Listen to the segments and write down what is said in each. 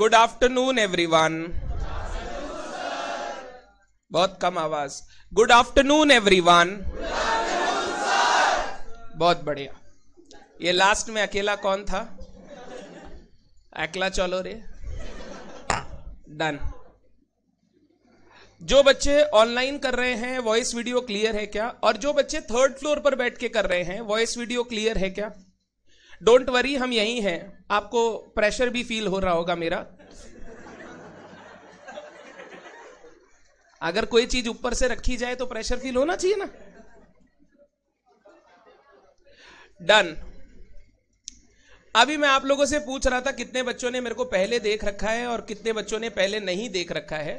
Good afternoon everyone बहुत कम आवाज good afternoon everyone बहुत बढ़िया ये लास्ट में अकेला कौन था अकेला चलो रे डन जो बच्चे ऑनलाइन कर रहे हैं वॉइस वीडियो क्लियर है क्या और जो बच्चे थर्ड फ्लोर पर बैठ के कर रहे हैं वॉइस वीडियो क्लियर है क्या डोंट वरी हम यहीं हैं आपको प्रेशर भी फील हो रहा होगा मेरा अगर कोई चीज ऊपर से रखी जाए तो प्रेशर फील होना चाहिए ना डन अभी मैं आप लोगों से पूछ रहा था कितने बच्चों ने मेरे को पहले देख रखा है और कितने बच्चों ने पहले नहीं देख रखा है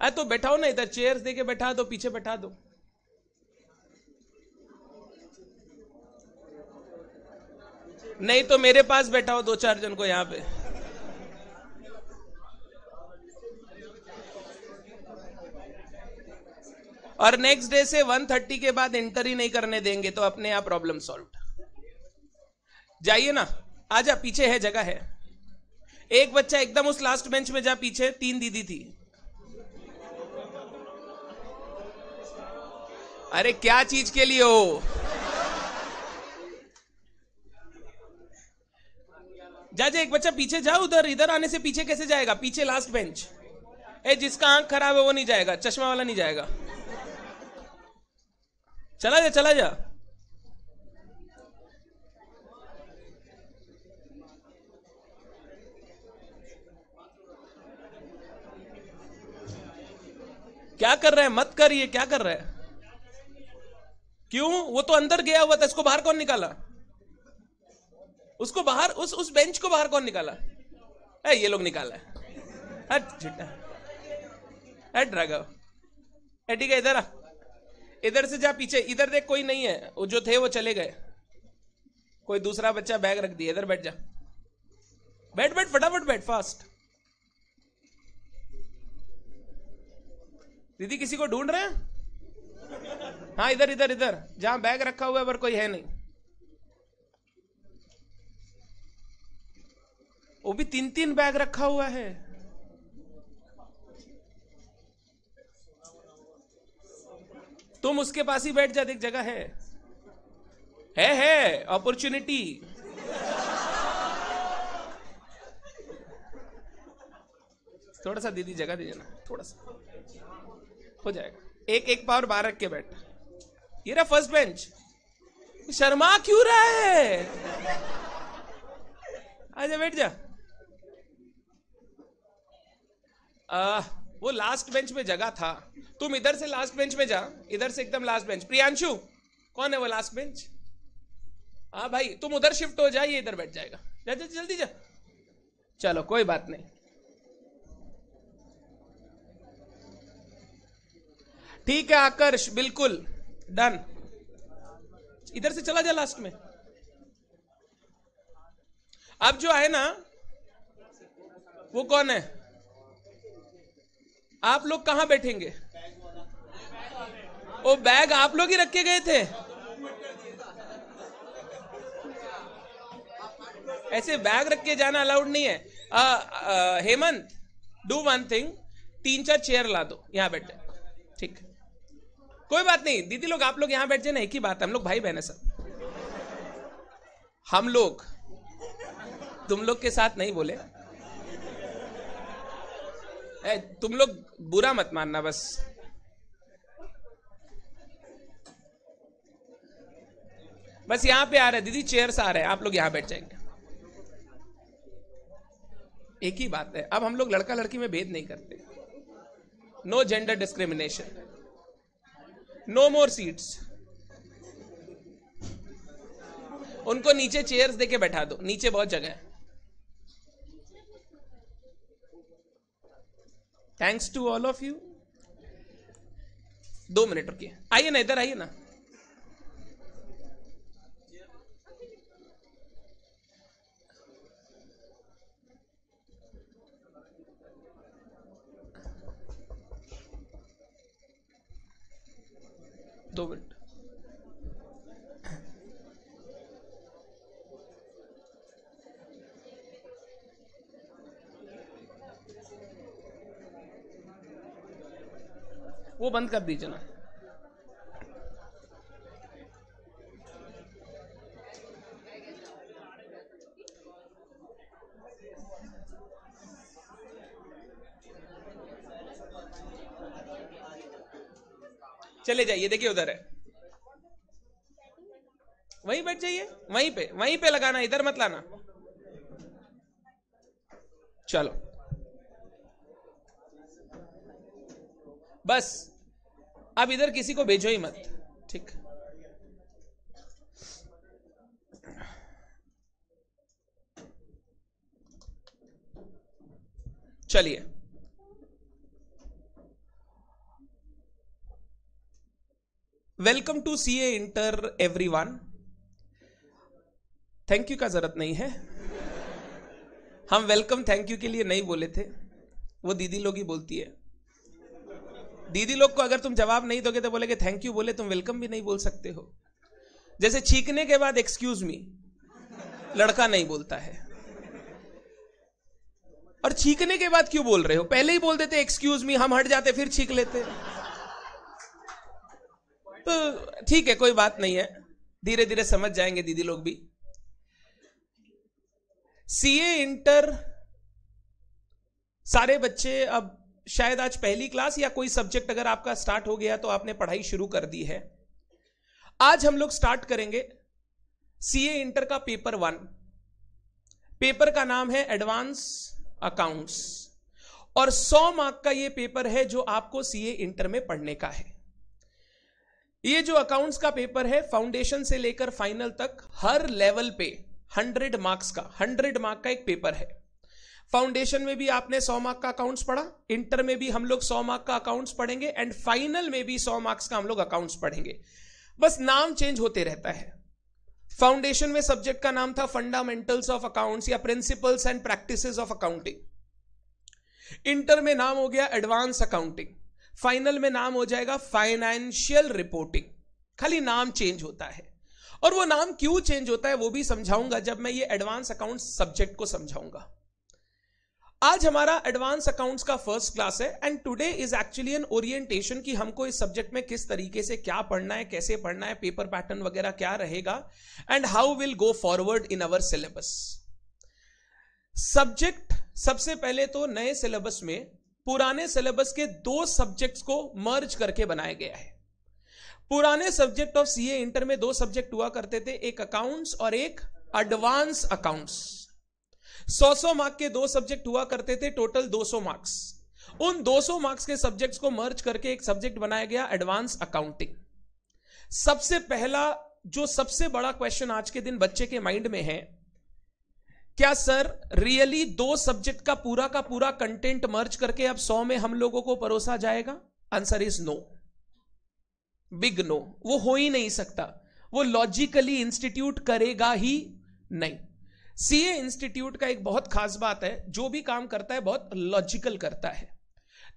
अरे तो बैठाओ ना इधर चेयर्स देके बैठा दो पीछे बैठा दो नहीं तो मेरे पास बैठा हो दो चार जन को यहां पे और नेक्स्ट डे से 1:30 के बाद एंटर ही नहीं करने देंगे तो अपने आप प्रॉब्लम सॉल्व जाइए ना आजा पीछे है जगह है एक बच्चा एकदम उस लास्ट बेंच में जा पीछे तीन दीदी थी अरे क्या चीज के लिए हो जा जा एक बच्चा पीछे जा उधर इधर आने से पीछे कैसे जाएगा पीछे लास्ट बेंच ए जिसका आंख खराब है वो नहीं जाएगा चश्मा वाला नहीं जाएगा चला जा चला जा क्या कर रहे है मत करिए क्या कर रहा है क्यों वो तो अंदर गया हुआ था इसको बाहर कौन निकाला उसको बाहर उस उस बेंच को बाहर कौन निकाला ए, ये लोग निकाला ठीक है इधर इधर से जा पीछे इधर देख कोई नहीं है वो जो थे वो चले गए कोई दूसरा बच्चा बैग रख दिया इधर बैठ जा बैठ बैठ फटाफट बैठ फास्ट दीदी किसी को ढूंढ रहे हैं हाँ इधर इधर इधर जहां बैग रखा हुआ है पर कोई है नहीं वो भी तीन तीन बैग रखा हुआ है तुम उसके पास ही बैठ जा एक जगह है है है अपॉर्चुनिटी थोड़ा सा दीदी जगह दीजिए ना थोड़ा सा हो जाएगा एक एक पावर बार रख के बैठ ये रहा फर्स्ट बेंच शर्मा क्यों रहा है आजा बैठ जा आ, वो लास्ट बेंच में जगह था तुम इधर से लास्ट बेंच में जा इधर से एकदम लास्ट बेंच प्रियांशु कौन है वो लास्ट बेंच हाँ भाई तुम उधर शिफ्ट हो जाइए इधर बैठ जाएगा जा, जा जल्दी जा चलो कोई बात नहीं ठीक है आकर्ष बिल्कुल डन इधर से चला जा लास्ट में अब जो है ना वो कौन है आप लोग कहाँ बैठेंगे वो बैग आप लोग ही रख के गए थे ऐसे बैग रख के जाना अलाउड नहीं है हेमंत डू वन थिंग तीन चार चेयर ला दो यहां बैठ जाए ठीक कोई बात नहीं दीदी लोग आप लोग यहां बैठ जाए ना एक ही बात हम लोग भाई बहन है सब हम लोग तुम लोग के साथ नहीं बोले ए, तुम लोग बुरा मत मानना बस बस यहां पे आ रहा है दीदी चेयर्स आ रहे हैं आप लोग यहां बैठ जाएंगे एक ही बात है अब हम लोग लड़का लड़की में भेद नहीं करते no gender discrimination no more seats उनको नीचे चेयर्स देके बैठा दो नीचे बहुत जगह है thanks to all of you दो मिनट रुकिए आइए ना इधर आइए ना दो मिनट वो बंद कर दीजिए ना चले जाइए देखिए उधर है वहीं बैठ जाइए वहीं पे वहीं पे लगाना इधर मत लाना चलो बस अब इधर किसी को भेजो ही मत ठीक चलिए welcome to C A inter everyone thank you का जरूरत नहीं है हम वेलकम थैंक यू के लिए नहीं बोले थे वो दीदी लोग ही बोलती है दीदी लोग को अगर तुम जवाब नहीं दोगे तो बोलेगे थैंक यू बोले तुम वेलकम भी नहीं बोल सकते हो जैसे छीकने के बाद एक्सक्यूज मी लड़का नहीं बोलता है और छीकने के बाद क्यों बोल रहे हो पहले ही बोल देते एक्सक्यूज मी हम हट जाते फिर छीक लेते तो ठीक है कोई बात नहीं है धीरे धीरे समझ जाएंगे दीदी लोग भी सीए इंटर सारे बच्चे अब शायद आज पहली क्लास या कोई सब्जेक्ट अगर आपका स्टार्ट हो गया तो आपने पढ़ाई शुरू कर दी है आज हम लोग स्टार्ट करेंगे सीए इंटर का पेपर वन पेपर का नाम है एडवांस अकाउंट्स और 100 मार्क का यह पेपर है जो आपको सीए इंटर में पढ़ने का है ये जो अकाउंट्स का पेपर है फाउंडेशन से लेकर फाइनल तक हर लेवल पे 100 मार्क्स का 100 मार्क का एक पेपर है फाउंडेशन में भी आपने सौ मार्क का अकाउंट्स पढ़ा इंटर में भी हम लोग सौ मार्क का अकाउंट्स पढ़ेंगे एंड फाइनल में भी सौ मार्क्स का हम लोग अकाउंट्स पढ़ेंगे बस नाम चेंज होते रहता है फाउंडेशन में सब्जेक्ट का नाम था फंडामेंटल्स ऑफ अकाउंट्स या principles and practice of accounting inter में नाम हो गया एडवांस अकाउंटिंग फाइनल में नाम हो जाएगा फाइनेंशियल रिपोर्टिंग खाली नाम चेंज होता है और वो नाम क्यों चेंज होता है वो भी समझाऊंगा जब मैं ये एडवांस अकाउंट सब्जेक्ट को समझाऊंगा आज हमारा एडवांस अकाउंट्स का फर्स्ट क्लास है and today is actually an orientation कि हमको इस सब्जेक्ट में किस तरीके से क्या पढ़ना है कैसे पढ़ना है पेपर पैटर्न वगैरह क्या रहेगा and how will go forward in our syllabus subject सबसे पहले तो नए सिलेबस में पुराने सिलेबस के दो सब्जेक्ट्स को मर्ज करके बनाया गया है पुराने सब्जेक्ट ऑफ सीए इंटर में दो सब्जेक्ट हुआ करते थे एक अकाउंट्स और एक एडवांस अकाउंट्स सौ सौ मार्क के दो सब्जेक्ट हुआ करते थे टोटल दो सौ मार्क्स उन दो सौ मार्क्स के सब्जेक्ट को मर्ज करके एक सब्जेक्ट बनाया गया एडवांस अकाउंटिंग सबसे पहला जो सबसे बड़ा क्वेश्चन आज के दिन बच्चे के माइंड में है क्या सर रियली दो सब्जेक्ट का पूरा का पूरा कंटेंट मर्ज करके अब सौ में हम लोगों को परोसा जाएगा answer is no big no वो हो ही नहीं सकता वो लॉजिकली इंस्टीट्यूट करेगा ही नहीं सीए इंस्टीट्यूट का एक बहुत खास बात है जो भी काम करता है बहुत लॉजिकल करता है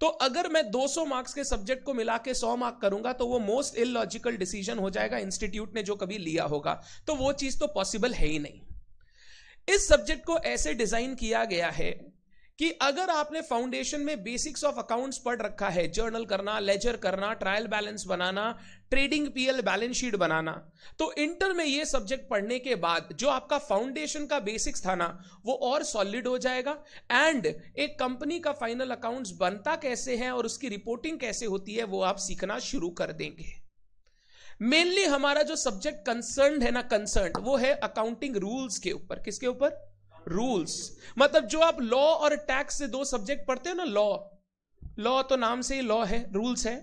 तो अगर मैं 200 मार्क्स के सब्जेक्ट को मिला के 100 मार्क करूंगा तो वो मोस्ट इलॉजिकल डिसीजन हो जाएगा इंस्टीट्यूट ने जो कभी लिया होगा तो वो चीज तो पॉसिबल है ही नहीं इस सब्जेक्ट को ऐसे डिजाइन किया गया है कि अगर आपने फाउंडेशन में बेसिक्स ऑफ अकाउंट्स पढ़ रखा है जर्नल करना लेजर करना ट्रायल बैलेंस बनाना ट्रेडिंग पीएल बैलेंस शीट बनाना तो इंटर में ये सब्जेक्ट पढ़ने के बाद जो आपका फाउंडेशन का बेसिक्स था ना वो और सॉलिड हो जाएगा एंड एक कंपनी का फाइनल अकाउंट्स बनता कैसे है और उसकी रिपोर्टिंग कैसे होती है वो आप सीखना शुरू कर देंगे मेनली हमारा जो सब्जेक्ट कंसर्न है ना कंसर्न वो है अकाउंटिंग रूल्स के ऊपर किसके ऊपर रूल्स मतलब जो आप लॉ और टैक्स से दो सब्जेक्ट पढ़ते हो ना लॉ लॉ तो नाम से ही लॉ है रूल्स है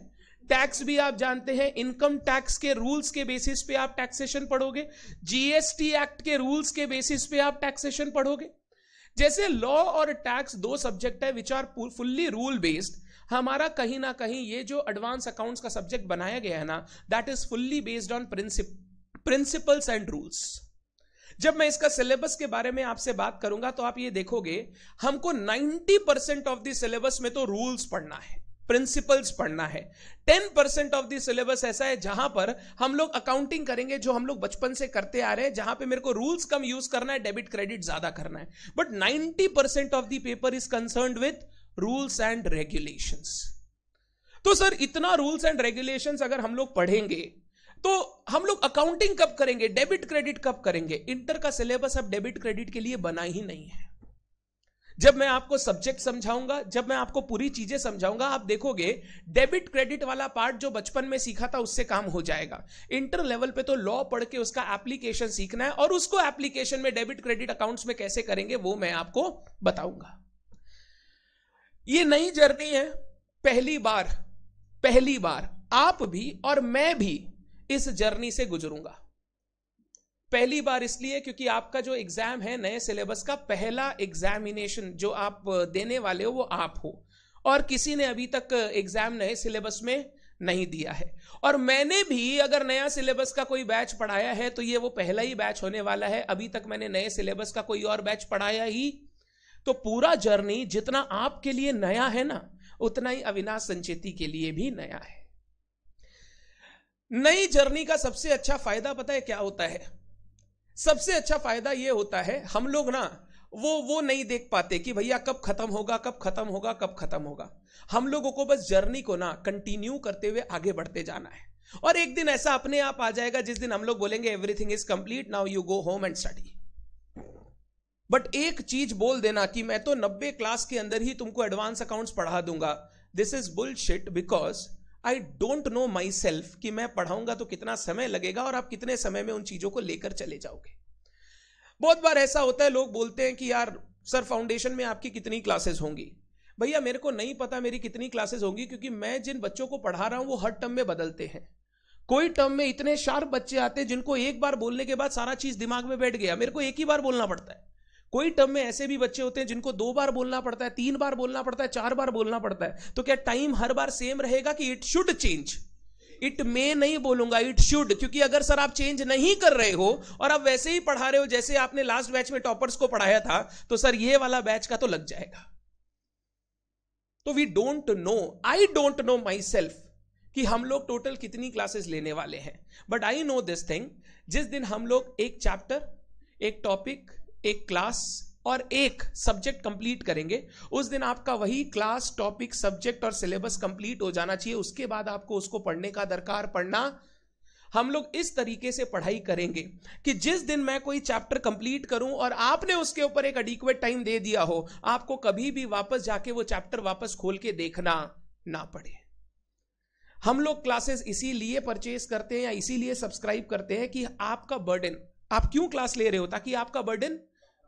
टैक्स भी आप जानते हैं इनकम टैक्स के रूल्स के बेसिस पे आप टैक्सेशन पढ़ोगे जीएसटी एक्ट के रूल्स के बेसिस पे आप टैक्सेशन पढ़ोगे जैसे लॉ और टैक्स दो सब्जेक्ट है which are fully rule based हमारा कहीं ना कहीं ये जो एडवांस अकाउंट्स का सब्जेक्ट बनाया गया है ना that is fully based on princip principles and rules जब मैं इसका सिलेबस के बारे में आपसे बात करूंगा तो आप ये देखोगे हमको 90 परसेंट ऑफ दिलेबस सिलेबस में तो रूल्स पढ़ना है प्रिंसिपल्स पढ़ना है 10 परसेंट ऑफ दिलेबस सिलेबस ऐसा है जहां पर हम लोग अकाउंटिंग करेंगे जो हम लोग बचपन से करते आ रहे हैं जहां पे मेरे को रूल्स कम यूज करना है डेबिट क्रेडिट ज्यादा करना है but 90 percent of the paper is concern with rules and regulations तो सर इतना रूल्स एंड रेगुलेशंस अगर हम लोग पढ़ेंगे तो हम लोग अकाउंटिंग कब करेंगे डेबिट क्रेडिट कब करेंगे इंटर का सिलेबस अब डेबिट क्रेडिट के लिए बना ही नहीं है जब मैं आपको सब्जेक्ट समझाऊंगा जब मैं आपको पूरी चीजें समझाऊंगा आप देखोगे डेबिट क्रेडिट वाला पार्ट जो बचपन में सीखा था उससे काम हो जाएगा इंटर लेवल पे तो लॉ पढ़ के उसका एप्लीकेशन सीखना है और उसको एप्लीकेशन में डेबिट क्रेडिट अकाउंट्स में कैसे करेंगे वो मैं आपको बताऊंगा ये नई जर्नी है पहली बार पहली बार आप भी और मैं भी इस जर्नी से गुजरूंगा पहली बार इसलिए क्योंकि आपका जो एग्जाम है नए सिलेबस का पहला एग्जामिनेशन जो आप देने वाले हो वो आप हो और किसी ने अभी तक एग्जाम नए सिलेबस में नहीं दिया है और मैंने भी अगर नया सिलेबस का कोई बैच पढ़ाया है तो ये वो पहला ही बैच होने वाला है अभी तक मैंने नए सिलेबस का कोई और बैच पढ़ाया ही तो पूरा जर्नी जितना आपके लिए नया है ना उतना ही अविनाश संचेती के लिए भी नया है नई जर्नी का सबसे अच्छा फायदा पता है क्या होता है सबसे अच्छा फायदा यह होता है हम लोग ना वो वो नहीं देख पाते कि भैया कब खत्म होगा कब खत्म होगा कब खत्म होगा हम लोगों को बस जर्नी को ना कंटिन्यू करते हुए आगे बढ़ते जाना है और एक दिन ऐसा अपने आप आ जाएगा जिस दिन हम लोग बोलेंगे everything is complete now you go home and study but एक चीज बोल देना कि मैं तो नब्बे क्लास के अंदर ही तुमको एडवांस अकाउंट्स पढ़ा दूंगा this is bullshit because I don't know myself कि मैं पढ़ाऊंगा तो कितना समय लगेगा और आप कितने समय में उन चीज़ों को लेकर चले जाओगे बहुत बार ऐसा होता है लोग बोलते हैं कि यार सर फाउंडेशन में आपकी कितनी क्लासेस होंगी भैया मेरे को नहीं पता मेरी कितनी क्लासेस होंगी क्योंकि मैं जिन बच्चों को पढ़ा रहा हूं वो हर टर्म में बदलते हैं कोई टर्म में इतने शार्प बच्चे आते हैं जिनको एक बार बोलने के बाद सारा चीज़ दिमाग में बैठ गया मेरे को एक ही बार बोलना पड़ता है कोई टर्म में ऐसे भी बच्चे होते हैं जिनको दो बार बोलना पड़ता है तीन बार बोलना पड़ता है चार बार बोलना पड़ता है तो क्या टाइम हर बार सेम रहेगा कि it should change it may नहीं बोलूंगा इट शुड क्योंकि अगर सर आप चेंज नहीं कर रहे हो और आप वैसे ही पढ़ा रहे हो जैसे आपने लास्ट बैच में टॉपर्स को पढ़ाया था तो सर ये वाला बैच का तो लग जाएगा तो we don't know I don't know myself कि हम लोग टोटल कितनी क्लासेस लेने वाले हैं but I know this thing जिस दिन हम लोग एक चैप्टर एक टॉपिक एक क्लास और एक सब्जेक्ट कंप्लीट करेंगे उस दिन आपका वही क्लास टॉपिक सब्जेक्ट और सिलेबस कंप्लीट हो जाना चाहिए उसके बाद आपको उसको पढ़ने का दरकार पढ़ना हम लोग इस तरीके से पढ़ाई करेंगे कि जिस दिन मैं कोई चैप्टर कंप्लीट करूं और आपने उसके ऊपर एक अडिक्वेट टाइम दे दिया हो आपको कभी भी वापस जाके वो चैप्टर वापस खोल के देखना ना पड़े हम लोग क्लासेस इसीलिए परचेज करते हैं या इसीलिए सब्सक्राइब करते हैं कि आपका बर्डन आप क्यों क्लास ले रहे हो ताकि आपका बर्डन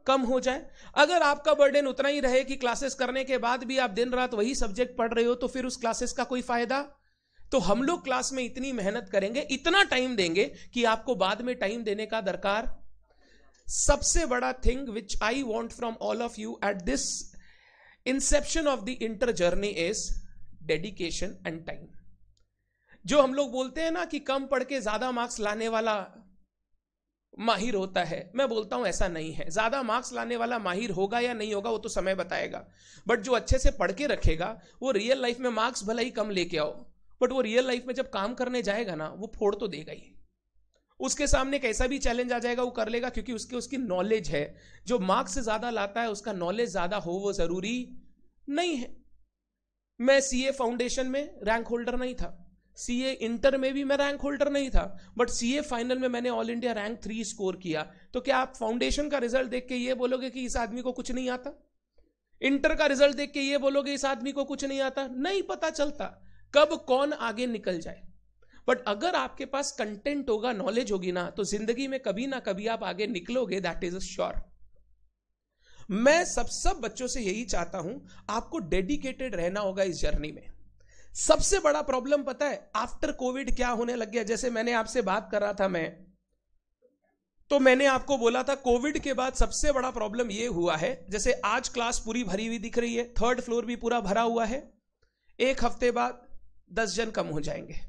कम हो जाए अगर आपका बर्डन उतना ही रहे कि क्लासेस करने के बाद भी आप दिन रात वही सब्जेक्ट पढ़ रहे हो तो फिर उस क्लासेस का कोई फायदा तो हम लोग क्लास में इतनी मेहनत करेंगे इतना टाइम देंगे कि आपको बाद में टाइम देने का दरकार सबसे बड़ा thing which I want from all of you at this inception of the inter journey is dedication and time जो हम लोग बोलते हैं ना कि कम पढ़ के ज्यादा मार्क्स लाने वाला माहिर होता है मैं बोलता हूं ऐसा नहीं है ज़्यादा मार्क्स लाने वाला माहिर होगा या नहीं होगा वो तो समय बताएगा बट जो अच्छे से पढ़ के रखेगा वो रियल लाइफ में मार्क्स भला ही कम लेके आओ बट वो रियल लाइफ में जब काम करने जाएगा ना वो फोड़ तो देगा ही उसके सामने कैसा भी चैलेंज आ जाएगा वो कर लेगा क्योंकि उसके उसकी नॉलेज है जो मार्क्स से ज़्यादा लाता है उसका नॉलेज ज़्यादा हो वो ज़रूरी नहीं है मैं सी फाउंडेशन में रैंक होल्डर नहीं था सी ए इंटर में भी मैं रैंक होल्डर नहीं था बट सी ए फाइनल में मैंने all India rank three score किया तो क्या आप फाउंडेशन का रिजल्ट देख के ये बोलोगे कि इस आदमी को कुछ नहीं आता इंटर का रिजल्ट देख के ये बोलोगे इस आदमी को कुछ नहीं आता नहीं पता चलता कब कौन आगे निकल जाए बट अगर आपके पास कंटेंट होगा नॉलेज होगी ना तो जिंदगी में कभी ना कभी आप आगे निकलोगे दैट इज अ श्योर मैं सब सब बच्चों से यही चाहता हूं आपको डेडिकेटेड रहना होगा इस जर्नी में सबसे बड़ा प्रॉब्लम पता है आफ्टर कोविड क्या होने लग गया जैसे मैंने आपसे बात कर रहा था मैं तो मैंने आपको बोला था कोविड के बाद सबसे बड़ा प्रॉब्लम यह हुआ है जैसे आज क्लास पूरी भरी हुई दिख रही है थर्ड फ्लोर भी पूरा भरा हुआ है एक हफ्ते बाद दस जन कम हो जाएंगे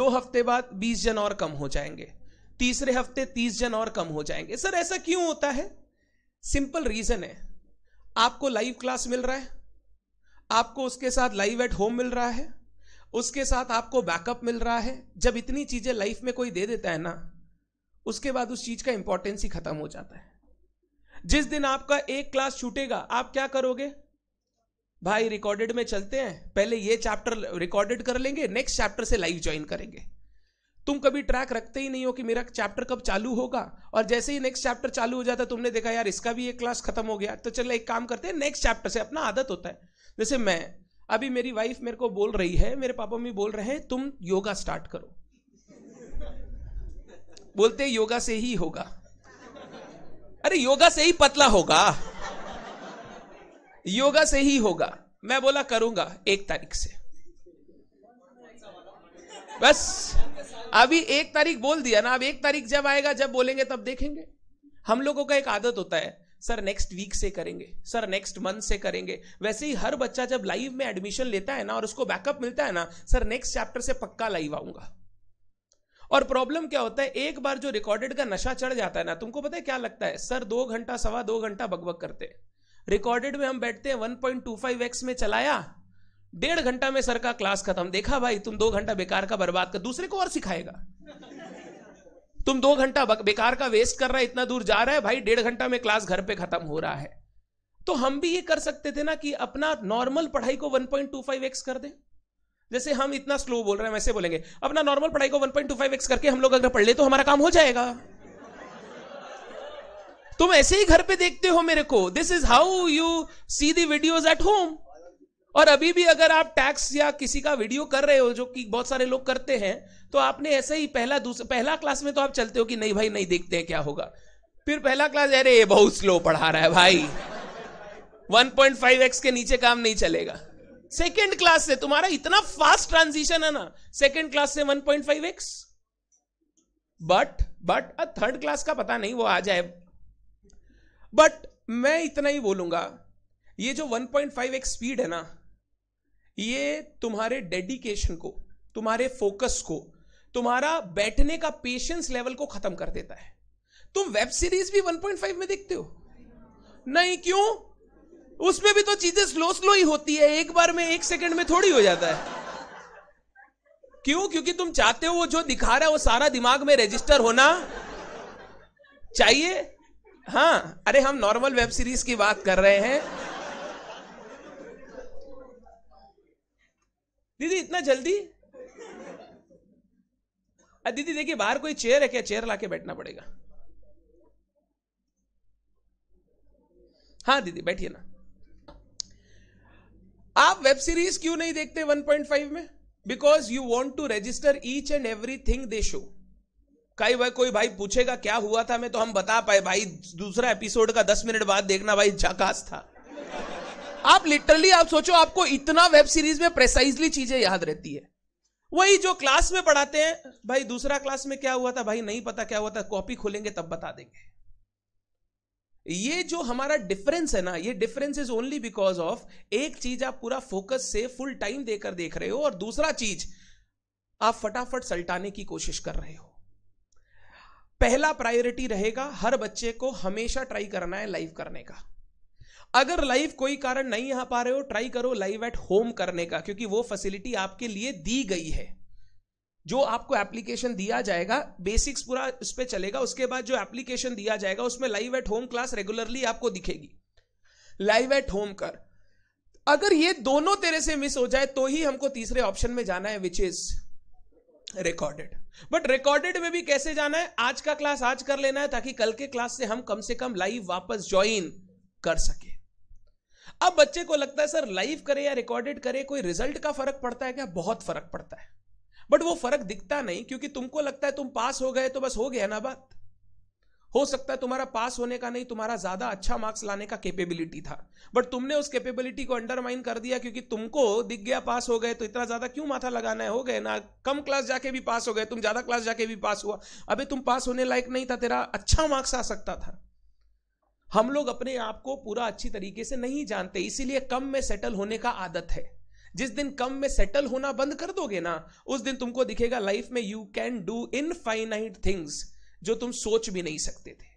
दो हफ्ते बाद बीस जन और कम हो जाएंगे तीसरे हफ्ते तीस जन और कम हो जाएंगे सर ऐसा क्यों होता है सिंपल रीजन है आपको लाइव क्लास मिल रहा है आपको उसके साथ लाइव एट होम मिल रहा है उसके साथ आपको बैकअप मिल रहा है जब इतनी चीज़ें लाइफ में कोई दे देता है ना उसके बाद उस चीज़ का इंपॉर्टेंस ही खत्म हो जाता है जिस दिन आपका एक क्लास छूटेगा आप क्या करोगे भाई रिकॉर्डेड में चलते हैं पहले ये चैप्टर रिकॉर्डेड कर लेंगे नेक्स्ट चैप्टर से लाइव ज्वाइन करेंगे तुम कभी ट्रैक रखते ही नहीं हो कि मेरा चैप्टर कब चालू होगा और जैसे ही नेक्स्ट चैप्टर चालू हो जाता है तुमने देखा यार इसका भी एक क्लास खत्म हो गया तो चलो एक काम करते हैं नेक्स्ट चैप्टर से अपना आदत होता है जैसे मैं अभी मेरी वाइफ मेरे को बोल रही है मेरे पापा मम्मी बोल रहे हैं तुम योगा स्टार्ट करो बोलते योगा से ही होगा अरे योगा से ही पतला होगा योगा से ही होगा मैं बोला करूंगा एक तारीख से बस अभी एक तारीख बोल दिया ना अब एक तारीख जब आएगा जब बोलेंगे तब देखेंगे हम लोगों का एक आदत होता है सर नेक्स्ट वीक से करेंगे सर नेक्स्ट मंथ से करेंगे वैसे ही हर बच्चा जब लाइव में एडमिशन लेता है ना और उसको बैकअप मिलता है ना सर नेक्स्ट चैप्टर से पक्का लाइव आऊंगा और प्रॉब्लम क्या होता है एक बार जो रिकॉर्डेड का नशा चढ़ जाता है ना तुमको पता है क्या लगता है सर दो घंटा सवा दो घंटा बकबक करते हैं रिकॉर्डेड में हम बैठते हैं one point two five x में चलाया डेढ़ घंटा में सर का क्लास खत्म देखा भाई तुम दो घंटा बेकार का बर्बाद कर दूसरे को और सिखाएगा तुम दो घंटा बेकार का वेस्ट कर रहा है इतना दूर जा रहा है भाई डेढ़ घंटा में क्लास घर पे खत्म हो रहा है तो हम भी ये कर सकते थे ना कि अपना नॉर्मल पढ़ाई को 1.25x कर दें जैसे हम इतना स्लो बोल रहे हैं वैसे बोलेंगे अपना नॉर्मल पढ़ाई को 1.25x करके हम लोग अगर पढ़ ले तो हमारा काम हो जाएगा तुम ऐसे ही घर पे देखते हो मेरे को this is how you see the at home और अभी भी अगर आप टैक्स या किसी का वीडियो कर रहे हो जो कि बहुत सारे लोग करते हैं तो आपने ऐसे ही पहला दूसरा पहला क्लास में तो आप चलते हो कि नहीं भाई नहीं देखते हैं क्या होगा फिर पहला क्लास अरे ये बहुत स्लो पढ़ा रहा है भाई 1.5x के नीचे काम नहीं चलेगा सेकेंड क्लास से तुम्हारा इतना फास्ट ट्रांजिशन है ना सेकेंड क्लास से 1.5x but but third class का पता नहीं वो आ जाए बट मैं इतना ही बोलूंगा ये जो 1.5x स्पीड है ना ये तुम्हारे डेडिकेशन को तुम्हारे फोकस को तुम्हारा बैठने का पेशेंस लेवल को खत्म कर देता है तुम वेब सीरीज भी 1.5 में देखते हो नहीं क्यों उसमें भी तो चीजें स्लो स्लो ही होती है एक बार में एक सेकंड में थोड़ी हो जाता है क्यों क्योंकि तुम चाहते हो वो जो दिखा रहा है वो सारा दिमाग में रजिस्टर होना चाहिए हाँ अरे हम नॉर्मल वेब सीरीज की बात कर रहे हैं दीदी इतना जल्दी दीदी देखिए बाहर कोई चेयर है क्या चेयर लाके बैठना पड़ेगा हाँ दीदी बैठिए ना आप वेब सीरीज क्यों नहीं देखते 1.5 में because you want to register each and everything they show कई भाई कोई भाई पूछेगा क्या हुआ था मैं तो हम बता पाए भाई दूसरा एपिसोड का दस मिनट बाद देखना भाई झकास था आप लिटरली आप सोचो आपको इतना वेब सीरीज में प्रेसाइजली चीजें याद रहती है वही जो क्लास में पढ़ाते हैं भाई दूसरा क्लास में क्या हुआ था भाई नहीं पता क्या हुआ था कॉपी खोलेंगे तब बता देंगे ये जो हमारा डिफरेंस है ना ये difference is only because of एक चीज आप पूरा फोकस से फुल टाइम देकर देख रहे हो और दूसरा चीज आप फटाफट सल्टाने की कोशिश कर रहे हो पहला प्रायोरिटी रहेगा हर बच्चे को हमेशा ट्राई करना है लाइव करने का अगर लाइव कोई कारण नहीं आ पा रहे हो ट्राई करो लाइव एट होम करने का क्योंकि वो फैसिलिटी आपके लिए दी गई है जो आपको एप्लीकेशन दिया जाएगा बेसिक्स पूरा उस पर चलेगा उसके बाद जो एप्लीकेशन दिया जाएगा उसमें live at home class regularly आपको दिखेगी लाइव एट होम कर अगर ये दोनों तेरे से मिस हो जाए तो ही हमको तीसरे ऑप्शन में जाना है which is recorded but recorded में भी कैसे जाना है आज का क्लास आज कर लेना है ताकि कल के क्लास से हम कम से कम लाइव वापस ज्वाइन कर सके अब बच्चे को लगता है सर लाइव करे या रिकॉर्डेड करे कोई रिजल्ट का फर्क पड़ता है क्या बहुत फर्क पड़ता है बट वो फर्क दिखता नहीं क्योंकि तुमको लगता है तुम पास हो गए तो बस हो गया ना बात हो सकता है तुम्हारा पास होने का नहीं तुम्हारा ज्यादा अच्छा मार्क्स लाने का कैपेबिलिटी था बट तुमने उस कैपेबिलिटी को अंडरमाइन कर दिया क्योंकि तुमको दिख गया पास हो गए तो इतना ज्यादा क्यों माथा लगाना है हो गए ना कम क्लास जाके भी पास हो गए तुम ज्यादा क्लास जाके भी पास हुआ अबे तुम पास होने लायक नहीं था तेरा अच्छा मार्क्स आ सकता था हम लोग अपने आप को पूरा अच्छी तरीके से नहीं जानते इसीलिए कम में सेटल होने का आदत है जिस दिन कम में सेटल होना बंद कर दोगे ना उस दिन तुमको दिखेगा लाइफ में you can do infinite things जो तुम सोच भी नहीं सकते थे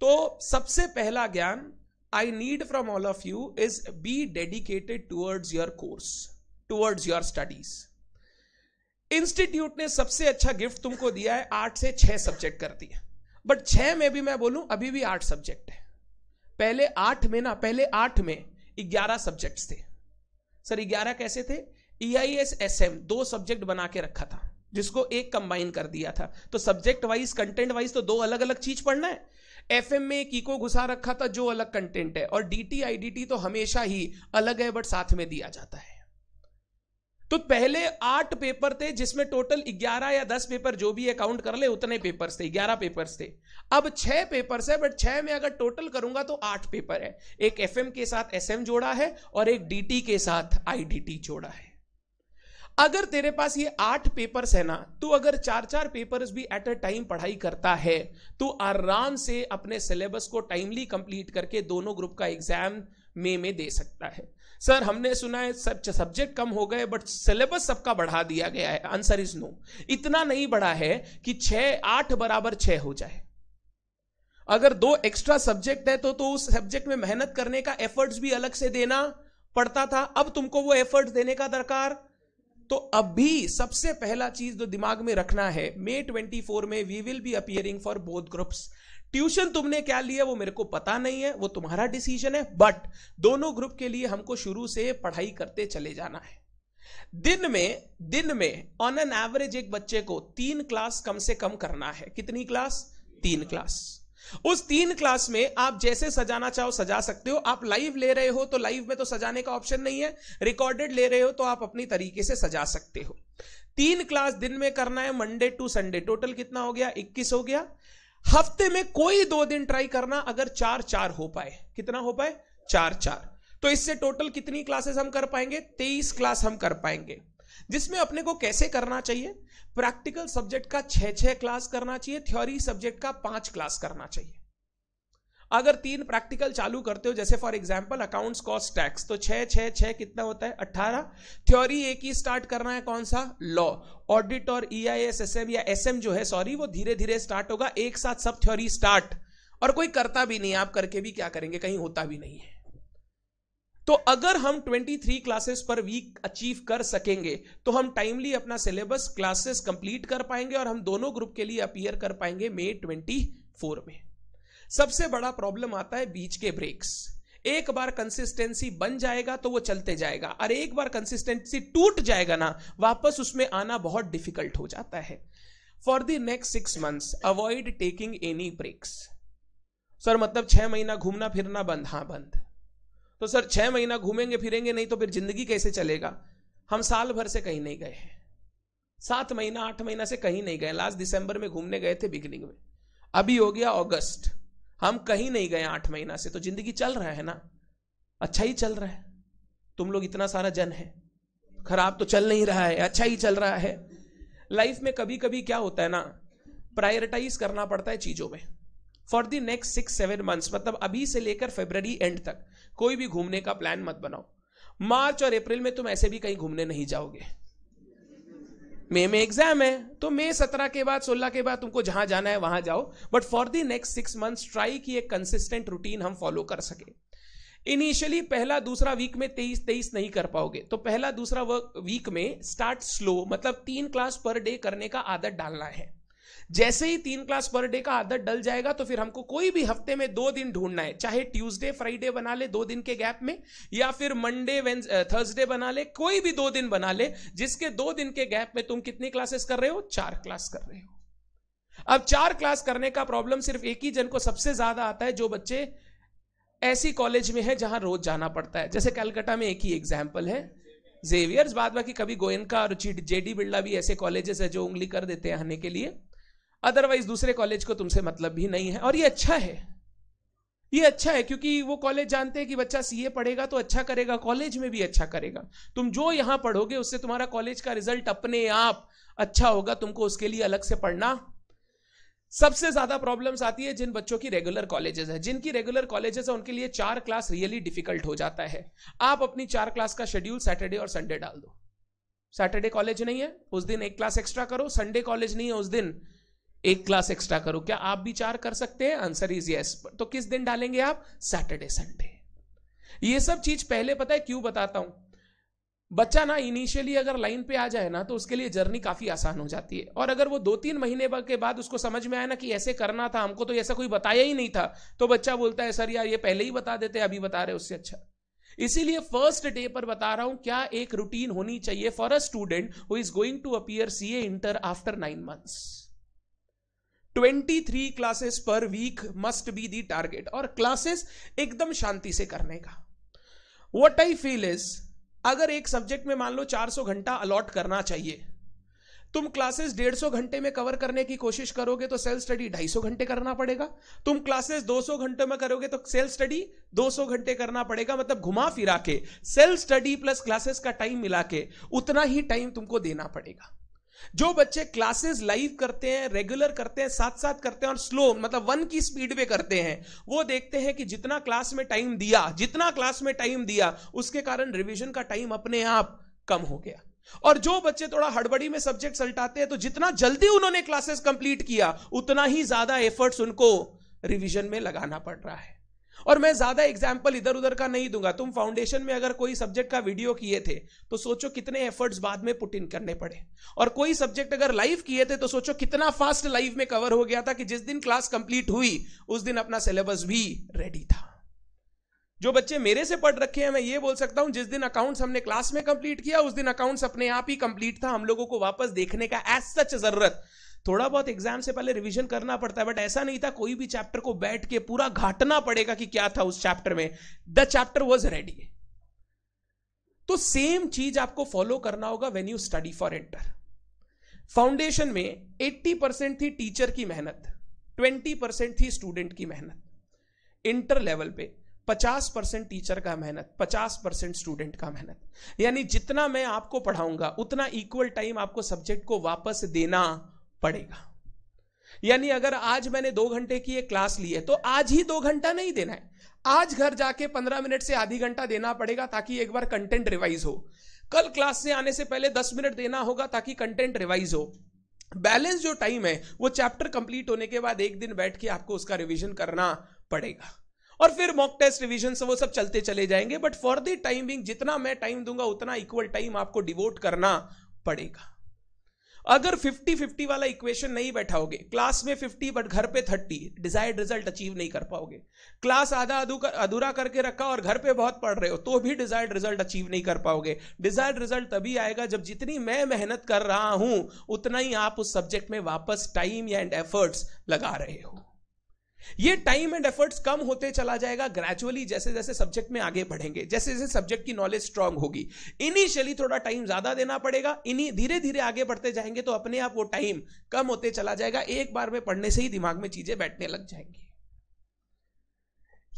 तो सबसे पहला ज्ञान I need from all of you is be dedicated towards your course towards your studies institute ने सबसे अच्छा गिफ्ट तुमको दिया है आठ से छह सब्जेक्ट कर दिया बट छह में भी मैं बोलूं अभी भी आठ सब्जेक्ट है पहले आठ में ना पहले आठ में ग्यारह सब्जेक्ट्स थे सर ग्यारह कैसे थे E I S S M दो सब्जेक्ट बना के रखा था जिसको एक कंबाइन कर दिया था तो सब्जेक्ट वाइज कंटेंट वाइज तो दो अलग अलग चीज पढ़ना है एफ में एक इको घुसा रखा था जो अलग कंटेंट है और D T I D T तो हमेशा ही अलग है बट साथ में दिया जाता है तो पहले आठ पेपर थे जिसमें टोटल ग्यारह या दस पेपर जो भी अकाउंट कर ले उतने पेपर थे ग्यारह पेपर थे अब छह पेपर है बट छह में अगर टोटल करूंगा तो आठ पेपर है एक एफ के साथ एस जोड़ा है और एक डी के साथ आई जोड़ा है अगर तेरे पास ये आठ पेपर्स है ना तो अगर चार चार पेपर्स भी एट अ टाइम पढ़ाई करता है तो आराम से अपने सिलेबस को टाइमली कंप्लीट करके दोनों ग्रुप का एग्जाम मे में दे सकता है सर हमने सुना है सर सब्जेक्ट कम हो गए बट सिलेबस सबका बढ़ा दिया गया है आंसर इज नो इतना नहीं बढ़ा है कि छ आठ बराबर छ हो जाए अगर दो एक्स्ट्रा सब्जेक्ट है तो तो उस सब्जेक्ट में मेहनत करने का एफर्ट्स भी अलग से देना पड़ता था अब तुमको वो एफर्ट्स देने का दरकार तो अभी सबसे पहला चीज जो दिमाग में रखना है मे 24 में we will be appearing for both groups tuition तुमने क्या लिया वो मेरे को पता नहीं है वो तुम्हारा डिसीजन है बट दोनों ग्रुप के लिए हमको शुरू से पढ़ाई करते चले जाना है दिन में दिन में ऑन एन एवरेज एक बच्चे को तीन क्लास कम से कम करना है कितनी क्लास तीन क्लास उस तीन क्लास में आप जैसे सजाना चाहो सजा सकते हो आप लाइव ले रहे हो तो लाइव में तो सजाने का ऑप्शन नहीं है रिकॉर्डेड ले रहे हो तो आप अपनी तरीके से सजा सकते हो तीन क्लास दिन में करना है मंडे टू संडे टोटल कितना हो गया 21 हो गया हफ्ते में कोई दो दिन ट्राई करना अगर चार चार हो पाए कितना हो पाए चार चार तो इससे टोटल कितनी क्लासेस हम कर पाएंगे तेईस क्लास हम कर पाएंगे जिसमें अपने को कैसे करना चाहिए प्रैक्टिकल सब्जेक्ट का छह छह क्लास करना चाहिए थ्योरी सब्जेक्ट का पांच क्लास करना चाहिए अगर तीन प्रैक्टिकल चालू करते हो जैसे for example accounts cost tax तो छह छह छह कितना होता है अट्ठारह थ्योरी एक ही स्टार्ट करना है कौन सा लॉ ऑडिट और E I S S M या एस एम जो है सॉरी वो धीरे धीरे स्टार्ट होगा एक साथ सब थ्योरी स्टार्ट और कोई करता भी नहीं आप करके भी क्या करेंगे कहीं होता भी नहीं है तो अगर हम 23 क्लासेस पर वीक अचीव कर सकेंगे तो हम टाइमली अपना सिलेबस क्लासेस कंप्लीट कर पाएंगे और हम दोनों ग्रुप के लिए अपियर कर पाएंगे मई 24 में सबसे बड़ा प्रॉब्लम आता है बीच के ब्रेक्स एक बार कंसिस्टेंसी बन जाएगा तो वो चलते जाएगा और एक बार कंसिस्टेंसी टूट जाएगा ना वापस उसमें आना बहुत डिफिकल्ट हो जाता है for the next six months avoid taking any breaks sir मतलब छह महीना घूमना फिरना बंद हाँ बंद तो सर छह महीना घूमेंगे फिरेंगे नहीं तो फिर जिंदगी कैसे चलेगा हम साल भर से कहीं नहीं गए हैं सात महीना आठ महीना से कहीं नहीं गए लास्ट दिसंबर में घूमने गए थे बिगिनिंग में अभी हो गया अगस्त हम कहीं नहीं गए आठ महीना से तो जिंदगी चल रहा है ना अच्छा ही चल रहा है तुम लोग इतना सारा जन है खराब तो चल नहीं रहा है अच्छा ही चल रहा है लाइफ में कभी कभी क्या होता है ना प्रायोरिटाइज करना पड़ता है चीज़ों में for the next six seven months मतलब अभी से लेकर फेबररी एंड तक कोई भी घूमने का प्लान मत बनाओ मार्च और अप्रैल में तुम ऐसे भी कहीं घूमने नहीं जाओगे मई में एग्जाम है तो मई सत्रह के बाद सोलह के बाद तुमको जहां जाना है वहां जाओ but for the next six months try की एक कंसिस्टेंट रूटीन हम फॉलो कर सके इनिशियली पहला दूसरा वीक में तेईस तेईस नहीं कर पाओगे तो पहला दूसरा वीक में स्टार्ट स्लो मतलब तीन क्लास पर डे करने का आदत डालना है जैसे ही तीन क्लास पर डे का आदत डल जाएगा तो फिर हमको कोई भी हफ्ते में दो दिन ढूंढना है चाहे ट्यूसडे फ्राइडे बना ले दो दिन के गैप में या फिर मंडे थर्सडे बना ले कोई भी दो दिन बना ले जिसके दो दिन के गैप में तुम कितनी क्लासेस कर रहे हो चार क्लास कर रहे हो अब चार क्लास करने का प्रॉब्लम सिर्फ एक ही जन को सबसे ज्यादा आता है जो बच्चे ऐसी कॉलेज में है जहां रोज जाना पड़ता है जैसे कैलकाटा में एक ही एग्जाम्पल है जेवियर्स बाद बाकी कभी गोयनका और जेडी बिरला भी ऐसे कॉलेजेस है जो उंगली कर देते हैं आने के लिए अदरवाइज दूसरे कॉलेज को तुमसे मतलब भी नहीं है और ये अच्छा है ये अच्छा है क्योंकि वो कॉलेज जानते हैं कि बच्चा सीए पढ़ेगा तो अच्छा करेगा कॉलेज में भी अच्छा करेगा तुम जो यहां पढ़ोगे उससे तुम्हारा कॉलेज का रिजल्ट अपने आप अच्छा होगा तुमको उसके लिए अलग से पढ़ना सबसे ज्यादा प्रॉब्लम्स आती है जिन बच्चों की रेगुलर कॉलेजेस है जिनकी रेगुलर कॉलेजेस है उनके लिए चार क्लास रियली डिफिकल्ट हो जाता है आप अपनी चार क्लास का शेड्यूल सैटरडे और संडे डाल दो सैटरडे कॉलेज नहीं है उस दिन एक क्लास एक्स्ट्रा करो संडे कॉलेज नहीं है उस दिन एक क्लास एक्स्ट्रा करो क्या आप भी चार कर सकते हैं आंसर इज यस तो किस दिन डालेंगे आप सैटरडे संडे ये सब चीज पहले पता है क्यों बताता हूं बच्चा ना इनिशियली अगर लाइन पे आ जाए ना तो उसके लिए जर्नी काफी आसान हो जाती है और अगर वो दो तीन महीने के बाद उसको समझ में आया ना कि ऐसे करना था हमको तो ऐसा कोई बताया ही नहीं था तो बच्चा बोलता है सर यार ये पहले ही बता देते अभी बता रहे उससे अच्छा इसीलिए फर्स्ट डे पर बता रहा हूं क्या एक रूटीन होनी चाहिए for a student who is going to appear a inter after nine months 23 classes per week must be the target और क्लासेस एकदम शांति से करने का वट आई फील इज अगर एक सब्जेक्ट में मान लो 400 घंटा अलॉट करना चाहिए तुम क्लासेस 150 घंटे में कवर करने की कोशिश करोगे तो सेल्फ स्टडी 250 घंटे करना पड़ेगा तुम क्लासेस 200 घंटे में करोगे तो सेल्फ स्टडी 200 घंटे करना पड़ेगा मतलब घुमा फिरा के सेल्फ स्टडी प्लस क्लासेस का टाइम मिला के उतना ही टाइम तुमको देना पड़ेगा जो बच्चे क्लासेस लाइव करते हैं रेगुलर करते हैं साथ साथ करते हैं और स्लो मतलब वन की स्पीड पे करते हैं वो देखते हैं कि जितना क्लास में टाइम दिया जितना क्लास में टाइम दिया उसके कारण रिविजन का टाइम अपने आप कम हो गया और जो बच्चे थोड़ा हड़बड़ी में सब्जेक्ट सल्टाते हैं तो जितना जल्दी उन्होंने क्लासेस कंप्लीट किया उतना ही ज्यादा एफर्ट्स उनको रिविजन में लगाना पड़ रहा है और मैं ज़्यादा एग्जाम्पल इधर उधर का नहीं दूंगा तुम फाउंडेशन में अगर कोई सब्जेक्ट का वीडियो किए थे तो सोचो कितने एफर्ट्स बाद में पुट इन करने पड़े और कोई सब्जेक्ट अगर लाइव किए थे तो सोचो कितना फास्ट लाइव में कवर हो गया था कि जिस दिन क्लास कंप्लीट हुई उस दिन अपना सिलेबस भी रेडी था जो बच्चे मेरे से पढ़ रखे हैं मैं ये बोल सकता हूं जिस दिन अकाउंट्स हमने क्लास में कंप्लीट किया उस दिन अकाउंट्स अपने आप ही कंप्लीट था हम लोगों को वापस देखने का एज सच जरूरत थोड़ा बहुत एग्जाम से पहले रिविजन करना पड़ता है बट ऐसा नहीं था कोई भी चैप्टर को बैठ के पूरा घाटना पड़ेगा कि क्या था उस चैप्टर में द चैप्टर वॉज रेडी तो सेम चीज आपको फॉलो करना होगा when you study for inter foundation में 80 परसेंट थी टीचर की मेहनत 20 परसेंट थी स्टूडेंट की मेहनत इंटर लेवल पे 50 परसेंट टीचर का मेहनत 50 परसेंट स्टूडेंट का मेहनत यानी जितना मैं आपको पढ़ाऊंगा उतना इक्वल टाइम आपको सब्जेक्ट को वापस देना पड़ेगा यानी अगर आज मैंने दो घंटे की एक क्लास ली है तो आज ही दो घंटा नहीं देना है आज घर जाके पंद्रह मिनट से आधी घंटा देना पड़ेगा ताकि एक बार कंटेंट रिवाइज हो कल क्लास से आने से पहले दस मिनट देना होगा ताकि कंटेंट रिवाइज हो बैलेंस जो टाइम है वो चैप्टर कंप्लीट होने के बाद एक दिन बैठ के आपको उसका रिविजन करना पड़ेगा और फिर मॉक टेस्ट रिविजन वो सब चलते चले जाएंगे बट फॉर द टाइमिंग जितना मैं टाइम दूंगा उतना इक्वल टाइम आपको डिवोट करना पड़ेगा अगर 50-50 वाला इक्वेशन नहीं बैठाओगे क्लास में 50 बट घर पे 30 डिजायर्ड रिजल्ट अचीव नहीं कर पाओगे क्लास आधा अधूरा करके रखा और घर पे बहुत पढ़ रहे हो तो भी डिजायर्ड रिजल्ट अचीव नहीं कर पाओगे डिजायर्ड रिजल्ट तभी आएगा जब जितनी मैं मेहनत कर रहा हूं उतना ही आप उस सब्जेक्ट में वापस टाइम एंड एफर्ट्स लगा रहे हो ये टाइम एंड एफर्ट्स कम होते चला जाएगा ग्रेजुअली जैसे जैसे सब्जेक्ट में आगे बढ़ेंगे जैसे जैसे सब्जेक्ट की नॉलेज स्ट्रांग होगी इनिशियली थोड़ा टाइम ज्यादा देना पड़ेगा इन्हीं धीरे धीरे आगे बढ़ते जाएंगे तो अपने आप वो टाइम कम होते चला जाएगा एक बार में पढ़ने से ही दिमाग में चीजें बैठने लग जाएंगी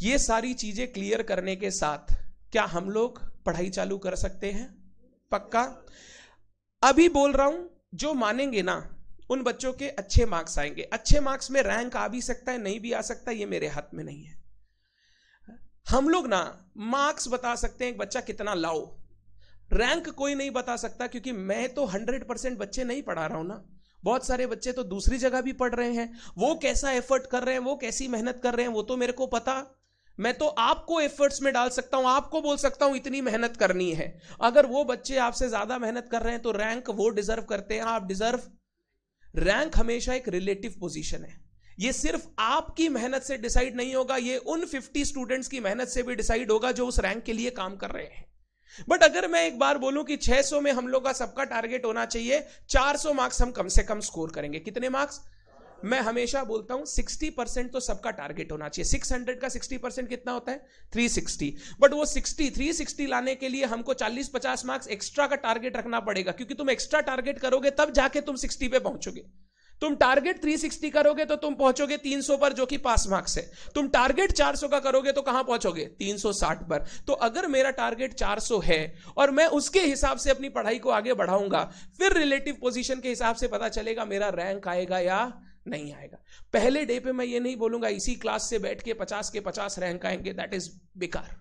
ये सारी चीजें क्लियर करने के साथ क्या हम लोग पढ़ाई चालू कर सकते हैं पक्का अभी बोल रहा हूं जो मानेंगे ना उन बच्चों के अच्छे मार्क्स आएंगे अच्छे मार्क्स में रैंक आ भी सकता है नहीं भी आ सकता ये मेरे हाथ में नहीं है हम लोग ना मार्क्स बता सकते हैं एक बच्चा कितना लाओ रैंक कोई नहीं बता सकता क्योंकि मैं तो हंड्रेड परसेंट बच्चे नहीं पढ़ा रहा हूं ना बहुत सारे बच्चे तो दूसरी जगह भी पढ़ रहे हैं वो कैसा एफर्ट कर रहे हैं वो कैसी मेहनत कर रहे हैं वो तो मेरे को पता मैं तो आपको एफर्ट्स में डाल सकता हूं आपको बोल सकता हूं इतनी मेहनत करनी है अगर वो बच्चे आपसे ज्यादा मेहनत कर रहे हैं तो रैंक वो डिजर्व करते हैं आप डिजर्व रैंक हमेशा एक रिलेटिव पोजीशन है ये सिर्फ आपकी मेहनत से डिसाइड नहीं होगा ये उन 50 स्टूडेंट्स की मेहनत से भी डिसाइड होगा जो उस रैंक के लिए काम कर रहे हैं बट अगर मैं एक बार बोलूं कि 600 में हम लोग का सबका टारगेट होना चाहिए 400 मार्क्स हम कम से कम स्कोर करेंगे कितने मार्क्स मैं हमेशा बोलता हूं 60 परसेंट तो सबका टारगेट होना चाहिए 600 का 60 परसेंट कितना होता है 360 बट वो 60 360 लाने के लिए हमको 40-50 मार्क्स एक्स्ट्रा का टारगेट रखना पड़ेगा क्योंकि तुम एक्स्ट्रा टारगेट करोगे तब जाके तुम 60 पे पहुंचोगे तुम टारगेट 360 करोगे तो तुम पहुंचोगे 300 पर जो कि पास मार्क्स है तुम टारगेट 400 का करोगे तो कहां पहुंचोगे 360 पर तो अगर मेरा टारगेट 400 है और मैं उसके हिसाब से अपनी पढ़ाई को आगे बढ़ाऊंगा फिर रिलेटिव पोजीशन के हिसाब से पता चलेगा मेरा रैंक आएगा या नहीं आएगा पहले डे पे मैं ये नहीं बोलूंगा इसी क्लास से बैठ के पचास के पचास रैंक आएंगे दैट इज बेकार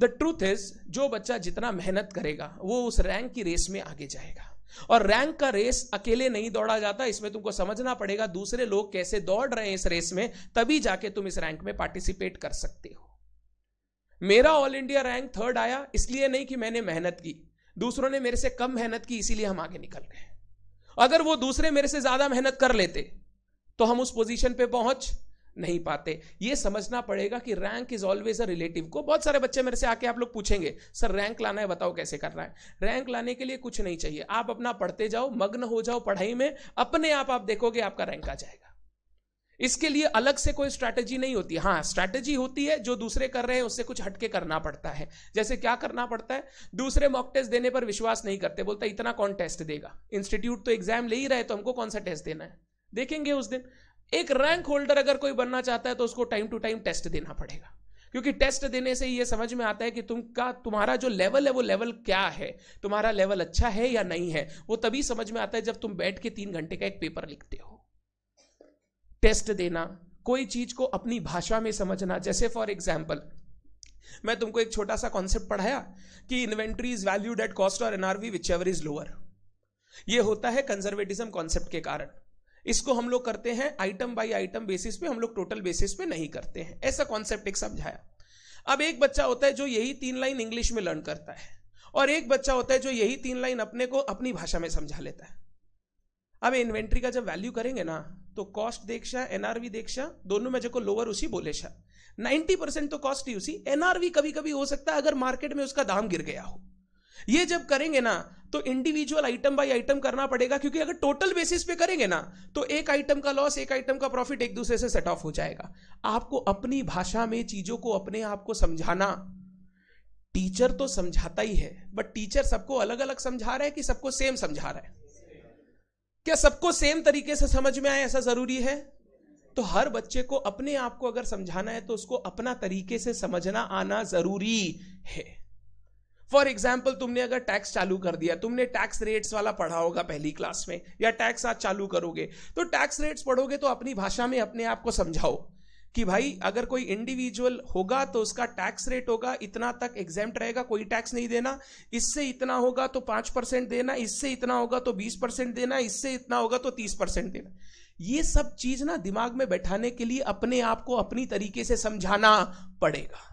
द ट्रूथ इज जो बच्चा जितना मेहनत करेगा वो उस रैंक की रेस में आगे जाएगा और रैंक का रेस अकेले नहीं दौड़ा जाता इसमें तुमको समझना पड़ेगा दूसरे लोग कैसे दौड़ रहे हैं इस रेस में तभी जाके तुम इस रैंक में पार्टिसिपेट कर सकते हो मेरा ऑल इंडिया रैंक थर्ड आया इसलिए नहीं कि मैंने मेहनत की दूसरों ने मेरे से कम मेहनत की इसीलिए हम आगे निकल गए अगर वो दूसरे मेरे से ज्यादा मेहनत कर लेते तो हम उस पोजीशन पे पहुंच नहीं पाते ये समझना पड़ेगा कि rank is always a relative को बहुत सारे बच्चे मेरे से आके आप लोग पूछेंगे सर रैंक लाना है बताओ कैसे करना है रैंक लाने के लिए कुछ नहीं चाहिए आप अपना पढ़ते जाओ मग्न हो जाओ पढ़ाई में अपने आप आप देखोगे आपका रैंक आ जाएगा इसके लिए अलग से कोई स्ट्रैटेजी नहीं होती हाँ स्ट्रैटेजी होती है जो दूसरे कर रहे हैं उससे कुछ हटके करना पड़ता है जैसे क्या करना पड़ता है दूसरे मॉक टेस्ट देने पर विश्वास नहीं करते बोलता इतना कौन टेस्ट देगा इंस्टीट्यूट तो एग्जाम ले ही रहे तो हमको कौन सा टेस्ट देना है देखेंगे उस दिन एक रैंक होल्डर अगर कोई बनना चाहता है तो उसको टाइम टू टाइम टेस्ट देना पड़ेगा क्योंकि टेस्ट देने से ये समझ में आता है कि तुम का तुम्हारा जो लेवल है वो लेवल क्या है तुम्हारा लेवल अच्छा है या नहीं है वो तभी समझ में आता है जब तुम बैठ के तीन घंटे का एक पेपर लिखते हो टेस्ट देना कोई चीज़ को अपनी भाषा में समझना जैसे फॉर एग्जाम्पल मैं तुमको एक छोटा सा कॉन्सेप्ट पढ़ाया कि inventory is valued at cost और NRV whichever is lower ये होता है कंजर्वेटिज्म कॉन्सेप्ट के कारण इसको हम लोग करते हैं आइटम बाय आइटम बेसिस पे हम लोग टोटल बेसिस पे नहीं करते हैं ऐसा कॉन्सेप्ट एक समझाया अब एक बच्चा होता है जो यही तीन लाइन इंग्लिश में लर्न करता है और एक बच्चा होता है जो यही तीन लाइन अपने को अपनी भाषा में समझा लेता है अब इन्वेंट्री का जब वैल्यू करेंगे ना तो कॉस्ट देख सा एनआरवी देखा दोनों में जो लोअर उसी बोले सा नाइन्टी परसेंट तो कॉस्ट ही उसी एनआरवी कभी कभी हो सकता है अगर मार्केट में उसका दाम गिर गया हो ये जब करेंगे ना तो इंडिविजुअल आइटम बाय आइटम करना पड़ेगा क्योंकि अगर टोटल बेसिस पे करेंगे ना तो एक आइटम का लॉस एक आइटम का प्रॉफिट एक दूसरे से सेट ऑफ हो जाएगा आपको अपनी भाषा में चीजों को अपने आप को समझाना टीचर तो समझाता ही है बट टीचर सबको अलग अलग समझा रहा है कि सबको सेम समझा रहा है क्या सबको सेम तरीके से समझ में आए ऐसा जरूरी है तो हर बच्चे को अपने आप को अगर समझाना है तो उसको अपना तरीके से समझना आना जरूरी है फॉर एग्जाम्पल तुमने अगर टैक्स चालू कर दिया तुमने टैक्स रेट्स वाला पढ़ा होगा पहली क्लास में या टैक्स आज चालू करोगे तो टैक्स रेट्स पढ़ोगे तो अपनी भाषा में अपने आप को समझाओ कि भाई अगर कोई इंडिविजुअल होगा तो उसका टैक्स रेट होगा इतना तक एग्जाम रहेगा कोई टैक्स नहीं देना इससे इतना होगा तो पांच परसेंट देना इससे इतना होगा तो बीस परसेंट देना इससे इतना होगा तो तीस परसेंट देना ये सब चीज ना दिमाग में बैठाने के लिए अपने आप को अपनी तरीके से समझाना पड़ेगा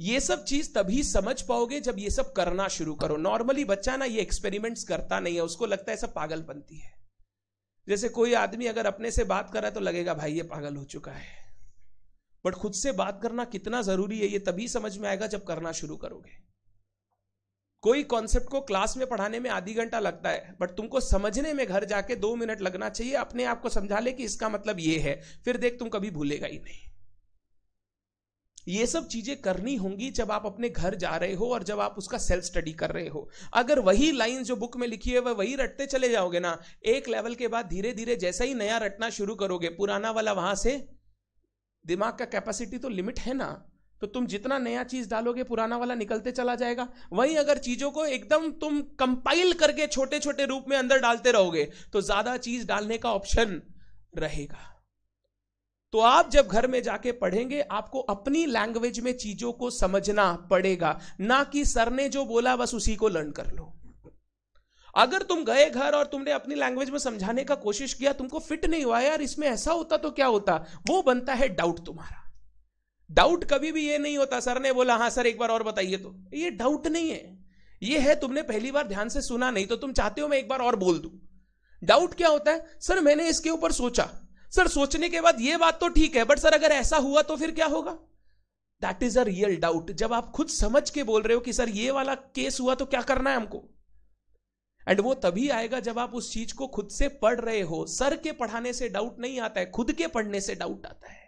ये सब चीज तभी समझ पाओगे जब ये सब करना शुरू करो नॉर्मली बच्चा ना ये एक्सपेरिमेंट्स करता नहीं है उसको लगता है सब बनती है जैसे कोई आदमी अगर अपने से बात कर रहा है तो लगेगा भाई ये पागल हो चुका है बट खुद से बात करना कितना जरूरी है ये तभी समझ में आएगा जब करना शुरू करोगे कोई कॉन्सेप्ट को क्लास में पढ़ाने में आधी घंटा लगता है बट तुमको समझने में घर जाके दो मिनट लगना चाहिए अपने आप को समझा ले कि इसका मतलब ये है फिर देख तुम कभी भूलेगा ही नहीं ये सब चीज़ें करनी होंगी जब आप अपने घर जा रहे हो और जब आप उसका सेल्फ स्टडी कर रहे हो अगर वही लाइन जो बुक में लिखी है वह वही रटते चले जाओगे ना एक लेवल के बाद धीरे धीरे जैसा ही नया रटना शुरू करोगे पुराना वाला वहां से दिमाग का कैपेसिटी तो लिमिट है ना तो तुम जितना नया चीज डालोगे पुराना वाला निकलते चला जाएगा वहीं अगर चीजों को एकदम तुम कंपाइल करके छोटे छोटे रूप में अंदर डालते रहोगे तो ज्यादा चीज डालने का ऑप्शन रहेगा तो आप जब घर में जाके पढ़ेंगे आपको अपनी लैंग्वेज में चीजों को समझना पड़ेगा ना कि सर ने जो बोला बस उसी को लर्न कर लो अगर तुम गए घर और तुमने अपनी लैंग्वेज में समझाने का कोशिश किया तुमको फिट नहीं हुआ यार इसमें ऐसा होता तो क्या होता वो बनता है डाउट तुम्हारा डाउट कभी भी ये नहीं होता सर ने बोला हाँ सर एक बार और बताइए तो ये डाउट नहीं है ये है तुमने पहली बार ध्यान से सुना नहीं तो तुम चाहते हो मैं एक बार और बोल दू डाउट क्या होता है सर मैंने इसके ऊपर सोचा सर सोचने के बाद ये बात तो ठीक है बट सर अगर ऐसा हुआ तो फिर क्या होगा that is a real doubt जब आप खुद समझ के बोल रहे हो कि सर ये वाला केस हुआ तो क्या करना है हमको एंड वो तभी आएगा जब आप उस चीज को खुद से पढ़ रहे हो सर के पढ़ाने से डाउट नहीं आता है खुद के पढ़ने से डाउट आता है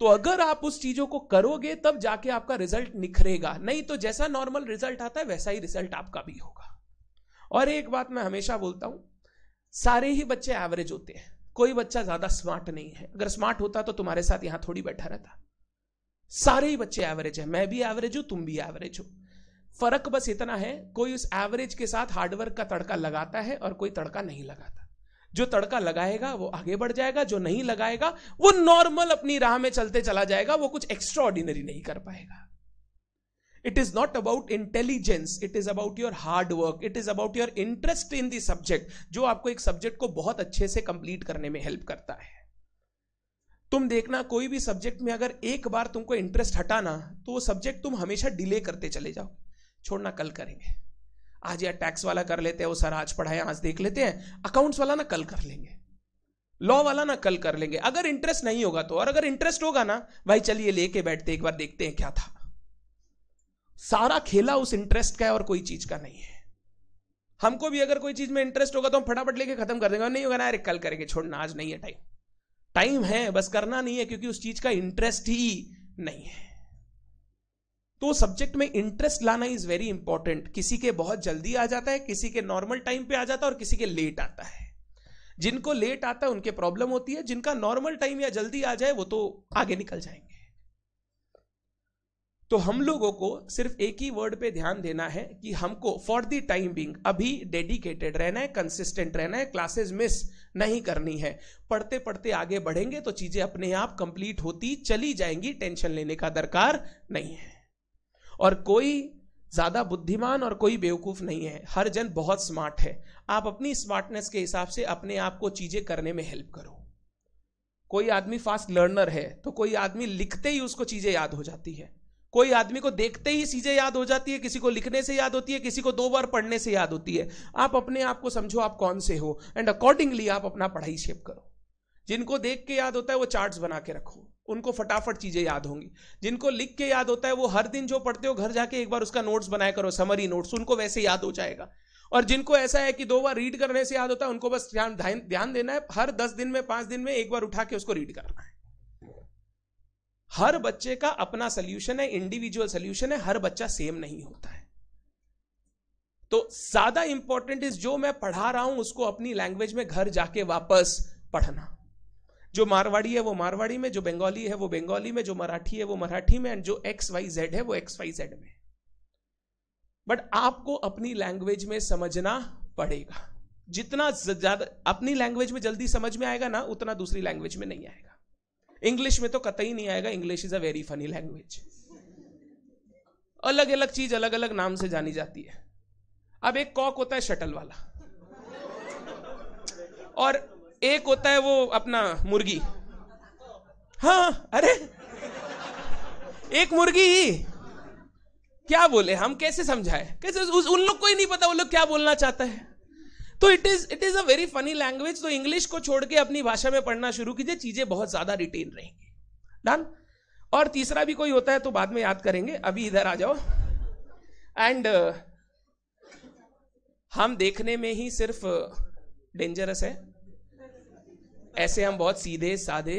तो अगर आप उस चीजों को करोगे तब जाके आपका रिजल्ट निखरेगा नहीं तो जैसा नॉर्मल रिजल्ट आता है वैसा ही रिजल्ट आपका भी होगा और एक बात मैं हमेशा बोलता हूं सारे ही बच्चे एवरेज होते हैं कोई बच्चा ज्यादा स्मार्ट नहीं है अगर स्मार्ट होता तो तुम्हारे साथ यहां थोड़ी बैठा रहता सारे ही बच्चे एवरेज है मैं भी एवरेज हूं तुम भी एवरेज हो फर्क बस इतना है कोई उस एवरेज के साथ हार्डवर्क का तड़का लगाता है और कोई तड़का नहीं लगाता जो तड़का लगाएगा वो आगे बढ़ जाएगा जो नहीं लगाएगा वो नॉर्मल अपनी राह में चलते चला जाएगा वो कुछ एक्स्ट्रा नहीं कर पाएगा it is not about intelligence it is about your hard work it is about your interest in the subject जो आपको एक सब्जेक्ट को बहुत अच्छे से कंप्लीट करने में हेल्प करता है तुम देखना कोई भी सब्जेक्ट में अगर एक बार तुमको इंटरेस्ट हटाना तो वो सब्जेक्ट तुम हमेशा डिले करते चले जाओ छोड़ना कल करेंगे आज या टैक्स वाला कर लेते हैं वो सर आज पढ़ाए आज देख लेते हैं अकाउंट्स वाला ना कल कर लेंगे लॉ वाला ना कल कर लेंगे अगर इंटरेस्ट नहीं होगा तो और अगर इंटरेस्ट होगा ना भाई चलिए लेके बैठते एक बार देखते हैं क्या था सारा खेला उस इंटरेस्ट का है और कोई चीज का नहीं है हमको भी अगर कोई चीज में इंटरेस्ट होगा तो हम फटाफट लेके खत्म कर देंगे नहीं होगा ना अरे कल करेंगे छोड़ना आज नहीं है टाइम टाइम है बस करना नहीं है क्योंकि उस चीज का इंटरेस्ट ही नहीं है तो सब्जेक्ट में इंटरेस्ट लाना इज वेरी इंपॉर्टेंट किसी के बहुत जल्दी आ जाता है किसी के नॉर्मल टाइम पे आ जाता है और किसी के लेट आता है जिनको लेट आता है उनके प्रॉब्लम होती है जिनका नॉर्मल टाइम या जल्दी आ जाए वो तो आगे निकल जाएंगे तो हम लोगों को सिर्फ एक ही वर्ड पे ध्यान देना है कि हमको फॉर द टाइम बिंग अभी डेडिकेटेड रहना है कंसिस्टेंट रहना है क्लासेस मिस नहीं करनी है पढ़ते पढ़ते आगे बढ़ेंगे तो चीज़ें अपने आप कंप्लीट होती चली जाएंगी टेंशन लेने का दरकार नहीं है और कोई ज़्यादा बुद्धिमान और कोई बेवकूफ़ नहीं है हर जन बहुत स्मार्ट है आप अपनी स्मार्टनेस के हिसाब से अपने आप को चीज़ें करने में हेल्प करो कोई आदमी फास्ट लर्नर है तो कोई आदमी लिखते ही उसको चीज़ें याद हो जाती है कोई आदमी को देखते ही चीजें याद हो जाती है किसी को लिखने से याद होती है किसी को दो बार पढ़ने से याद होती है आप अपने आप को समझो आप कौन से हो एंड अकॉर्डिंगली आप अपना पढ़ाई शेप करो जिनको देख के याद होता है वो चार्ट्स बना के रखो उनको फटाफट चीजें याद होंगी जिनको लिख के याद होता है वो हर दिन जो पढ़ते हो घर जाके एक बार उसका नोट्स बनाया करो समरी नोट्स उनको वैसे याद हो जाएगा और जिनको ऐसा है कि दो बार रीड करने से याद होता है उनको बस ध्यान ध्यान देना है हर दस दिन में पांच दिन में एक बार उठा के उसको रीड करना है हर बच्चे का अपना सोल्यूशन है इंडिविजुअल सोल्यूशन है हर बच्चा सेम नहीं होता है तो ज्यादा इंपॉर्टेंट इज जो मैं पढ़ा रहा हूं उसको अपनी लैंग्वेज में घर जाके वापस पढ़ना जो मारवाड़ी है वो मारवाड़ी में जो बंगाली है वो बंगाली में जो मराठी है वो मराठी में एंड जो एक्स वाई जेड है वो एक्स वाई जेड में बट आपको अपनी लैंग्वेज में समझना पड़ेगा जितना ज्यादा अपनी लैंग्वेज में जल्दी समझ में आएगा ना उतना दूसरी लैंग्वेज में नहीं आएगा इंग्लिश में तो कतई नहीं आएगा English is a very funny language अलग अलग चीज अलग अलग नाम से जानी जाती है अब एक कॉक होता है शटल वाला और एक होता है वो अपना मुर्गी हाँ अरे एक मुर्गी ही क्या बोले हम कैसे समझाए कैसे उस, उन लोग को ही नहीं पता वो लोग क्या बोलना चाहता है तो it is it is a very funny language तो इंग्लिश को छोड़ के अपनी भाषा में पढ़ना शुरू कीजिए चीजें बहुत ज्यादा रिटेन रहेंगी डन और तीसरा भी कोई होता है तो बाद में याद करेंगे अभी इधर आ जाओ एंड uh, हम देखने में ही सिर्फ डेंजरस uh, है ऐसे हम बहुत सीधे साधे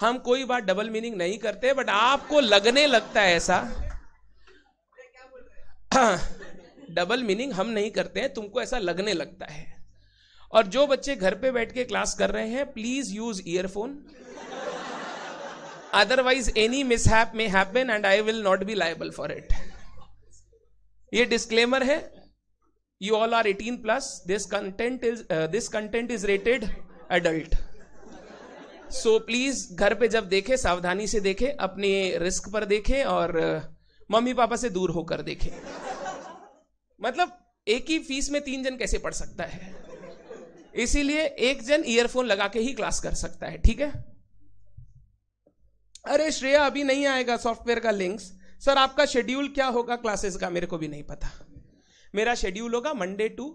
हम कोई बात डबल मीनिंग नहीं करते बट आपको लगने लगता है ऐसा हाँ। डबल मीनिंग हम नहीं करते हैं तुमको ऐसा लगने लगता है और जो बच्चे घर पे बैठ के क्लास कर रहे हैं please use earphone otherwise any mishap may happen and I will not be liable for it ये डिस्क्लेमर है you all are eighteen plus this content is this content is rated adult so please घर पे जब देखे सावधानी से देखे अपने रिस्क पर देखे और uh, मम्मी पापा से दूर होकर देखे मतलब एक ही फीस में तीन जन कैसे पढ़ सकता है इसीलिए एक जन ईयरफोन लगा के ही क्लास कर सकता है ठीक है अरे श्रेया अभी नहीं आएगा सॉफ्टवेयर का लिंक्स सर आपका शेड्यूल क्या होगा क्लासेस का मेरे को भी नहीं पता मेरा शेड्यूल होगा मंडे टू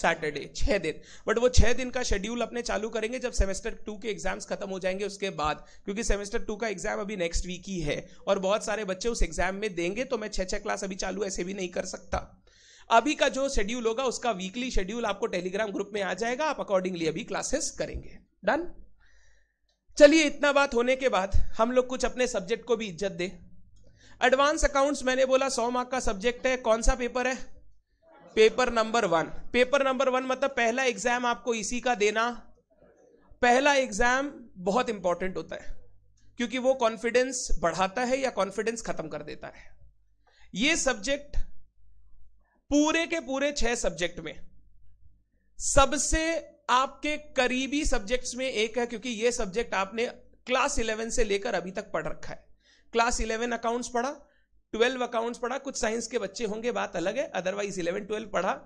सैटरडे छह दिन बट वो छह दिन का शेड्यूल अपने चालू करेंगे जब सेमेस्टर टू के एग्जाम्स खत्म हो जाएंगे उसके बाद क्योंकि सेमेस्टर टू का एग्जाम अभी नेक्स्ट वीक ही है और बहुत सारे बच्चे उस एग्जाम में देंगे तो मैं छह छह क्लास अभी चालू ऐसे भी नहीं कर सकता अभी का जो शेड्यूल होगा उसका वीकली शेड्यूल आपको टेलीग्राम ग्रुप में आ जाएगा आप अकॉर्डिंगली अभी क्लासेस करेंगे डन चलिए इतना बात होने के बाद हम लोग कुछ अपने सब्जेक्ट को भी इज्जत दे एडवांस अकाउंट्स मैंने बोला सौ मार्क का सब्जेक्ट है कौन सा पेपर है paper number one paper number one मतलब पहला एग्जाम आपको इसी का देना पहला एग्जाम बहुत इंपॉर्टेंट होता है क्योंकि वो कॉन्फिडेंस बढ़ाता है या कॉन्फिडेंस खत्म कर देता है ये सब्जेक्ट पूरे के पूरे छह सब्जेक्ट में सबसे आपके करीबी सब्जेक्ट्स में एक है क्योंकि ये सब्जेक्ट आपने क्लास इलेवन से लेकर अभी तक पढ़ रखा है क्लास इलेवन अकाउंट्स पढ़ा ट्वेल्व अकाउंट्स पढ़ा कुछ साइंस के बच्चे होंगे बात अलग है अदरवाइज इलेवन ट्वेल्व पढ़ा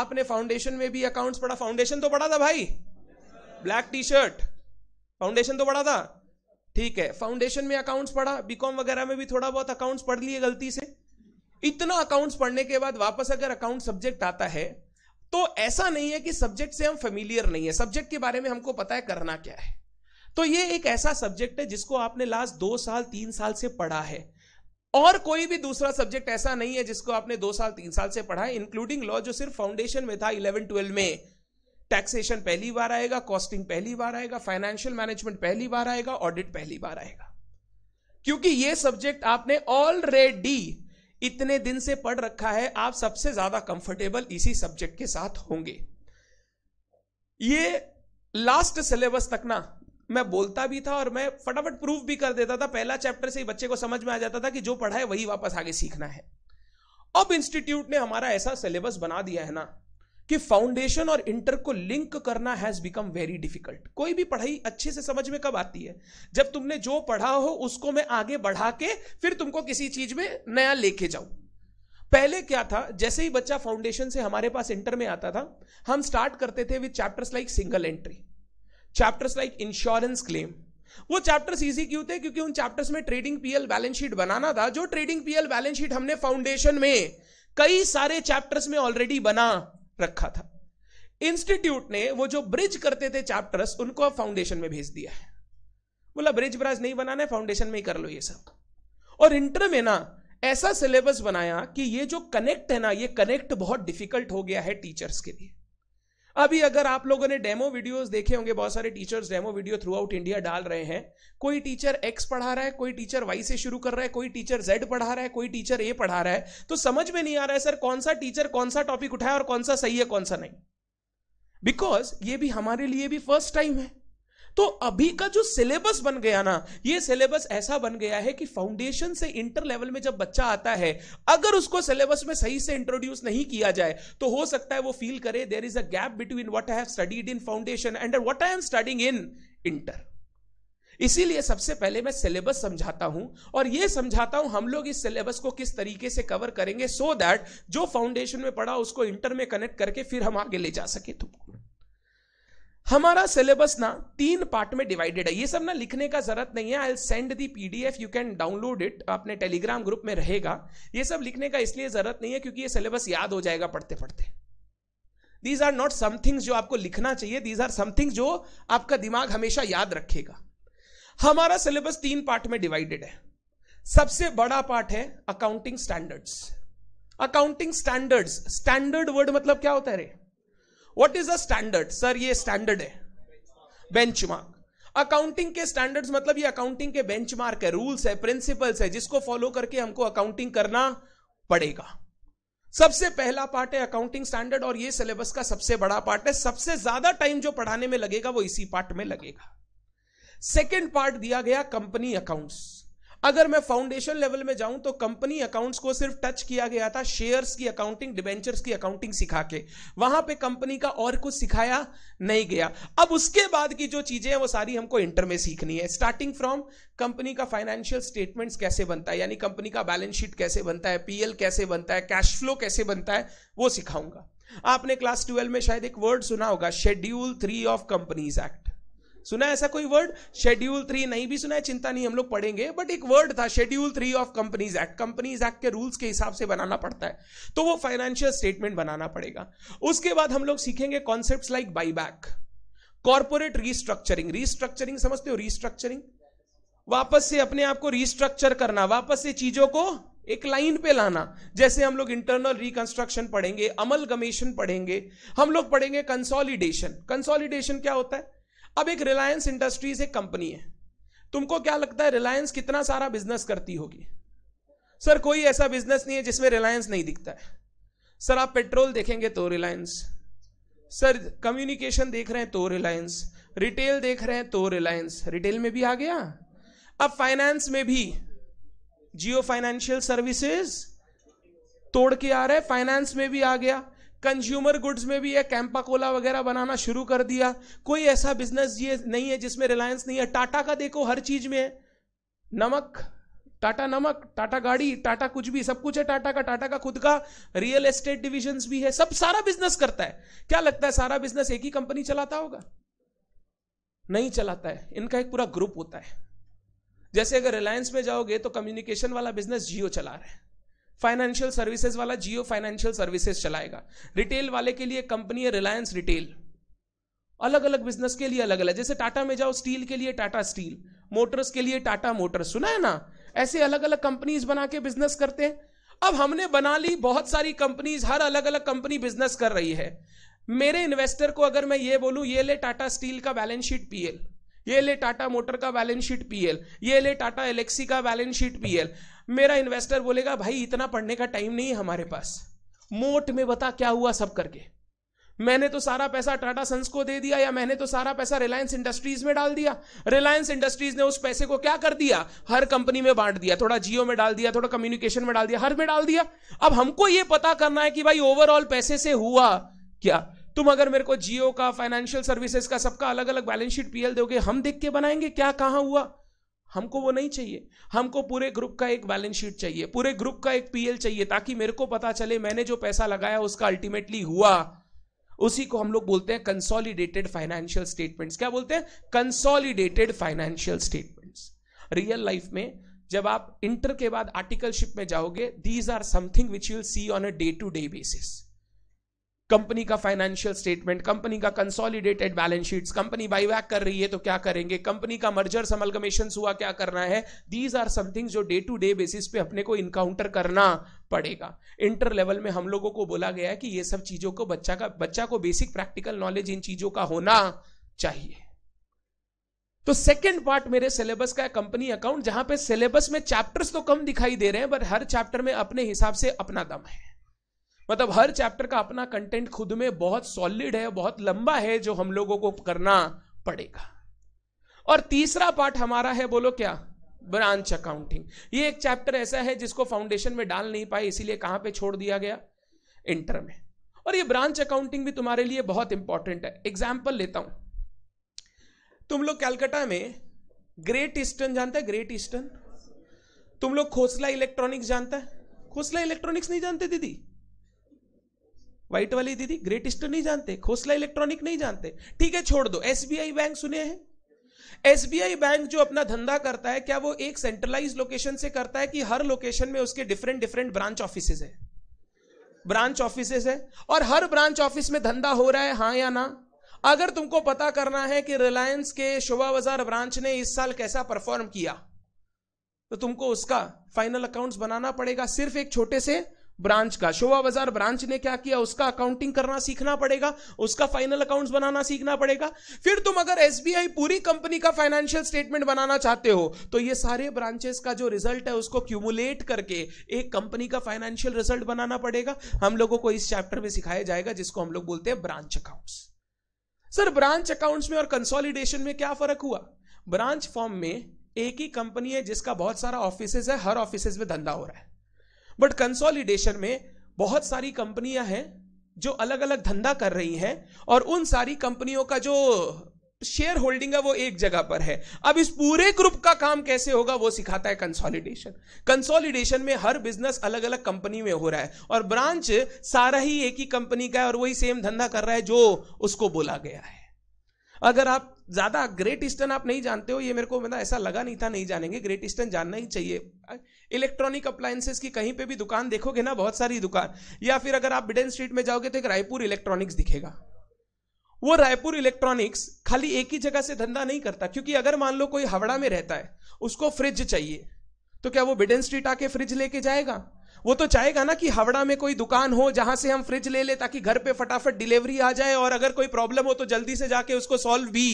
आपने फाउंडेशन में भी अकाउंट्स पढ़ा फाउंडेशन तो पढ़ा था भाई ब्लैक टी शर्ट फाउंडेशन तो पढ़ा था ठीक है फाउंडेशन में अकाउंट्स पढ़ा बीकॉम वगैरह में भी थोड़ा बहुत अकाउंट्स पढ़ लिए गलती से इतना अकाउंट्स पढ़ने के बाद वापस अगर अकाउंट सब्जेक्ट आता है तो ऐसा नहीं है कि सब्जेक्ट से हम फेमिलियर नहीं है सब्जेक्ट के बारे में हमको पता है करना क्या है तो ये एक ऐसा सब्जेक्ट है जिसको आपने लास्ट दो साल तीन साल से पढ़ा है और कोई भी दूसरा सब्जेक्ट ऐसा नहीं है जिसको आपने दो साल तीन साल से पढ़ा है इंक्लूडिंग लॉ जो सिर्फ फाउंडेशन में था इलेवन ट्वेल्व में टैक्सेशन पहली बार आएगा कॉस्टिंग पहली बार आएगा फाइनेंशियल मैनेजमेंट पहली बार आएगा ऑडिट पहली बार आएगा क्योंकि ये सब्जेक्ट आपने ऑलरेडी इतने दिन से पढ़ रखा है आप सबसे ज्यादा कंफर्टेबल इसी सब्जेक्ट के साथ होंगे ये लास्ट सिलेबस तक ना मैं बोलता भी था और मैं फटाफट प्रूफ भी कर देता था पहला चैप्टर से ही बच्चे को समझ में आ जाता था कि जो पढ़ा है वही वापस आगे सीखना है अब इंस्टीट्यूट ने हमारा ऐसा सिलेबस बना दिया है ना कि फाउंडेशन और इंटर को लिंक करना हैज बिकम वेरी डिफिकल्ट कोई भी पढ़ाई अच्छे से समझ में कब आती है जब तुमने जो पढ़ा हो उसको मैं आगे बढ़ा के फिर तुमको किसी चीज में नया लेके जाऊं पहले क्या था जैसे ही बच्चा फाउंडेशन से हमारे पास इंटर में आता था हम स्टार्ट करते थे with chapters like single entry chapters like insurance claim वो चैप्टर्स इजी क्यों थे क्योंकि उन चैप्टर्स में ट्रेडिंग पीएल बैलेंस शीट बनाना था जो ट्रेडिंग पीएल बैलेंस शीट हमने फाउंडेशन में कई सारे चैप्टर्स में ऑलरेडी बना रखा था इंस्टीट्यूट ने वो जो ब्रिज करते थे चैप्टर्स उनको अब फाउंडेशन में भेज दिया है बोला ब्रिज ब्राज नहीं बनाना है फाउंडेशन में ही कर लो ये सब और इंटर में ना ऐसा सिलेबस बनाया कि ये जो कनेक्ट है ना ये कनेक्ट बहुत डिफिकल्ट हो गया है टीचर्स के लिए अभी अगर आप लोगों ने डेमो वीडियोस देखे होंगे बहुत सारे teachers demo video throughout India डाल रहे हैं कोई टीचर एक्स पढ़ा रहा है कोई टीचर वाई से शुरू कर रहा है कोई टीचर जेड पढ़ा रहा है कोई टीचर ए पढ़ा रहा है तो समझ में नहीं आ रहा है सर कौन सा टीचर कौन सा टॉपिक उठाया और कौन सा सही है कौन सा नहीं बिकॉज ये भी हमारे लिए भी फर्स्ट टाइम है तो अभी का जो सिलेबस बन गया ना ये सिलेबस ऐसा बन गया है कि फाउंडेशन से इंटर लेवल में जब बच्चा आता है अगर उसको सिलेबस में सही से इंट्रोड्यूस नहीं किया जाए तो हो सकता है वो फील करे there is a gap between what I have studied in foundation and what I am studying in inter इसीलिए सबसे पहले मैं सिलेबस समझाता हूं और यह समझाता हूं हम लोग इस सिलेबस को किस तरीके से कवर करेंगे सो so दैट जो फाउंडेशन में पढ़ा उसको इंटर में कनेक्ट करके फिर हम आगे ले जा सके तुमको हमारा सिलेबस ना तीन पार्ट में डिवाइडेड है ये सब ना लिखने का जरूरत नहीं है I send the PDF you can download it अपने टेलीग्राम ग्रुप में रहेगा ये सब लिखने का इसलिए जरूरत नहीं है क्योंकि ये सिलेबस याद हो जाएगा पढ़ते पढ़ते दीज आर नॉट समथिंग्स जो आपको लिखना चाहिए दीज आर समथिंग्स जो आपका दिमाग हमेशा याद रखेगा हमारा सिलेबस तीन पार्ट में डिवाइडेड है सबसे बड़ा पार्ट है accounting standards accounting standards standard word मतलब क्या होता है रे what is a standard sir ये स्टैंडर्ड है बेंचमार्क अकाउंटिंग के स्टैंडर्ड्स मतलब ये अकाउंटिंग के बेंचमार्क है रूल्स है प्रिंसिपल्स है जिसको फॉलो करके हमको अकाउंटिंग करना पड़ेगा सबसे पहला पार्ट है अकाउंटिंग स्टैंडर्ड और ये सिलेबस का सबसे बड़ा पार्ट है सबसे ज्यादा टाइम जो पढ़ाने में लगेगा वो इसी पार्ट में लगेगा सेकेंड पार्ट दिया गया कंपनी अकाउंट्स अगर मैं फाउंडेशन लेवल में जाऊं तो कंपनी अकाउंट्स को सिर्फ टच किया गया था शेयर्स की अकाउंटिंग डिबेंचर्स की अकाउंटिंग सिखा के वहां पे कंपनी का और कुछ सिखाया नहीं गया अब उसके बाद की जो चीजें हैं वो सारी हमको इंटर में सीखनी है स्टार्टिंग फ्रॉम कंपनी का फाइनेंशियल स्टेटमेंट्स कैसे बनता है यानी कंपनी का बैलेंस शीट कैसे बनता है पीएल कैसे बनता है कैश फ्लो कैसे बनता है वो सिखाऊंगा आपने क्लास ट्वेल्व में शायद एक वर्ड सुना होगा schedule three of companies act सुना ऐसा कोई वर्ड शेड्यूल थ्री नहीं भी सुना है चिंता नहीं हम लोग पढ़ेंगे बट एक वर्ड था schedule three of companies act companies act के रूल्स के हिसाब से बनाना पड़ता है तो वो फाइनेंशियल स्टेटमेंट बनाना पड़ेगा उसके बाद हम लोग सीखेंगे concept like buyback corporate restructuring restructuring समझते हो रिस्ट्रक्चरिंग वापस से अपने आप को रिस्ट्रक्चर करना वापस से चीजों को एक लाइन पे लाना जैसे हम लोग इंटरनल रिकंस्ट्रक्शन पढ़ेंगे अमल गमेशन पढ़ेंगे हम लोग पढ़ेंगे कंसोलिडेशन कंसोलिडेशन क्या होता है अब एक रिलायंस इंडस्ट्रीज एक कंपनी है तुमको क्या लगता है रिलायंस कितना सारा बिजनेस करती होगी सर कोई ऐसा बिजनेस नहीं है जिसमें रिलायंस नहीं दिखता है सर आप पेट्रोल देखेंगे तो रिलायंस सर कम्युनिकेशन देख रहे हैं तो रिलायंस रिटेल देख रहे हैं तो रिलायंस रिटेल में भी आ गया अब फाइनेंस में भी जियो फाइनेंशियल सर्विसेज तोड़ के आ रहा है फाइनेंस में भी आ गया कंज्यूमर गुड्स में भी है कैंपा कोला वगैरह बनाना शुरू कर दिया कोई ऐसा बिजनेस ये नहीं है जिसमें रिलायंस नहीं है टाटा का देखो हर चीज में है नमक टाटा नमक टाटा गाड़ी टाटा कुछ भी सब कुछ है टाटा का टाटा का खुद का रियल एस्टेट डिविजन भी है सब सारा बिजनेस करता है क्या लगता है सारा बिजनेस एक ही कंपनी चलाता होगा नहीं चलाता है इनका एक पूरा ग्रुप होता है जैसे अगर रिलायंस में जाओगे तो कम्युनिकेशन वाला बिजनेस जियो चला रहा है फाइनेंशियल सर्विसेज वाला जियो फाइनेंशियल सर्विसेज चलाएगा रिटेल वाले के लिए कंपनी है रिलायंस रिटेल अलग अलग बिजनेस के लिए अलग अलग जैसे टाटा में जाओ स्टील के लिए टाटा स्टील मोटर्स के लिए टाटा मोटर्स सुना है ना ऐसे अलग अलग कंपनीज बना के बिजनेस करते हैं अब हमने बना ली बहुत सारी कंपनीज हर अलग अलग कंपनी बिजनेस कर रही है मेरे इन्वेस्टर को अगर मैं ये बोलूं ये ले टाटा स्टील का बैलेंस शीट पीएल ये ले टाटा मोटर का बैलेंस शीट पीएल ये ले टाटा एलेक्सी का बैलेंस शीट पीएल मेरा इन्वेस्टर बोलेगा भाई इतना पढ़ने का टाइम नहीं है हमारे पास मोट में बता क्या हुआ सब करके मैंने तो सारा पैसा टाटा सन्स को दे दिया या मैंने तो सारा पैसा रिलायंस इंडस्ट्रीज में डाल दिया रिलायंस इंडस्ट्रीज ने उस पैसे को क्या कर दिया हर कंपनी में बांट दिया थोड़ा जियो में डाल दिया थोड़ा कम्युनिकेशन में डाल दिया हर में डाल दिया अब हमको ये पता करना है कि भाई ओवरऑल पैसे से हुआ क्या तुम अगर मेरे को जियो का फाइनेंशियल सर्विसेज का सबका अलग अलग बैलेंस शीट पीएल दोगे हम देख के बनाएंगे क्या कहाँ हुआ हमको वो नहीं चाहिए हमको पूरे ग्रुप का एक बैलेंस शीट चाहिए पूरे ग्रुप का एक पीएल चाहिए ताकि मेरे को पता चले मैंने जो पैसा लगाया उसका अल्टीमेटली हुआ उसी को हम लोग बोलते हैं कंसोलिडेटेड फाइनेंशियल स्टेटमेंट्स क्या बोलते हैं consolidated financial statements real life में जब आप इंटर के बाद आर्टिकलशिप में जाओगे these are something which you'll see on a day to day basis company का फाइनेंशियल स्टेटमेंट कंपनी का consolidated balance sheet company buyback कर रही है तो क्या करेंगे कंपनी का मर्जर समलगमेशन हुआ क्या करना है दीज आर समथिंग जो डे टू डे बेसिस पे अपने को इनकाउंटर करना पड़ेगा इंटर लेवल में हम लोगों को बोला गया है कि ये सब चीजों को बच्चा का बच्चा को बेसिक प्रैक्टिकल नॉलेज इन चीजों का होना चाहिए तो सेकेंड पार्ट मेरे सिलेबस का कंपनी अकाउंट जहां पे सिलेबस में चैप्टर्स तो कम दिखाई दे रहे हैं बट हर चैप्टर में अपने हिसाब से अपना दम है मतलब हर चैप्टर का अपना कंटेंट खुद में बहुत सॉलिड है बहुत लंबा है जो हम लोगों को करना पड़ेगा और तीसरा पार्ट हमारा है बोलो क्या ब्रांच अकाउंटिंग ये एक चैप्टर ऐसा है जिसको फाउंडेशन में डाल नहीं पाए इसीलिए कहां पे छोड़ दिया गया इंटर में और ये ब्रांच अकाउंटिंग भी तुम्हारे लिए बहुत इंपॉर्टेंट है एग्जाम्पल लेता हूं तुम लोग कैलकाटा में ग्रेट ईस्टर्न जानते हैं ग्रेट ईस्टर्न तुम लोग खोसला इलेक्ट्रॉनिक्स जानता है खोसला इलेक्ट्रॉनिक्स नहीं जानते दीदी व्हाइट वाली दीदी ग्रेटेस्ट तो नहीं जानते खोसला इलेक्ट्रॉनिक नहीं जानते ठीक है छोड़ दो एसबीआई बैंक सुने हैं एसबीआई बैंक जो अपना धंधा करता है क्या वो एक सेंट्रलाइज लोकेशन से करता है कि हर लोकेशन में उसके डिफरेंट डिफरेंट ब्रांच ऑफिस है ब्रांच ऑफिस है और हर ब्रांच ऑफिस में धंधा हो रहा है हाँ या ना अगर तुमको पता करना है कि रिलायंस के शोभा बाजार ब्रांच ने इस साल कैसा परफॉर्म किया तो तुमको उसका फाइनल अकाउंट्स बनाना पड़ेगा सिर्फ एक छोटे से ब्रांच का शोभा बाजार ब्रांच ने क्या किया उसका अकाउंटिंग करना सीखना पड़ेगा उसका फाइनल अकाउंट्स बनाना सीखना पड़ेगा फिर तुम अगर एसबीआई पूरी कंपनी का फाइनेंशियल स्टेटमेंट बनाना चाहते हो तो ये सारे ब्रांचेस का जो रिजल्ट है उसको क्यूमुलेट करके एक कंपनी का फाइनेंशियल रिजल्ट बनाना पड़ेगा हम लोगों को इस चैप्टर में सिखाया जाएगा जिसको हम लोग बोलते हैं branch accounts sir branch accounts में और कंसोलिडेशन में क्या फर्क हुआ ब्रांच फॉर्म में एक ही कंपनी है जिसका बहुत सारा ऑफिस है हर ऑफिस में धंधा हो रहा है बट कंसोलिडेशन में बहुत सारी कंपनियां हैं जो अलग अलग धंधा कर रही हैं और उन सारी कंपनियों का जो शेयर होल्डिंग है वो एक जगह पर है अब इस पूरे ग्रुप का काम कैसे होगा वो सिखाता है कंसोलिडेशन कंसोलिडेशन में हर बिजनेस अलग अलग कंपनी में हो रहा है और ब्रांच सारा ही एक ही कंपनी का है और वही सेम धंधा कर रहा है जो उसको बोला गया है अगर आप ज्यादा ग्रेट ईस्टर्न आप नहीं जानते हो ये मेरे को मतलब ऐसा लगा नहीं था नहीं जानेंगे ग्रेट ईस्टर्न जानना ही चाहिए इलेक्ट्रॉनिक अप्लायंसेस की कहीं पे भी दुकान देखोगे ना बहुत सारी दुकान या फिर अगर आप बिडेन स्ट्रीट में जाओगे तो एक रायपुर इलेक्ट्रॉनिक्स दिखेगा वो रायपुर इलेक्ट्रॉनिक्स खाली एक ही जगह से धंधा नहीं करता क्योंकि अगर मान लो कोई हावड़ा में रहता है उसको फ्रिज चाहिए तो क्या वो बिडेन स्ट्रीट आके फ्रिज लेके जाएगा वो तो चाहेगा ना कि हावड़ा में कोई दुकान हो जहां से हम फ्रिज ले ले ताकि घर पे फटाफट डिलीवरी आ जाए और अगर कोई प्रॉब्लम हो तो जल्दी से जाके उसको सॉल्व भी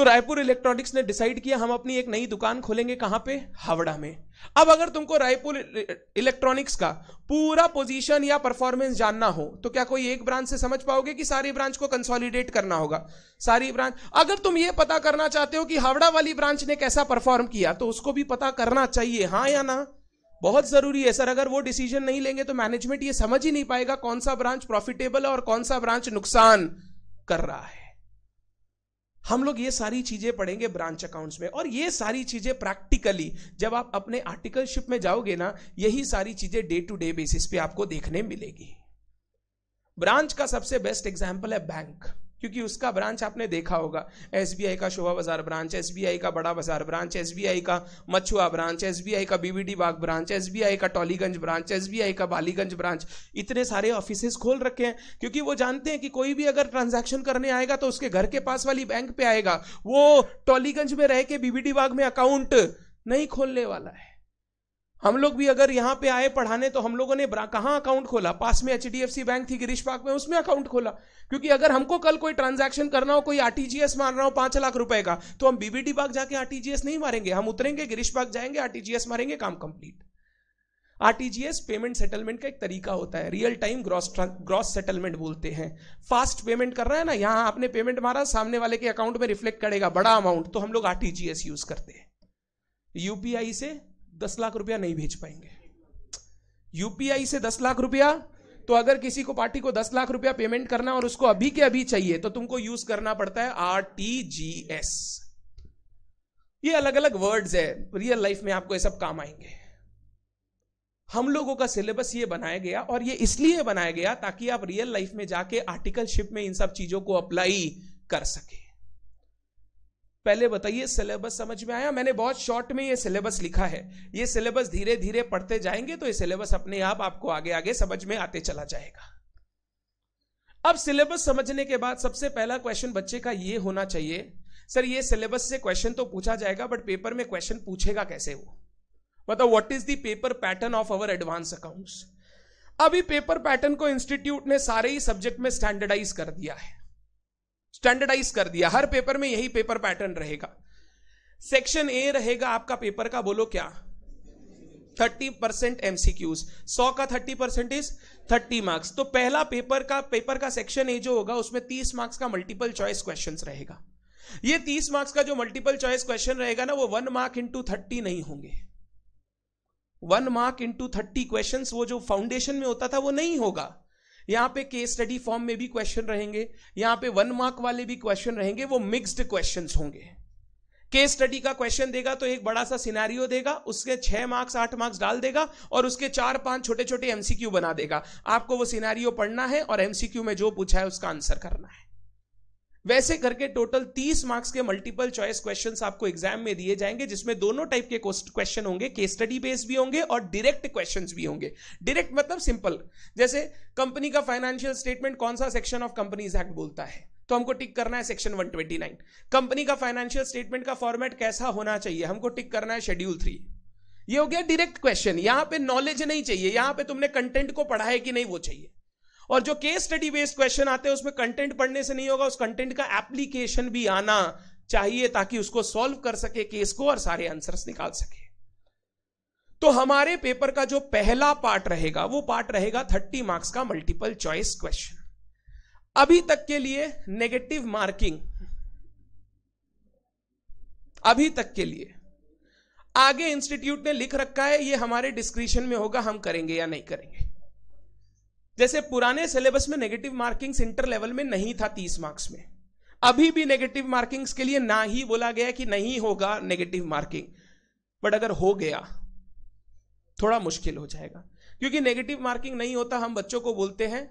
तो रायपुर इलेक्ट्रॉनिक्स ने डिसाइड किया हम अपनी एक नई दुकान खोलेंगे कहां पे हावड़ा में अब अगर तुमको रायपुर इलेक्ट्रॉनिक्स का पूरा पोजीशन या परफॉर्मेंस जानना हो तो क्या कोई एक ब्रांच से समझ पाओगे कि सारी ब्रांच को कंसोलिडेट करना होगा सारी ब्रांच अगर तुम ये पता करना चाहते हो कि हावड़ा वाली ब्रांच ने कैसा परफॉर्म किया तो उसको भी पता करना चाहिए हाँ या ना बहुत ज़रूरी है सर अगर वो डिसीजन नहीं लेंगे तो मैनेजमेंट ये समझ ही नहीं पाएगा कौन सा ब्रांच प्रॉफिटेबल और कौन सा ब्रांच नुकसान कर रहा है हम लोग ये सारी चीजें पढ़ेंगे ब्रांच अकाउंट्स में और ये सारी चीजें प्रैक्टिकली जब आप अपने आर्टिकलशिप में जाओगे ना यही सारी चीजें डे टू डे बेसिस पे आपको देखने मिलेगी ब्रांच का सबसे बेस्ट एग्जाम्पल है बैंक क्योंकि उसका ब्रांच आपने देखा होगा एस का शोभा बाजार ब्रांच एस का बड़ा बाजार ब्रांच एस का मछुआ ब्रांच एस का बीबीडी बाग ब्रांच एस का टॉलीगंज ब्रांच एस का बालीगंज ब्रांच इतने सारे ऑफिस खोल रखे हैं क्योंकि वो जानते हैं कि कोई भी अगर ट्रांजेक्शन करने आएगा तो उसके घर के पास वाली बैंक पे आएगा वो टॉलीगंज में रह के बीबीडी बाग में अकाउंट नहीं खोलने वाला है हम लोग भी अगर यहाँ पे आए पढ़ाने तो हम लोगों ने कहाँ अकाउंट खोला पास में एच बैंक थी गिरीश पाक में उसमें अकाउंट खोला क्योंकि अगर हमको कल कोई ट्रांजैक्शन करना हो कोई आरटीजीएस मार रहा हो पांच लाख रुपए का तो हम बीबीटी पाक जाके आरटीजीएस नहीं मारेंगे हम उतरेंगे गिरीश पाक जाएंगे आरटीजीएस मारेंगे काम कंप्लीट आरटीजीएस पेमेंट सेटलमेंट का एक तरीका होता है real time gross gross settlement बोलते हैं फास्ट पेमेंट कर रहा है ना यहाँ आपने पेमेंट मारा सामने वाले के अकाउंट में रिफ्लेक्ट करेगा बड़ा अमाउंट तो हम लोग आरटीजीएस यूज करते हैं यूपीआई से दस लाख रुपया नहीं भेज पाएंगे यूपीआई से दस लाख रुपया तो अगर किसी को पार्टी को दस लाख रुपया पेमेंट करना और उसको अभी के अभी चाहिए तो तुमको यूज करना पड़ता है आर टी जी एस ये अलग अलग वर्ड्स है रियल लाइफ में आपको ये सब काम आएंगे हम लोगों का सिलेबस ये बनाया गया और ये इसलिए बनाया गया ताकि आप रियल लाइफ में जाके आर्टिकलशिप में इन सब चीजों को अप्लाई कर सके पहले बताइए सिलेबस समझ में आया मैंने बहुत शॉर्ट में ये सिलेबस लिखा है ये सिलेबस धीरे धीरे पढ़ते जाएंगे तो ये सिलेबस अपने आप आपको आगे आगे समझ में आते चला जाएगा अब सिलेबस समझने के बाद सबसे पहला क्वेश्चन बच्चे का ये होना चाहिए सर ये सिलेबस से क्वेश्चन तो पूछा जाएगा बट पेपर में क्वेश्चन पूछेगा कैसे वो मतलब what is the paper pattern of our advance accounts अभी पेपर पैटर्न को इंस्टीट्यूट ने सारे ही सब्जेक्ट में स्टैंडर्डाइज कर दिया है स्टैंडर्डाइज कर दिया हर पेपर में यही पेपर पैटर्न रहेगा सेक्शन ए रहेगा आपका पेपर का बोलो क्या थर्टी परसेंट एमसीक्यूज सौ का thirty percent is thirty marks तो पहला पेपर का पेपर का सेक्शन ए जो होगा उसमें तीस मार्क्स का मल्टीपल चॉइस क्वेश्चन रहेगा ये तीस मार्क्स का जो मल्टीपल चॉइस क्वेश्चन रहेगा ना वो वन मार्क इंटू थर्टी नहीं होंगे one mark into thirty question वो जो फाउंडेशन में होता था वो नहीं होगा यहाँ पे केस स्टडी फॉर्म में भी क्वेश्चन रहेंगे यहाँ पे वन मार्क वाले भी क्वेश्चन रहेंगे वो मिक्सड क्वेश्चन होंगे केस स्टडी का क्वेश्चन देगा तो एक बड़ा सा सिनारियो देगा उसके छह मार्क्स आठ मार्क्स डाल देगा और उसके चार पांच छोटे छोटे एमसीक्यू बना देगा आपको वो सिनेरियो पढ़ना है और एमसीक्यू में जो पूछा है उसका आंसर करना है वैसे करके टोटल 30 मार्क्स के मल्टीपल चॉइस क्वेश्चन आपको एग्जाम में दिए जाएंगे जिसमें दोनों टाइप के क्वेश्चन होंगे केस स्टडी बेस्ड भी होंगे और डायरेक्ट क्वेश्चन भी होंगे डायरेक्ट मतलब सिंपल जैसे कंपनी का फाइनेंशियल स्टेटमेंट कौन सा सेक्शन ऑफ कंपनीज एक्ट बोलता है तो हमको टिक करना है सेक्शन 129 कंपनी का फाइनेंशियल स्टेटमेंट का फॉर्मेट कैसा होना चाहिए हमको टिक करना है शेड्यूल थ्री ये हो गया डायरेक्ट क्वेश्चन यहां पे नॉलेज नहीं चाहिए यहां पे तुमने कंटेंट को पढ़ा है कि नहीं वो चाहिए और जो केस स्टडी बेस्ड क्वेश्चन आते हैं उसमें कंटेंट पढ़ने से नहीं होगा उस कंटेंट का एप्लीकेशन भी आना चाहिए ताकि उसको सॉल्व कर सके केस को और सारे आंसर निकाल सके तो हमारे पेपर का जो पहला पार्ट रहेगा वो पार्ट रहेगा थर्टी मार्क्स का मल्टीपल चॉइस क्वेश्चन अभी तक के लिए नेगेटिव मार्किंग अभी तक के लिए आगे इंस्टीट्यूट ने लिख रखा है ये हमारे डिस्क्रिप्शन में होगा हम करेंगे या नहीं करेंगे जैसे पुराने सिलेबस में नेगेटिव मार्किंग्स इंटर लेवल में नहीं था तीस मार्क्स में अभी भी नेगेटिव मार्किंग्स के लिए ना ही बोला गया कि नहीं होगा नेगेटिव मार्किंग बट अगर हो गया थोड़ा मुश्किल हो जाएगा क्योंकि नेगेटिव मार्किंग नहीं होता हम बच्चों को बोलते हैं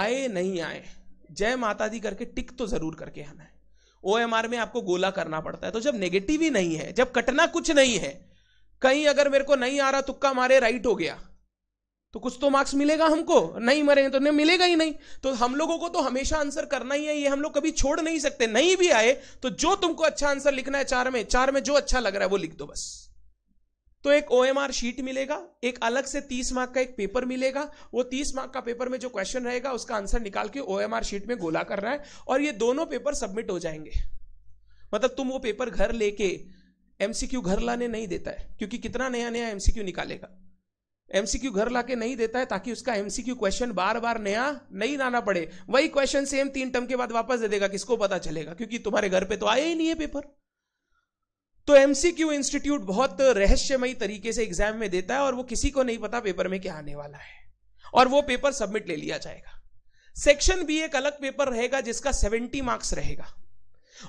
आए नहीं आए जय माता दी करके टिक तो जरूर करके आना है ओ में आपको गोला करना पड़ता है तो जब नेगेटिव ही नहीं है जब कटना कुछ नहीं है कहीं अगर मेरे को नहीं आ रहा तुक्का मारे राइट हो गया तो कुछ तो मार्क्स मिलेगा हमको नहीं मरेंगे तो नहीं मिलेगा ही नहीं तो हम लोगों को तो हमेशा आंसर करना ही है ये हम लोग कभी छोड़ नहीं सकते नहीं भी आए तो जो तुमको अच्छा आंसर लिखना है चार में चार में जो अच्छा लग रहा है वो लिख दो बस तो एक ओ शीट मिलेगा एक अलग से तीस मार्क का एक पेपर मिलेगा वो तीस मार्क का पेपर में जो क्वेश्चन रहेगा उसका आंसर निकाल के ओ शीट में गोला कर रहा है और ये दोनों पेपर सबमिट हो जाएंगे मतलब तुम वो पेपर घर लेके एमसीक्यू घर लाने नहीं देता है क्योंकि कितना नया नया एमसीक्यू निकालेगा एमसीक्यू घर लाके नहीं देता है ताकि उसका एमसीक्यू क्वेश्चन बार बार नया नहीं लाना पड़े वही क्वेश्चन सेम तीन टर्म के बाद वापस दे देगा किसको पता चलेगा क्योंकि तुम्हारे घर पे तो आया ही नहीं है पेपर तो एमसीक्यू इंस्टीट्यूट बहुत रहस्यमयी तरीके से एग्जाम में देता है और वो किसी को नहीं पता पेपर में क्या आने वाला है और वो पेपर सबमिट ले लिया जाएगा सेक्शन बी एक अलग पेपर रहेगा जिसका सेवेंटी मार्क्स रहेगा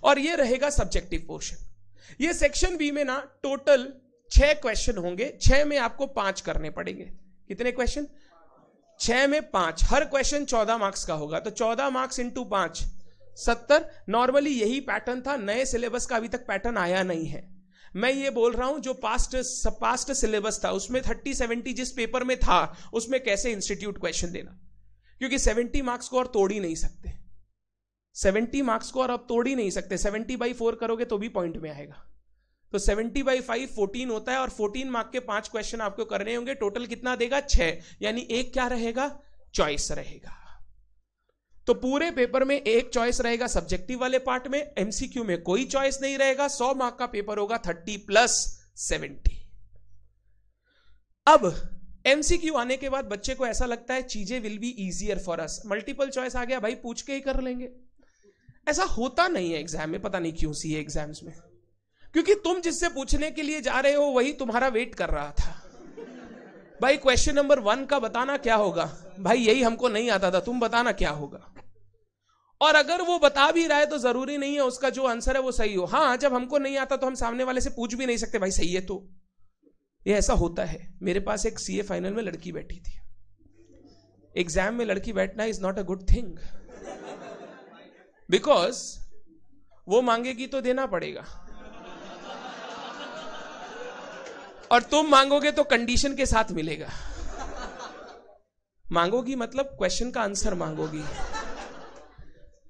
और ये रहेगा सब्जेक्टिव पोर्शन ये सेक्शन बी में ना टोटल छह क्वेश्चन होंगे छह में आपको पांच करने पड़ेंगे कितने क्वेश्चन छह में पांच हर क्वेश्चन चौदह मार्क्स का होगा तो चौदह मार्क्स इंटू पांच सत्तर नॉर्मली यही पैटर्न था नए सिलेबस का अभी तक पैटर्न आया नहीं है मैं ये बोल रहा हूं जो पास्ट पास्ट सिलेबस था उसमें थर्टी सेवेंटी जिस पेपर में था उसमें कैसे इंस्टीट्यूट क्वेश्चन देना क्योंकि सेवेंटी मार्क्स को और तोड़ ही नहीं सकते सेवेंटी मार्क्स को और अब तोड़ ही नहीं सकते सेवेंटी बाई फोर करोगे तो भी पॉइंट में आएगा तो 70 बाई फाइव फोर्टीन होता है और 14 मार्क के पांच क्वेश्चन आपको करने होंगे टोटल कितना देगा छह यानी एक क्या रहेगा चॉइस रहेगा तो पूरे पेपर में एक चॉइस रहेगा सब्जेक्टिव वाले पार्ट में एमसीक्यू में कोई चॉइस नहीं रहेगा सौ मार्क का पेपर होगा थर्टी प्लस सेवेंटी अब एमसीक्यू आने के बाद बच्चे को ऐसा लगता है चीजें will be easier for us multiple choice आ गया भाई पूछ के ही कर लेंगे ऐसा होता नहीं है एग्जाम में पता नहीं क्यों सी एग्जाम्स में क्योंकि तुम जिससे पूछने के लिए जा रहे हो वही तुम्हारा वेट कर रहा था भाई क्वेश्चन नंबर वन का बताना क्या होगा भाई यही हमको नहीं आता था तुम बताना क्या होगा और अगर वो बता भी रहा है तो जरूरी नहीं है उसका जो आंसर है वो सही हो हाँ जब हमको नहीं आता तो हम सामने वाले से पूछ भी नहीं सकते भाई सही है तो ये ऐसा होता है मेरे पास एक सीए फाइनल में लड़की बैठी थी एग्जाम में लड़की बैठना is not a good thing because वो मांगेगी तो देना पड़ेगा और तुम मांगोगे तो कंडीशन के साथ मिलेगा मांगोगी मतलब क्वेश्चन का आंसर मांगोगी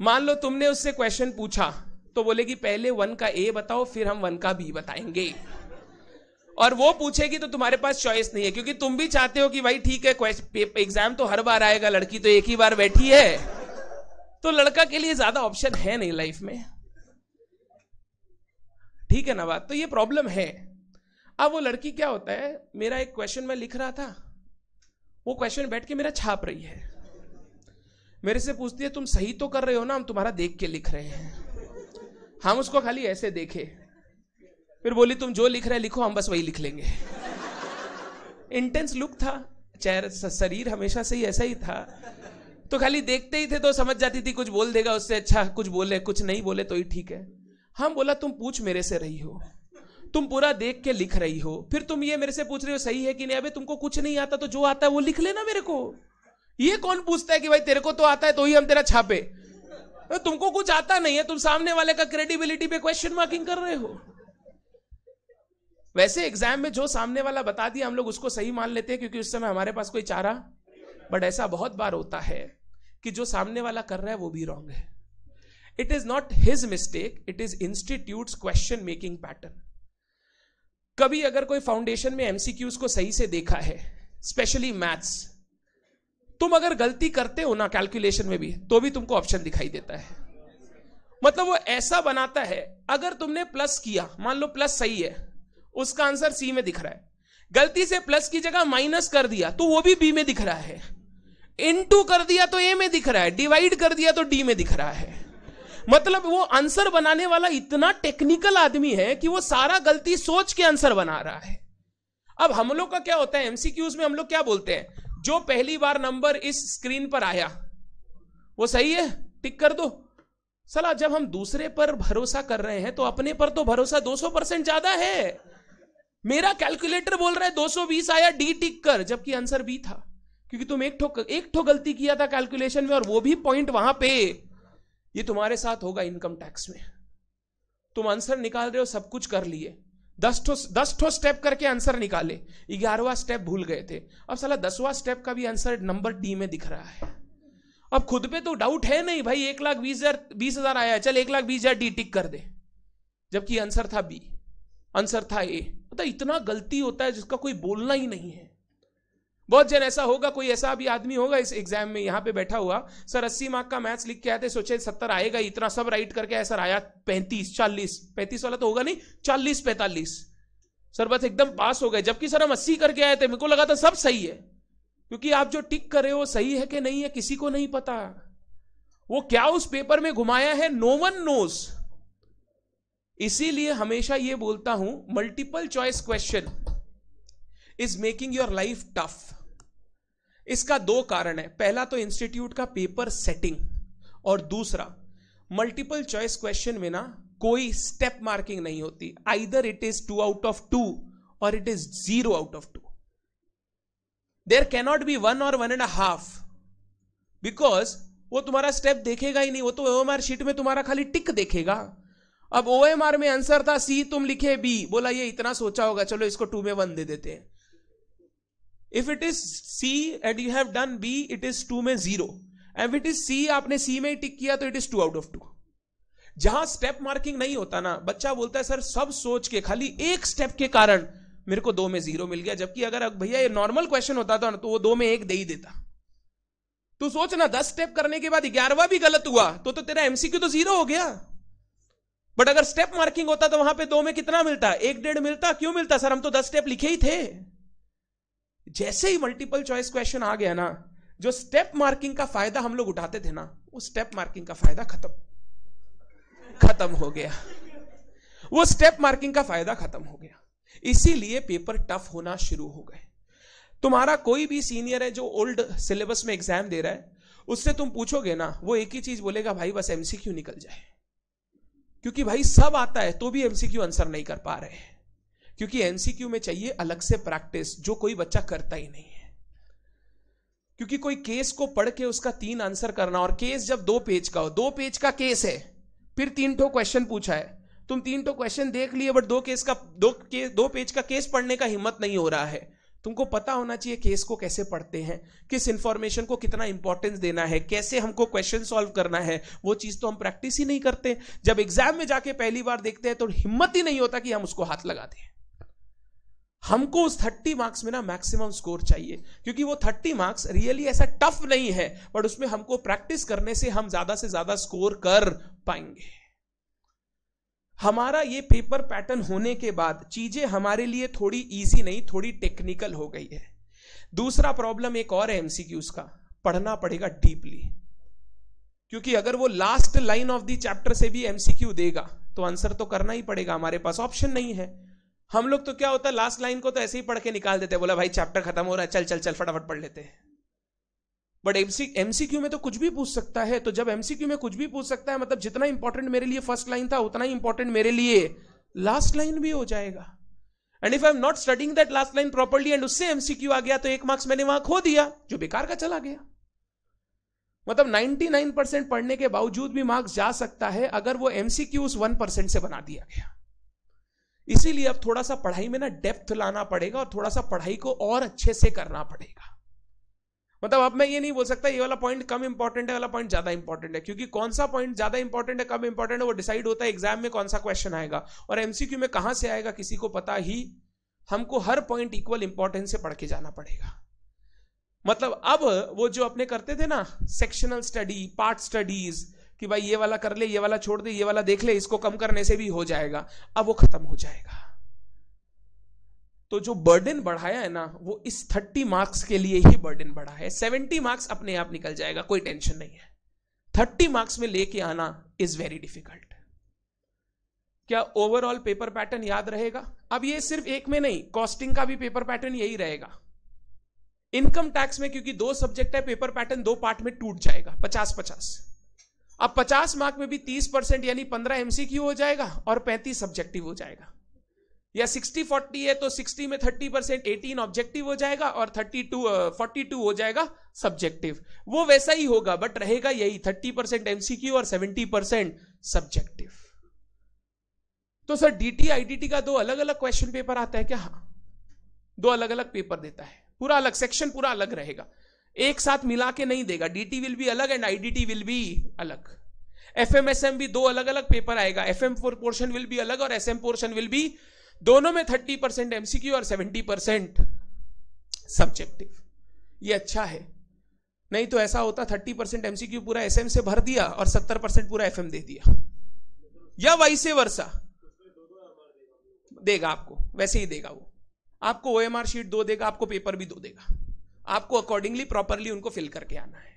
मान लो तुमने उससे क्वेश्चन पूछा तो बोलेगी पहले वन का ए बताओ फिर हम वन का बी बताएंगे और वो पूछेगी तो तुम्हारे पास चॉइस नहीं है क्योंकि तुम भी चाहते हो कि भाई ठीक है एग्जाम तो हर बार आएगा लड़की तो एक ही बार बैठी है तो लड़का के लिए ज्यादा ऑप्शन है नहीं लाइफ में ठीक है ना बात तो ये प्रॉब्लम है अब वो लड़की क्या होता है मेरा एक क्वेश्चन मैं लिख रहा था वो क्वेश्चन बैठ के मेरा छाप रही है मेरे से पूछती है तुम सही तो कर रहे हो ना हम तुम्हारा देख के लिख रहे हैं हम उसको खाली ऐसे देखे फिर बोली तुम जो लिख रहे लिखो हम बस वही लिख लेंगे इंटेंस लुक था चेहरा शरीर हमेशा से ही ऐसा ही था तो खाली देखते ही थे तो समझ जाती थी कुछ बोल देगा उससे अच्छा कुछ बोले कुछ नहीं बोले तो ही ठीक है हम बोला तुम पूछ मेरे से रही हो तुम पूरा देख के लिख रही हो फिर तुम ये मेरे से पूछ रही हो सही है कि नहीं अबे तुमको कुछ नहीं आता तो जो आता है वो लिख लेना मेरे को ये कौन पूछता है कि भाई तेरे को तो आता है तो ही हम तेरा छापे तुमको कुछ आता नहीं है तुम सामने वाले का क्रेडिबिलिटी पे क्वेश्चन मार्किंग कर रहे हो वैसे एग्जाम में जो सामने वाला बता दिया हम लोग उसको सही मान लेते हैं क्योंकि उस समय हमारे पास कोई चारा बट ऐसा बहुत बार होता है कि जो सामने वाला कर रहा है वो भी रॉन्ग है it is not his mistake it is institute question making pattern कभी अगर कोई फाउंडेशन में एमसीक्यूज को सही से देखा है स्पेशली मैथ्स तुम अगर गलती करते हो ना कैलकुलेशन में भी तो भी तुमको ऑप्शन दिखाई देता है मतलब वो ऐसा बनाता है अगर तुमने प्लस किया मान लो प्लस सही है उसका आंसर सी में दिख रहा है गलती से प्लस की जगह माइनस कर दिया तो वो भी बी में दिख रहा है इनटू कर दिया तो ए में दिख रहा है डिवाइड कर दिया तो डी में दिख रहा है मतलब वो आंसर बनाने वाला इतना टेक्निकल आदमी है कि वो सारा गलती सोच के आंसर बना रहा है अब हम लोग का क्या होता है एमसीक्यूज में हम लोग क्या बोलते हैं जो पहली बार नंबर इस स्क्रीन पर आया वो सही है टिक कर दो सला जब हम दूसरे पर भरोसा कर रहे हैं तो अपने पर तो भरोसा 200 परसेंट ज्यादा है मेरा कैलकुलेटर बोल रहा है 220 आया डी टिक कर जबकि आंसर बी था क्योंकि तुम एक ठो एक ठो गलती किया था कैलकुलेशन में और वो भी पॉइंट वहां पे ये तुम्हारे साथ होगा इनकम टैक्स में तुम आंसर निकाल रहे हो सब कुछ कर लिए दस ठो दस ठो स्टेप करके आंसर निकाले ग्यारहवा स्टेप भूल गए थे अब साला दसवा स्टेप का भी आंसर नंबर डी में दिख रहा है अब खुद पे तो डाउट है नहीं भाई एक लाख बीस हजार बीस हजार आया चल एक लाख बीस हजार डी टिक कर दे जबकि आंसर था बी आंसर था ए पता इतना गलती होता है जिसका कोई बोलना ही नहीं है बहुत जन ऐसा होगा कोई ऐसा भी आदमी होगा इस एग्जाम में यहाँ पे बैठा हुआ सर अस्सी मार्क का मैथ्स लिख के आते सोचे सत्तर आएगा इतना सब राइट करके सर आया पैंतीस चालीस पैंतीस वाला तो होगा नहीं चालीस पैंतालीस सर बस एकदम पास हो गए जबकि सर हम अस्सी करके आए थे मेरे को लगा था सब सही है क्योंकि आप जो टिक कर रहे हो सही है कि नहीं है किसी को नहीं पता वो क्या उस पेपर में घुमाया है नो वन नोस इसीलिए हमेशा ये बोलता हूं multiple choice question is making your life tough इसका दो कारण है पहला तो इंस्टीट्यूट का पेपर सेटिंग और दूसरा मल्टीपल चॉइस क्वेश्चन में ना कोई स्टेप मार्किंग नहीं होती either it is two out of two और it is zero out of two there cannot be one और वन एंड हाफ बिकॉज वो तुम्हारा स्टेप देखेगा ही नहीं वो तो ओ शीट में तुम्हारा खाली टिक देखेगा अब ओ में आंसर था सी तुम लिखे बी बोला ये इतना सोचा होगा चलो इसको टू में वन दे देते हैं if it is C and you have done B it is two में zero and it is C आपने सी में ही टिक किया तो it is two out of two जहां स्टेप मार्किंग नहीं होता ना बच्चा बोलता है सर सब सोच के खाली एक स्टेप के कारण मेरे को दो में जीरो मिल गया जबकि अगर भैया ये नॉर्मल क्वेश्चन होता था ना तो वो दो में एक दे ही देता तू सोच ना दस स्टेप करने के बाद ग्यारहवा भी गलत हुआ तो, तो तेरा एमसीक्यू तो जीरो हो गया बट अगर स्टेप मार्किंग होता तो वहां पे दो में कितना मिलता एक डेढ़ मिलता क्यों मिलता सर हम तो दस स्टेप लिखे ही थे जैसे ही मल्टीपल चॉइस क्वेश्चन आ गया ना जो स्टेप मार्किंग का फायदा हम लोग उठाते थे ना वो स्टेप मार्किंग का फायदा खत्म खत्म हो गया वो स्टेप मार्किंग का फायदा खत्म हो गया इसीलिए पेपर टफ होना शुरू हो गए तुम्हारा कोई भी सीनियर है जो ओल्ड सिलेबस में एग्जाम दे रहा है उससे तुम पूछोगे ना वो एक ही चीज बोलेगा भाई बस एमसीक्यू निकल जाए क्योंकि भाई सब आता है तो भी एमसीक्यू आंसर नहीं कर पा रहे हैं क्योंकि एनसीक्यू में चाहिए अलग से प्रैक्टिस जो कोई बच्चा करता ही नहीं है क्योंकि कोई केस को पढ़ के उसका तीन आंसर करना और केस जब दो पेज का हो दो पेज का केस है फिर तीन ठो क्वेश्चन पूछा है तुम तीन ठो क्वेश्चन देख लिए बट दो केस का दो के, दो पेज का केस पढ़ने का हिम्मत नहीं हो रहा है तुमको पता होना चाहिए केस को कैसे पढ़ते हैं किस इंफॉर्मेशन को कितना इंपॉर्टेंस देना है कैसे हमको क्वेश्चन सॉल्व करना है वो चीज़ तो हम प्रैक्टिस ही नहीं करते जब एग्जाम में जाके पहली बार देखते हैं तो हिम्मत ही नहीं होता कि हम उसको हाथ लगा दें हमको उस 30 मार्क्स में ना मैक्सिमम स्कोर चाहिए क्योंकि वो 30 मार्क्स रियली ऐसा टफ नहीं है बट उसमें हमको प्रैक्टिस करने से हम ज्यादा से ज्यादा स्कोर कर पाएंगे हमारा ये पेपर पैटर्न होने के बाद चीजें हमारे लिए थोड़ी इजी नहीं थोड़ी टेक्निकल हो गई है दूसरा प्रॉब्लम एक और है एमसीक्यू उसका पढ़ना पड़ेगा डीपली क्योंकि अगर वो last line of the chapter से भी एमसीक्यू देगा तो आंसर तो करना ही पड़ेगा हमारे पास ऑप्शन नहीं है हम लोग तो क्या होता है लास्ट लाइन को तो ऐसे ही पढ़ के निकाल देते हैं बोला भाई चैप्टर खत्म हो रहा है चल चल चल फटाफट पढ़ लेते हैं बट एमसी एमसीक्यू में तो कुछ भी पूछ सकता है तो जब एमसीक्यू में कुछ भी पूछ सकता है मतलब जितना इंपॉर्टेंट मेरे लिए फर्स्ट लाइन था उतना ही इंपॉर्टेंट मेरे लिए लास्ट लाइन भी हो जाएगा and if I am not studying that last line properly and उससे एमसीक्यू आ गया तो एक मार्क्स मैंने वहां खो दिया जो बेकार का चला गया मतलब 99 परसेंट पढ़ने के बावजूद भी मार्क्स जा सकता है अगर वो एमसीक्यू उस 1 परसेंट से बना दिया गया इसीलिए अब थोड़ा सा पढ़ाई में ना डेप्थ लाना पड़ेगा और थोड़ा सा पढ़ाई को और अच्छे से करना पड़ेगा मतलब अब मैं ये नहीं बोल सकता ये वाला पॉइंट कम इंपॉर्टेंट है वाला पॉइंट ज्यादा इंपॉर्टेंट है क्योंकि कौन सा पॉइंट ज्यादा इंपॉर्टेंट है कम इंपॉर्टेंट है वो डिसाइड होता है एग्जाम में कौन सा क्वेश्चन आएगा और एमसीक्यू में कहां से आएगा किसी को पता ही हमको हर पॉइंट इक्वल इंपॉर्टेंस से पढ़ के जाना पड़ेगा मतलब अब वो जो अपने करते थे ना सेक्शनल स्टडी पार्ट स्टडीज कि भाई ये वाला कर ले ये वाला छोड़ दे ये वाला देख ले इसको कम करने से भी हो जाएगा अब वो खत्म हो जाएगा तो जो बर्डन बढ़ाया है ना वो इस थर्टी मार्क्स के लिए ही बर्डन बढ़ा है सेवेंटी मार्क्स अपने आप निकल जाएगा कोई टेंशन नहीं है थर्टी मार्क्स में लेके आना इज वेरी डिफिकल्ट क्या ओवरऑल पेपर पैटर्न याद रहेगा अब ये सिर्फ एक में नहीं कॉस्टिंग का भी पेपर पैटर्न यही रहेगा इनकम टैक्स में क्योंकि दो सब्जेक्ट है पेपर पैटर्न दो पार्ट में टूट जाएगा पचास पचास अब 50 मार्क में भी 30 परसेंट यानी 15 एमसीक्यू हो जाएगा और 35 सब्जेक्टिव हो जाएगा या 60 40 है तो 60 में 30 परसेंट एटीन ऑब्जेक्टिव हो जाएगा और 32 42 हो जाएगा सब्जेक्टिव वो वैसा ही होगा बट रहेगा यही 30 परसेंट एमसीक्यू और 70 परसेंट सब्जेक्टिव तो सर डीटी आईडीटी का दो अलग अलग क्वेश्चन पेपर आता है क्या हाँ दो अलग अलग पेपर देता है पूरा अलग सेक्शन पूरा अलग रहेगा एक साथ मिला के नहीं देगा डीटी विल भी अलग एंड आईडीटी विल भी अलग एम भी दो अलग अलग पेपर आएगा एफ एम पोर्शन विल भी अलग और एस एम पोर्शन विल भी दोनों में थर्टी परसेंट एमसीक्यू और सेवेंटी परसेंट सब्जेक्टिव ये अच्छा है नहीं तो ऐसा होता थर्टी परसेंट एमसीक्यू पूरा एस एम से भर दिया और सत्तर परसेंट पूरा एफ एम दे दिया या वैसे वर्षा देगा आपको वैसे ही देगा वो आपको ओ एम आर शीट दो देगा आपको पेपर भी दो देगा आपको अकॉर्डिंगली प्रॉपरली उनको फिल करके आना है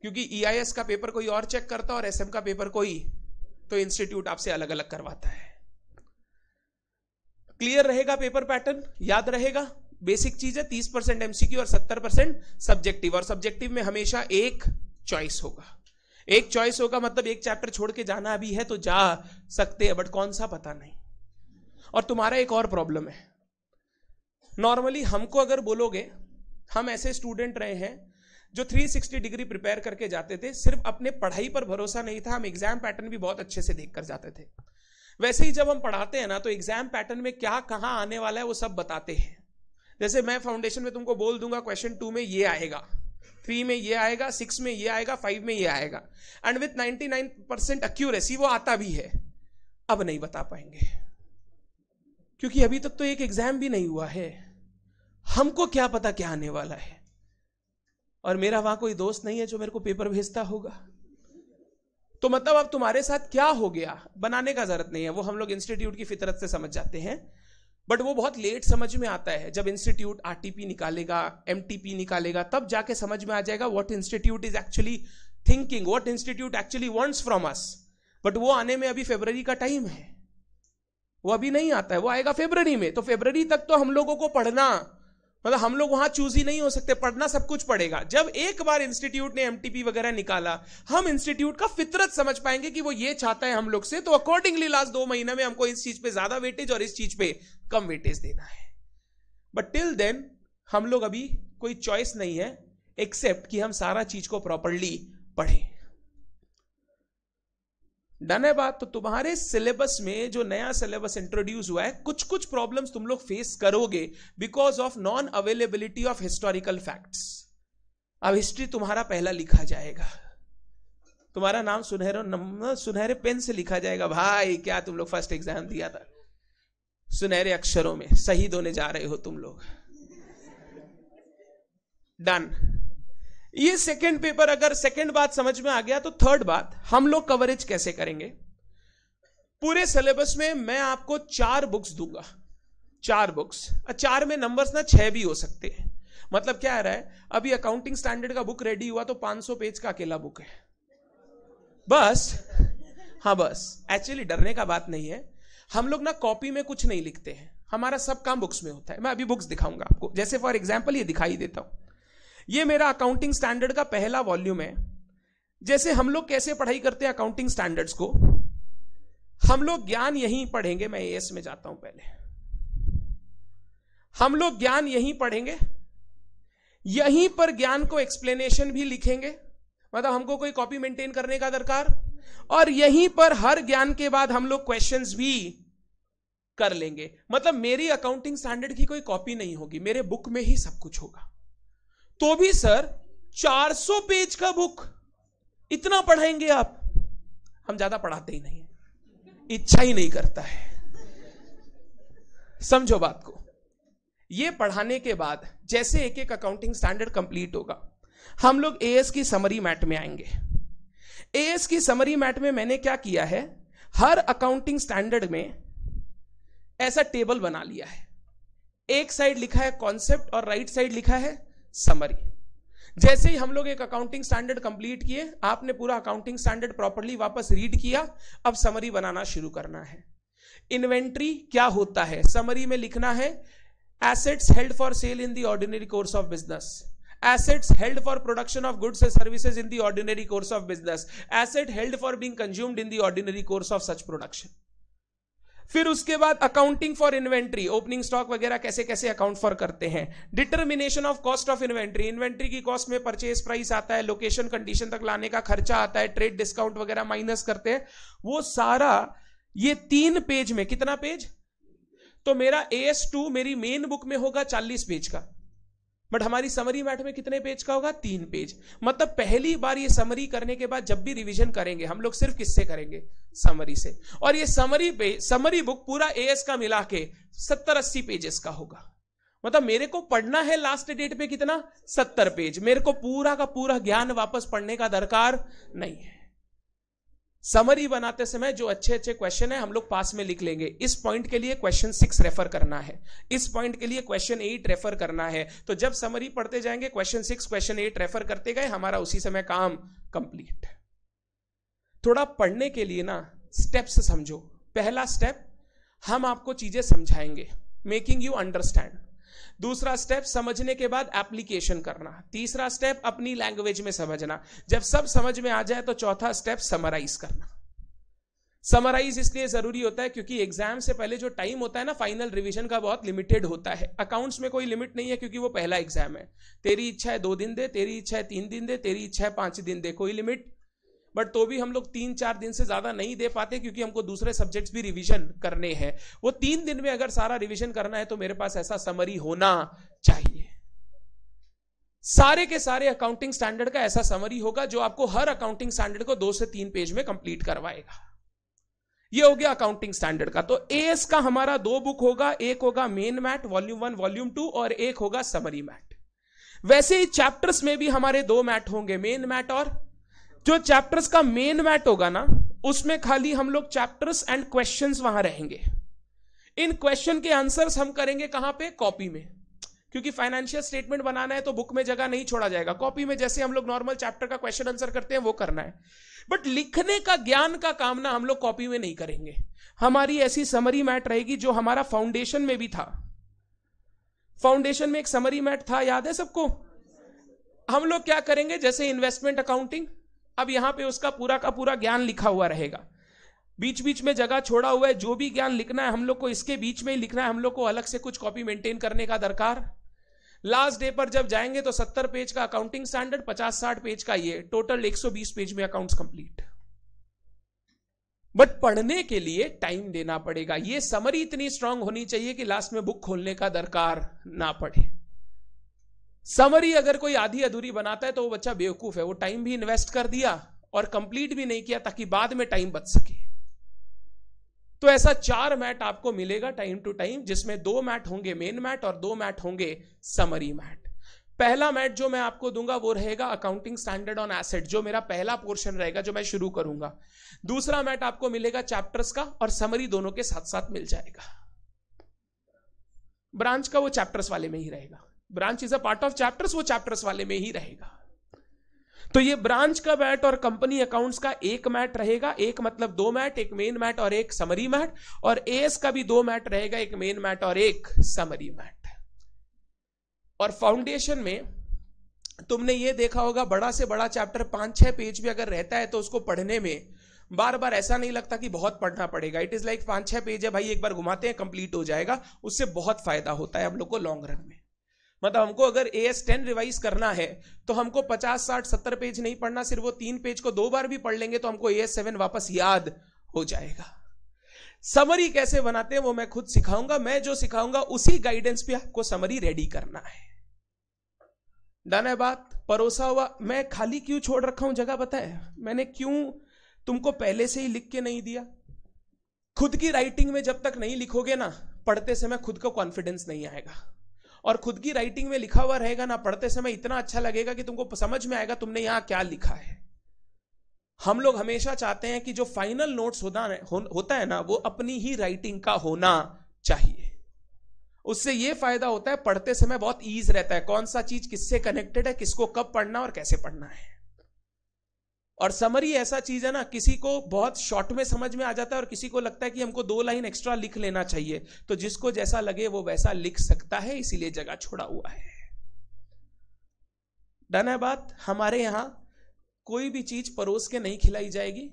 क्योंकि ई e का पेपर कोई और चेक करता है और एस का पेपर कोई तो इंस्टीट्यूट आपसे अलग अलग करवाता है क्लियर रहेगा पेपर पैटर्न याद रहेगा बेसिक चीज है तीस परसेंट एमसीक्यू और सत्तर परसेंट सब्जेक्टिव और सब्जेक्टिव में हमेशा एक चॉइस होगा एक चॉइस होगा मतलब एक चैप्टर छोड़ के जाना अभी है तो जा सकते हैं बट कौन सा पता नहीं और तुम्हारा एक और प्रॉब्लम है नॉर्मली हमको अगर बोलोगे हम ऐसे स्टूडेंट रहे हैं जो 360 डिग्री प्रिपेयर करके जाते थे सिर्फ अपने पढ़ाई पर भरोसा नहीं था हम एग्जाम पैटर्न भी बहुत अच्छे से देख कर जाते थे वैसे ही जब हम पढ़ाते हैं ना तो एग्जाम पैटर्न में क्या कहाँ आने वाला है वो सब बताते हैं जैसे मैं फाउंडेशन में तुमको बोल दूंगा क्वेश्चन टू में ये आएगा थ्री में ये आएगा सिक्स में ये आएगा फाइव में ये आएगा and with ninety nine percent accuracy वो आता भी है अब नहीं बता पाएंगे क्योंकि अभी तक तो एक एग्जाम भी नहीं हुआ है हमको क्या पता क्या आने वाला है और मेरा वहां कोई दोस्त नहीं है जो मेरे को पेपर भेजता होगा तो मतलब अब तुम्हारे साथ क्या हो गया बनाने का जरूरत नहीं है वो हम लोग इंस्टीट्यूट की फितरत से समझ जाते हैं बट वो बहुत लेट समझ में आता है जब इंस्टीट्यूट आरटीपी निकालेगा एमटीपी निकालेगा तब जाके समझ में आ जाएगा what institute is actually thinking what institute actually wants from us but वो आने में अभी फेबर का टाइम है वो अभी नहीं आता है वो आएगा फेबर में तो फेबररी तक तो हम लोगों को पढ़ना मतलब हम लोग वहां चूज ही नहीं हो सकते पढ़ना सब कुछ पड़ेगा जब एक बार इंस्टीट्यूट ने एमटीपी वगैरह निकाला हम इंस्टीट्यूट का फितरत समझ पाएंगे कि वो ये चाहता है हम लोग से तो अकॉर्डिंगली लास्ट दो महीने में हमको इस चीज पे ज्यादा वेटेज और इस चीज पे कम वेटेज देना है बट टिल देन हम लोग अभी कोई चॉइस नहीं है एक्सेप्ट कि हम सारा चीज को प्रॉपरली पढ़ें डन है बात तो तुम्हारे सिलेबस में जो नया सिलेबस इंट्रोड्यूस हुआ है कुछ कुछ प्रॉब्लम्स तुम लोग फेस करोगे because of non availability of historical facts अब हिस्ट्री तुम्हारा पहला लिखा जाएगा तुम्हारा नाम सुनहरे सुनहरे पेन से लिखा जाएगा भाई क्या तुम लोग फर्स्ट एग्जाम दिया था सुनहरे अक्षरों में शहीद होने जा रहे हो तुम लोग डन ये सेकेंड पेपर अगर सेकेंड बात समझ में आ गया तो थर्ड बात हम लोग कवरेज कैसे करेंगे पूरे सिलेबस में मैं आपको चार बुक्स दूंगा चार बुक्स चार में नंबर्स ना छह भी हो सकते हैं मतलब क्या आ रहा है अभी अकाउंटिंग स्टैंडर्ड का बुक रेडी हुआ तो 500 पेज का अकेला बुक है बस हाँ बस एक्चुअली डरने का बात नहीं है हम लोग ना कॉपी में कुछ नहीं लिखते हैं हमारा सब काम बुक्स में होता है मैं अभी बुक्स दिखाऊंगा आपको जैसे फॉर एग्जाम्पल ये दिखाई देता हूं ये मेरा अकाउंटिंग स्टैंडर्ड का पहला वॉल्यूम है जैसे हम लोग कैसे पढ़ाई करते हैं अकाउंटिंग स्टैंडर्ड्स को हम लोग ज्ञान यहीं पढ़ेंगे मैं एस में जाता हूं पहले हम लोग ज्ञान यहीं पढ़ेंगे यहीं पर ज्ञान को एक्सप्लेनेशन भी लिखेंगे मतलब हमको कोई कॉपी मेंटेन करने का दरकार और यहीं पर हर ज्ञान के बाद हम लोग क्वेश्चन भी कर लेंगे मतलब मेरी अकाउंटिंग स्टैंडर्ड की कोई कॉपी नहीं होगी मेरे बुक में ही सब कुछ होगा तो भी सर 400 पेज का बुक इतना पढ़ाएंगे आप हम ज्यादा पढ़ाते ही नहीं इच्छा ही नहीं करता है समझो बात को यह पढ़ाने के बाद जैसे एक एक अकाउंटिंग स्टैंडर्ड कंप्लीट होगा हम लोग एएस की समरी मैट में आएंगे एएस की समरी मैट में मैंने क्या किया है हर अकाउंटिंग स्टैंडर्ड में ऐसा टेबल बना लिया है एक साइड लिखा है कॉन्सेप्ट और राइट साइड लिखा है समरी जैसे ही हम लोग एक अकाउंटिंग स्टैंडर्ड कंप्लीट किए आपने पूरा अकाउंटिंग स्टैंडर्ड प्रॉपरली वापस रीड किया अब समरी बनाना शुरू करना है इन्वेंट्री क्या होता है समरी में लिखना है assets held for sale in the ordinary course of business assets held for production of goods and services in the ordinary course of business asset held for being consumed in the ordinary course of such production फिर उसके बाद accounting for inventory opening stock वगैरह कैसे कैसे account for करते हैं determination of cost of inventory inventory की cost में परचेज प्राइस आता है लोकेशन कंडीशन तक लाने का खर्चा आता है ट्रेड डिस्काउंट वगैरह माइनस करते हैं वो सारा ये तीन पेज में कितना पेज तो मेरा ए एस टू मेरी मेन बुक में होगा चालीस पेज का बट हमारी समरी मैट में कितने पेज का होगा तीन पेज मतलब पहली बार ये समरी करने के बाद जब भी रिवीजन करेंगे हम लोग सिर्फ किससे करेंगे समरी से और ये समरी पे समरी बुक पूरा एस का मिला के सत्तर अस्सी पेजेस का होगा मतलब मेरे को पढ़ना है लास्ट डेट पे कितना सत्तर पेज मेरे को पूरा का पूरा ज्ञान वापस पढ़ने का दरकार नहीं है समरी बनाते समय जो अच्छे अच्छे क्वेश्चन है हम लोग पास में लिख लेंगे इस पॉइंट के लिए क्वेश्चन सिक्स रेफर करना है इस पॉइंट के लिए क्वेश्चन एट रेफर करना है तो जब समरी पढ़ते जाएंगे question six question eight refer करते गए हमारा उसी समय काम कंप्लीट थोड़ा पढ़ने के लिए ना स्टेप्स समझो पहला स्टेप हम आपको चीजें समझाएंगे मेकिंग यू अंडरस्टैंड दूसरा स्टेप समझने के बाद एप्लीकेशन करना तीसरा स्टेप अपनी लैंग्वेज में समझना जब सब समझ में आ जाए तो चौथा स्टेप समराइज करना समराइज इसलिए जरूरी होता है क्योंकि एग्जाम से पहले जो टाइम होता है ना फाइनल रिवीजन का बहुत लिमिटेड होता है अकाउंट्स में कोई लिमिट नहीं है क्योंकि वो पहला एग्जाम है तेरी इच्छा है दो दिन दे तेरी इच्छा है तीन दिन दे तेरी इच्छा है पांच दिन दे कोई लिमिट बट तो भी हम लोग तीन चार दिन से ज़्यादा नहीं दे पाते क्योंकि हमको दूसरे सब्जेक्ट्स भी रिविजन करने हैं वो तीन दिन में अगर सारा रिविजन करना है तो मेरे पास ऐसा समरी होना चाहिए सारे के सारे अकाउंटिंग स्टैंडर्ड का ऐसा समरी होगा जो आपको हर अकाउंटिंग स्टैंडर्ड को दो से तीन पेज में कंप्लीट करवाएगा ये हो गया अकाउंटिंग स्टैंडर्ड का तो एस का हमारा दो बुक होगा एक होगा main mat volume one volume two और एक होगा समरी मैट वैसे ही चैप्टर्स में भी हमारे दो मैट होंगे मेन मैट और जो चैप्टर्स का मेन मैट होगा ना उसमें खाली हम लोग चैप्टर्स एंड क्वेश्चन वहां रहेंगे इन क्वेश्चन के आंसर हम करेंगे कहां पे कॉपी में क्योंकि फाइनेंशियल स्टेटमेंट बनाना है तो बुक में जगह नहीं छोड़ा जाएगा कॉपी में जैसे हम लोग नॉर्मल चैप्टर का क्वेश्चन आंसर करते हैं वो करना है बट लिखने का ज्ञान का काम ना हम लोग कॉपी में नहीं करेंगे हमारी ऐसी समरी मैट रहेगी जो हमारा फाउंडेशन में भी था फाउंडेशन में एक समरी मैट था याद है सबको हम लोग क्या करेंगे जैसे इन्वेस्टमेंट अकाउंटिंग अब यहाँ पे उसका पूरा का पूरा ज्ञान लिखा हुआ रहेगा बीच बीच में जगह छोड़ा हुआ है जो भी ज्ञान लिखना है हम लोग को इसके बीच में ही लिखना है हम लोग को अलग से कुछ कॉपी मेंटेन करने का दरकार लास्ट डे पर जब जाएंगे तो सत्तर पेज का अकाउंटिंग स्टैंडर्ड पचास साठ पेज का ये टोटल एक सौ बीस पेज में अकाउंट्स कंप्लीट बट पढ़ने के लिए टाइम देना पड़ेगा ये समरी इतनी स्ट्रांग होनी चाहिए कि लास्ट में बुक खोलने का दरकार ना पड़े समरी अगर कोई आधी अधूरी बनाता है तो वो बच्चा बेवकूफ है वो टाइम भी इन्वेस्ट कर दिया और कंप्लीट भी नहीं किया ताकि बाद में टाइम बच सके तो ऐसा चार मैट आपको मिलेगा टाइम टू टाइम जिसमें दो मैट होंगे मेन मैट और दो मैट होंगे समरी मैट पहला मैट जो मैं आपको दूंगा वो रहेगा अकाउंटिंग स्टैंडर्ड ऑन एसेट जो मेरा पहला पोर्शन रहेगा जो मैं शुरू करूंगा दूसरा मैट आपको मिलेगा चैप्टर्स का और समरी दोनों के साथ साथ मिल जाएगा ब्रांच का वो चैप्टर्स वाले में ही रहेगा branch is a part of chapters वो चैप्टर्स वाले में ही रहेगा तो ये ब्रांच का मैट और कंपनी अकाउंट्स का एक मैट रहेगा एक मतलब दो मैट एक मेन मैट और एक समरी मैट और एस का भी दो मैट रहेगा एक मेन मैट और एक समरी मैट और फाउंडेशन में तुमने ये देखा होगा बड़ा से बड़ा चैप्टर पांच छह पेज भी अगर रहता है तो उसको पढ़ने में बार बार ऐसा नहीं लगता कि बहुत पढ़ना पड़ेगा इट इज लाइक पांच छह पेज है भाई एक बार घुमाते हैं कंप्लीट हो जाएगा उससे बहुत फायदा होता है हम लोग को लॉन्ग रन में मतलब हमको अगर ए एस टेन रिवाइज करना है तो हमको पचास साठ सत्तर पेज नहीं पढ़ना सिर्फ वो तीन पेज को दो बार भी पढ़ लेंगे तो हमको ए एस सेवन वापस याद हो जाएगा समरी कैसे बनाते हैं वो मैं खुद सिखाऊंगा मैं जो सिखाऊंगा उसी गाइडेंस पे आपको समरी रेडी करना है डन है बात परोसा हुआ मैं खाली क्यों छोड़ रखा हूं जगह बताए मैंने क्यों तुमको पहले से ही लिख के नहीं दिया खुद की राइटिंग में जब तक नहीं लिखोगे ना पढ़ते समय खुद को कॉन्फिडेंस नहीं आएगा और खुद की राइटिंग में लिखा हुआ रहेगा ना पढ़ते समय इतना अच्छा लगेगा कि तुमको समझ में आएगा तुमने यहां क्या लिखा है हम लोग हमेशा चाहते हैं कि जो फाइनल नोट्स होता है हो, होता है ना वो अपनी ही राइटिंग का होना चाहिए उससे ये फायदा होता है पढ़ते समय बहुत ईज रहता है कौन सा चीज किससे कनेक्टेड है किसको कब पढ़ना और कैसे पढ़ना है और समरी ऐसा चीज है ना किसी को बहुत शॉर्ट में समझ में आ जाता है और किसी को लगता है कि हमको दो लाइन एक्स्ट्रा लिख लेना चाहिए तो जिसको जैसा लगे वो वैसा लिख सकता है इसीलिए जगह छोड़ा हुआ है डन है बात हमारे यहां कोई भी चीज परोस के नहीं खिलाई जाएगी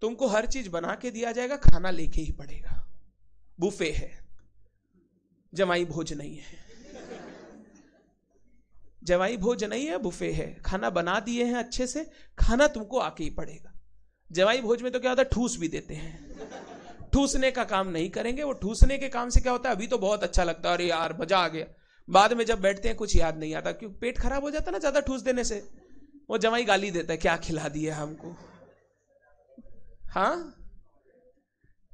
तुमको हर चीज बना के दिया जाएगा खाना लेके ही पड़ेगा बुफे है जमाई भोज नहीं है जवाई भोज नहीं है बुफे है खाना बना दिए हैं अच्छे से खाना तुमको आके ही पड़ेगा जवाई भोज में तो क्या होता है ठूस भी देते हैं ठूसने का काम नहीं करेंगे वो ठूसने के काम से क्या होता है अभी तो बहुत अच्छा लगता है अरे यार मजा आ गया बाद में जब बैठते हैं कुछ याद नहीं आता क्योंकि पेट खराब हो जाता है ना ज्यादा ठूस देने से वो जवाई गाली देता है क्या खिला दिया हमको हाँ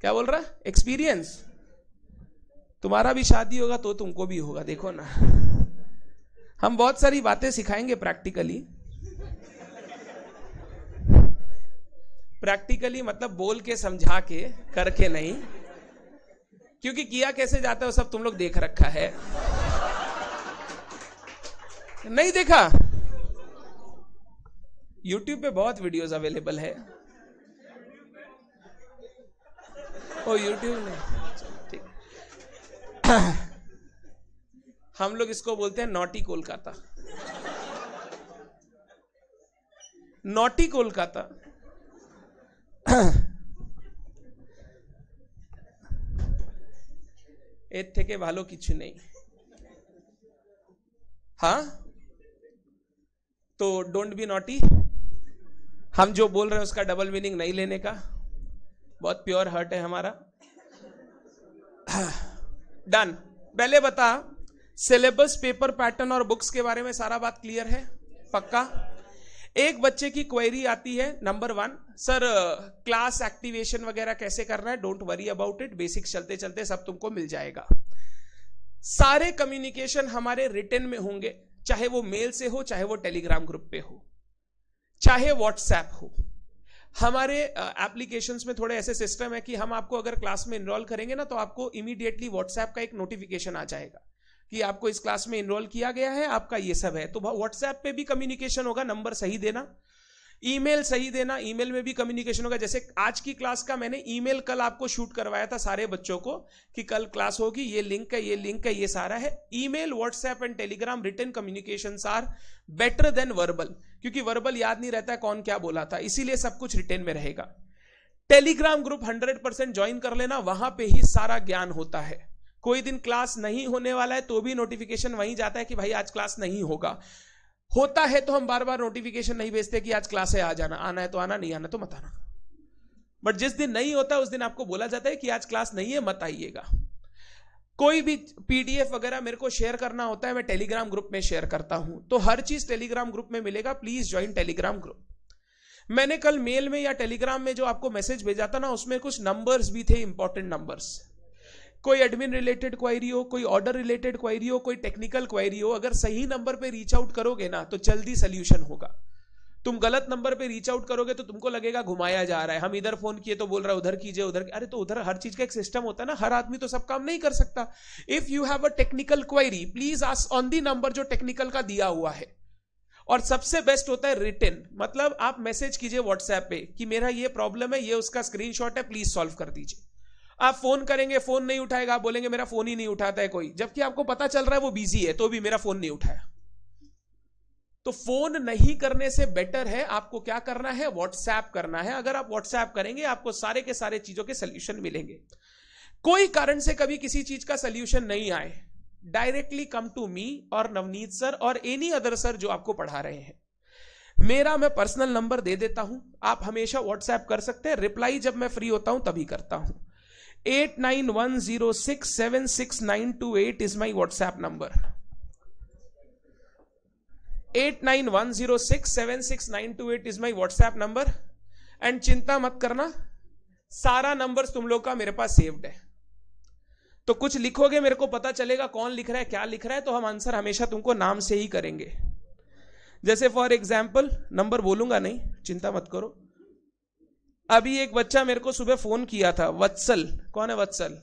क्या बोल रहा एक्सपीरियंस तुम्हारा भी शादी होगा तो तुमको भी होगा देखो ना हम बहुत सारी बातें सिखाएंगे प्रैक्टिकली प्रैक्टिकली मतलब बोल के समझा के करके नहीं क्योंकि किया कैसे जाता है सब तुम लोग देख रखा है नहीं देखा YouTube पे बहुत वीडियोस अवेलेबल है ओ YouTube ने ठीक हम लोग इसको बोलते हैं नॉटी कोलकाता नॉटी कोलकाता এর থেকে ভালো কিছু নেই तो डोंट बी नॉटी हम जो बोल रहे हैं उसका डबल मीनिंग नहीं लेने का बहुत प्योर हर्ट है हमारा डन पहले बता सिलेबस पेपर पैटर्न और बुक्स के बारे में सारा बात क्लियर है पक्का एक बच्चे की क्वेरी आती है number one sir class activation वगैरह कैसे करना है don't worry about it basics चलते चलते सब तुमको मिल जाएगा सारे कम्युनिकेशन हमारे रिटर्न में होंगे चाहे वो मेल से हो चाहे वो टेलीग्राम ग्रुप पे हो चाहे व्हाट्सएप हो हमारे एप्लीकेशन में थोड़े ऐसे सिस्टम है कि हम आपको अगर क्लास में इनरोल करेंगे ना तो आपको इमीडिएटली व्हाट्सएप का एक नोटिफिकेशन आ जाएगा कि आपको इस क्लास में इनरोल किया गया है आपका ये सब है तो व्हाट्सएप पे भी कम्युनिकेशन होगा नंबर सही देना ईमेल सही देना ईमेल में भी कम्युनिकेशन होगा जैसे आज की क्लास का मैंने ईमेल कल आपको शूट करवाया था सारे बच्चों को कि कल क्लास होगी ये लिंक है ये लिंक है ये सारा है email WhatsApp and Telegram written communication are better than verbal क्योंकि वर्बल याद नहीं रहता कौन क्या बोला था इसीलिए सब कुछ रिटर्न में रहेगा Telegram group hundred percent join कर लेना वहां पर ही सारा ज्ञान होता है कोई दिन क्लास नहीं होने वाला है तो भी नोटिफिकेशन वहीं जाता है कि भाई आज क्लास नहीं होगा होता है तो हम बार बार नोटिफिकेशन नहीं भेजते कि आज क्लास है आ जाना आना है तो आना नहीं आना तो मत आना बट जिस दिन नहीं होता उस दिन आपको बोला जाता है कि आज क्लास नहीं है मत आइएगा कोई भी पीडीएफ वगैरह मेरे को शेयर करना होता है मैं टेलीग्राम ग्रुप में शेयर करता हूं तो हर चीज टेलीग्राम ग्रुप में मिलेगा प्लीज ज्वाइन टेलीग्राम ग्रुप मैंने कल मेल में या टेलीग्राम में जो आपको मैसेज भेजा था ना उसमें कुछ नंबर्स भी थे इंपॉर्टेंट नंबर्स कोई एडमिन रिलेटेड क्वायरी हो कोई ऑर्डर रिलेटेड क्वायरी हो कोई टेक्निकल क्वायरी हो अगर सही नंबर पे रीच आउट करोगे ना तो जल्दी सोल्यूशन होगा तुम गलत नंबर पे रीच आउट करोगे तो तुमको लगेगा घुमाया जा रहा है हम इधर फोन किए तो बोल रहा है उधर कीजिए उधर अरे तो उधर हर चीज का एक सिस्टम होता है ना हर आदमी तो सब काम नहीं कर सकता if you have a technical query please ask on the number जो टेक्निकल का दिया हुआ है और सबसे बेस्ट होता है रिटर्न मतलब आप मैसेज कीजिए व्हाट्सएप पे कि मेरा ये प्रॉब्लम है ये उसका स्क्रीनशॉट है प्लीज सॉल्व कर दीजिए आप फोन करेंगे फोन नहीं उठाएगा आप बोलेंगे मेरा फोन ही नहीं उठाता है कोई जबकि आपको पता चल रहा है वो बिजी है तो भी मेरा फोन नहीं उठाया तो फोन नहीं करने से बेटर है आपको क्या करना है व्हाट्सएप करना है अगर आप व्हाट्सएप करेंगे आपको सारे के सारे चीजों के सोल्यूशन मिलेंगे कोई कारण से कभी किसी चीज का सोल्यूशन नहीं आए डायरेक्टली कम टू मी और नवनीत सर और एनी अदर सर जो आपको पढ़ा रहे हैं मेरा मैं पर्सनल नंबर दे देता हूं आप हमेशा व्हाट्सएप कर सकते हैं रिप्लाई जब मैं फ्री होता हूं तभी करता हूं eight nine one zero six seven six nine two eight is my WhatsApp number eight nine one zero six seven six nine two eight is my WhatsApp number and चिंता मत करना सारा नंबर तुम लोग का मेरे पास सेव्ड है तो कुछ लिखोगे मेरे को पता चलेगा कौन लिख रहा है क्या लिख रहा है तो हम आंसर हमेशा तुमको नाम से ही करेंगे जैसे फॉर एग्जाम्पल नंबर बोलूंगा नहीं चिंता मत करो अभी एक बच्चा मेरे को सुबह फोन किया था वत्सल कौन है वत्सल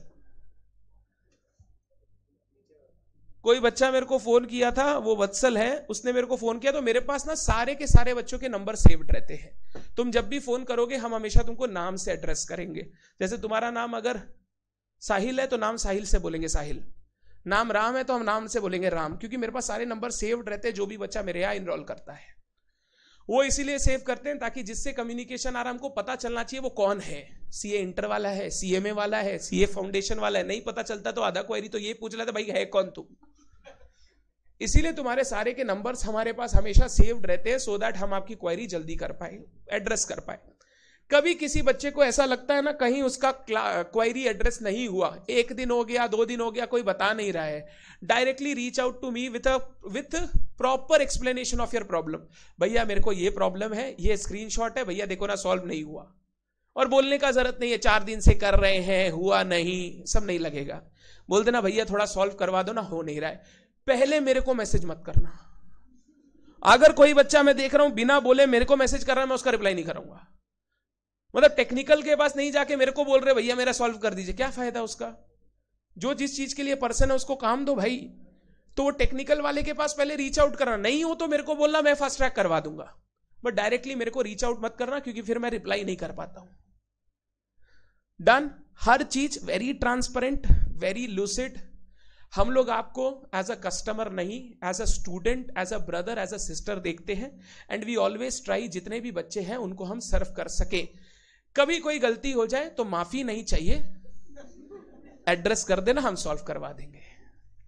कोई बच्चा मेरे को फोन किया था वो वत्सल है उसने मेरे को फोन किया तो मेरे पास ना सारे के सारे बच्चों के नंबर सेव्ड रहते हैं तुम जब भी फोन करोगे हम हमेशा तुमको नाम से एड्रेस करेंगे जैसे तुम्हारा नाम अगर साहिल है तो नाम साहिल से बोलेंगे साहिल नाम राम है तो हम नाम से बोलेंगे राम क्योंकि मेरे पास सारे नंबर सेव्ड रहते हैं जो भी बच्चा मेरे यहाँ इनरोल करता है वो इसीलिए सेव करते हैं ताकि जिससे कम्युनिकेशन आ रहा हमको पता चलना चाहिए वो कौन है सीए इंटर वाला है सीएमए वाला है सी ए फाउंडेशन वाला है नहीं पता चलता तो आधा क्वेरी तो ये पूछ रहा था भाई है कौन तुम इसीलिए तुम्हारे सारे के नंबर्स हमारे पास हमेशा सेव्ड रहते हैं सो दैट हम आपकी क्वेरी जल्दी कर पाए एड्रेस कर पाए कभी किसी बच्चे को ऐसा लगता है ना कहीं उसका क्वायरी एड्रेस नहीं हुआ एक दिन हो गया दो दिन हो गया कोई बता नहीं रहा है directly reach out to me with with proper explanation of your problem भैया मेरे को ये प्रॉब्लम है ये स्क्रीनशॉट है भैया देखो ना सॉल्व नहीं हुआ और बोलने का जरूरत नहीं है चार दिन से कर रहे हैं हुआ नहीं सब नहीं लगेगा बोल देना भैया थोड़ा सॉल्व करवा दो ना हो नहीं रहा है पहले मेरे को मैसेज मत करना अगर कोई बच्चा मैं देख रहा हूं बिना बोले मेरे को मैसेज कर रहा है मैं उसका रिप्लाई नहीं करूंगा मतलब टेक्निकल के पास नहीं जाके मेरे को बोल रहे भैया मेरा सॉल्व कर दीजिए क्या फायदा उसका जो जिस चीज के लिए पर्सन है उसको काम दो भाई तो वो टेक्निकल वाले के पास पहले रीच आउट करना नहीं हो तो मेरे को बोलना मैं फास्ट ट्रैक करवा दूंगा बट डायरेक्टली मेरे को रीच आउट मत करना क्योंकि फिर मैं रिप्लाई नहीं कर पाता हूं डन हर चीज वेरी ट्रांसपेरेंट वेरी लूसिड हम लोग आपको एज अ कस्टमर नहीं as a student as a brother as a sister देखते हैं एंड वी ऑलवेज ट्राई जितने भी बच्चे हैं उनको हम सर्व कर सकें कभी कोई गलती हो जाए तो माफी नहीं चाहिए एड्रेस कर देना हम सॉल्व करवा देंगे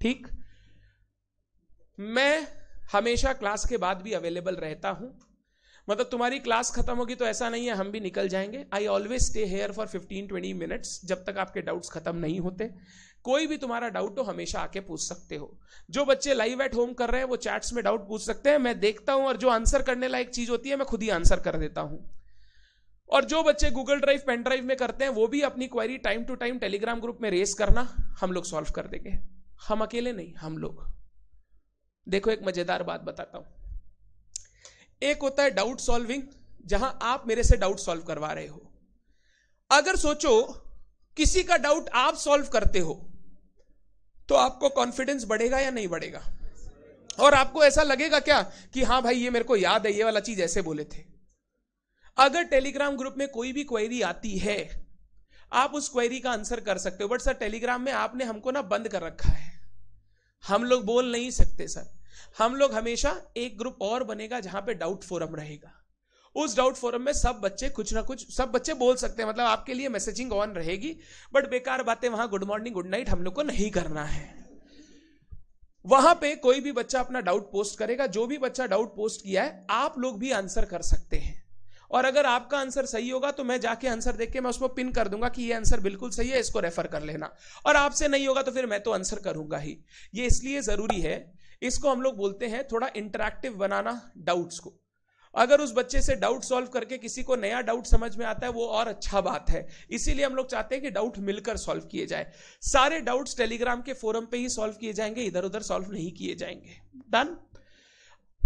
ठीक मैं हमेशा क्लास के बाद भी अवेलेबल रहता हूं मतलब तुम्हारी क्लास खत्म होगी तो ऐसा नहीं है हम भी निकल जाएंगे I always stay here for fifteen twenty minutes जब तक आपके डाउट्स खत्म नहीं होते कोई भी तुम्हारा डाउट हो हमेशा आके पूछ सकते हो जो बच्चे लाइव एट होम कर रहे हैं वो चैट्स में डाउट पूछ सकते हैं मैं देखता हूं और जो आंसर करने लायक चीज होती है मैं खुद ही आंसर कर देता हूं और जो बच्चे गूगल ड्राइव पेन ड्राइव में करते हैं वो भी अपनी query time to time Telegram group में रेस करना हम लोग सॉल्व कर देंगे हम अकेले नहीं हम लोग देखो एक मजेदार बात बताता हूं एक होता है डाउट सॉल्विंग जहां आप मेरे से डाउट सॉल्व करवा रहे हो अगर सोचो किसी का डाउट आप सॉल्व करते हो तो आपको कॉन्फिडेंस बढ़ेगा या नहीं बढ़ेगा और आपको ऐसा लगेगा क्या कि हाँ भाई ये मेरे को याद है ये वाला चीज ऐसे बोले थे अगर टेलीग्राम ग्रुप में कोई भी क्वेरी आती है आप उस क्वेरी का आंसर कर सकते हो बट सर टेलीग्राम में आपने हमको ना बंद कर रखा है हम लोग बोल नहीं सकते सर हम लोग हमेशा एक ग्रुप और बनेगा जहां पे डाउट फोरम रहेगा उस डाउट फोरम में सब बच्चे कुछ ना कुछ सब बच्चे बोल सकते हैं मतलब आपके लिए मैसेजिंग ऑन रहेगी बट बेकार बातें वहां गुड मॉर्निंग गुड नाइट हम लोग को नहीं करना है वहां पे कोई भी बच्चा अपना डाउट पोस्ट करेगा जो भी बच्चा डाउट पोस्ट किया है आप लोग भी आंसर कर सकते हैं और अगर आपका आंसर सही होगा तो मैं जाके आंसर देख के मैं उसको पिन कर दूंगा कि ये आंसर बिल्कुल सही है इसको रेफर कर लेना और आपसे नहीं होगा तो फिर मैं तो आंसर करूंगा ही ये इसलिए ज़रूरी है इसको हम लोग बोलते हैं थोड़ा इंटरेक्टिव बनाना डाउट्स को अगर उस बच्चे से डाउट सॉल्व करके किसी को नया डाउट समझ में आता है वो और अच्छा बात है इसीलिए हम लोग चाहते हैं कि डाउट मिलकर सॉल्व किए जाए सारे डाउट्स टेलीग्राम के फोरम पे ही सॉल्व किए जाएंगे इधर उधर सॉल्व नहीं किए जाएंगे डन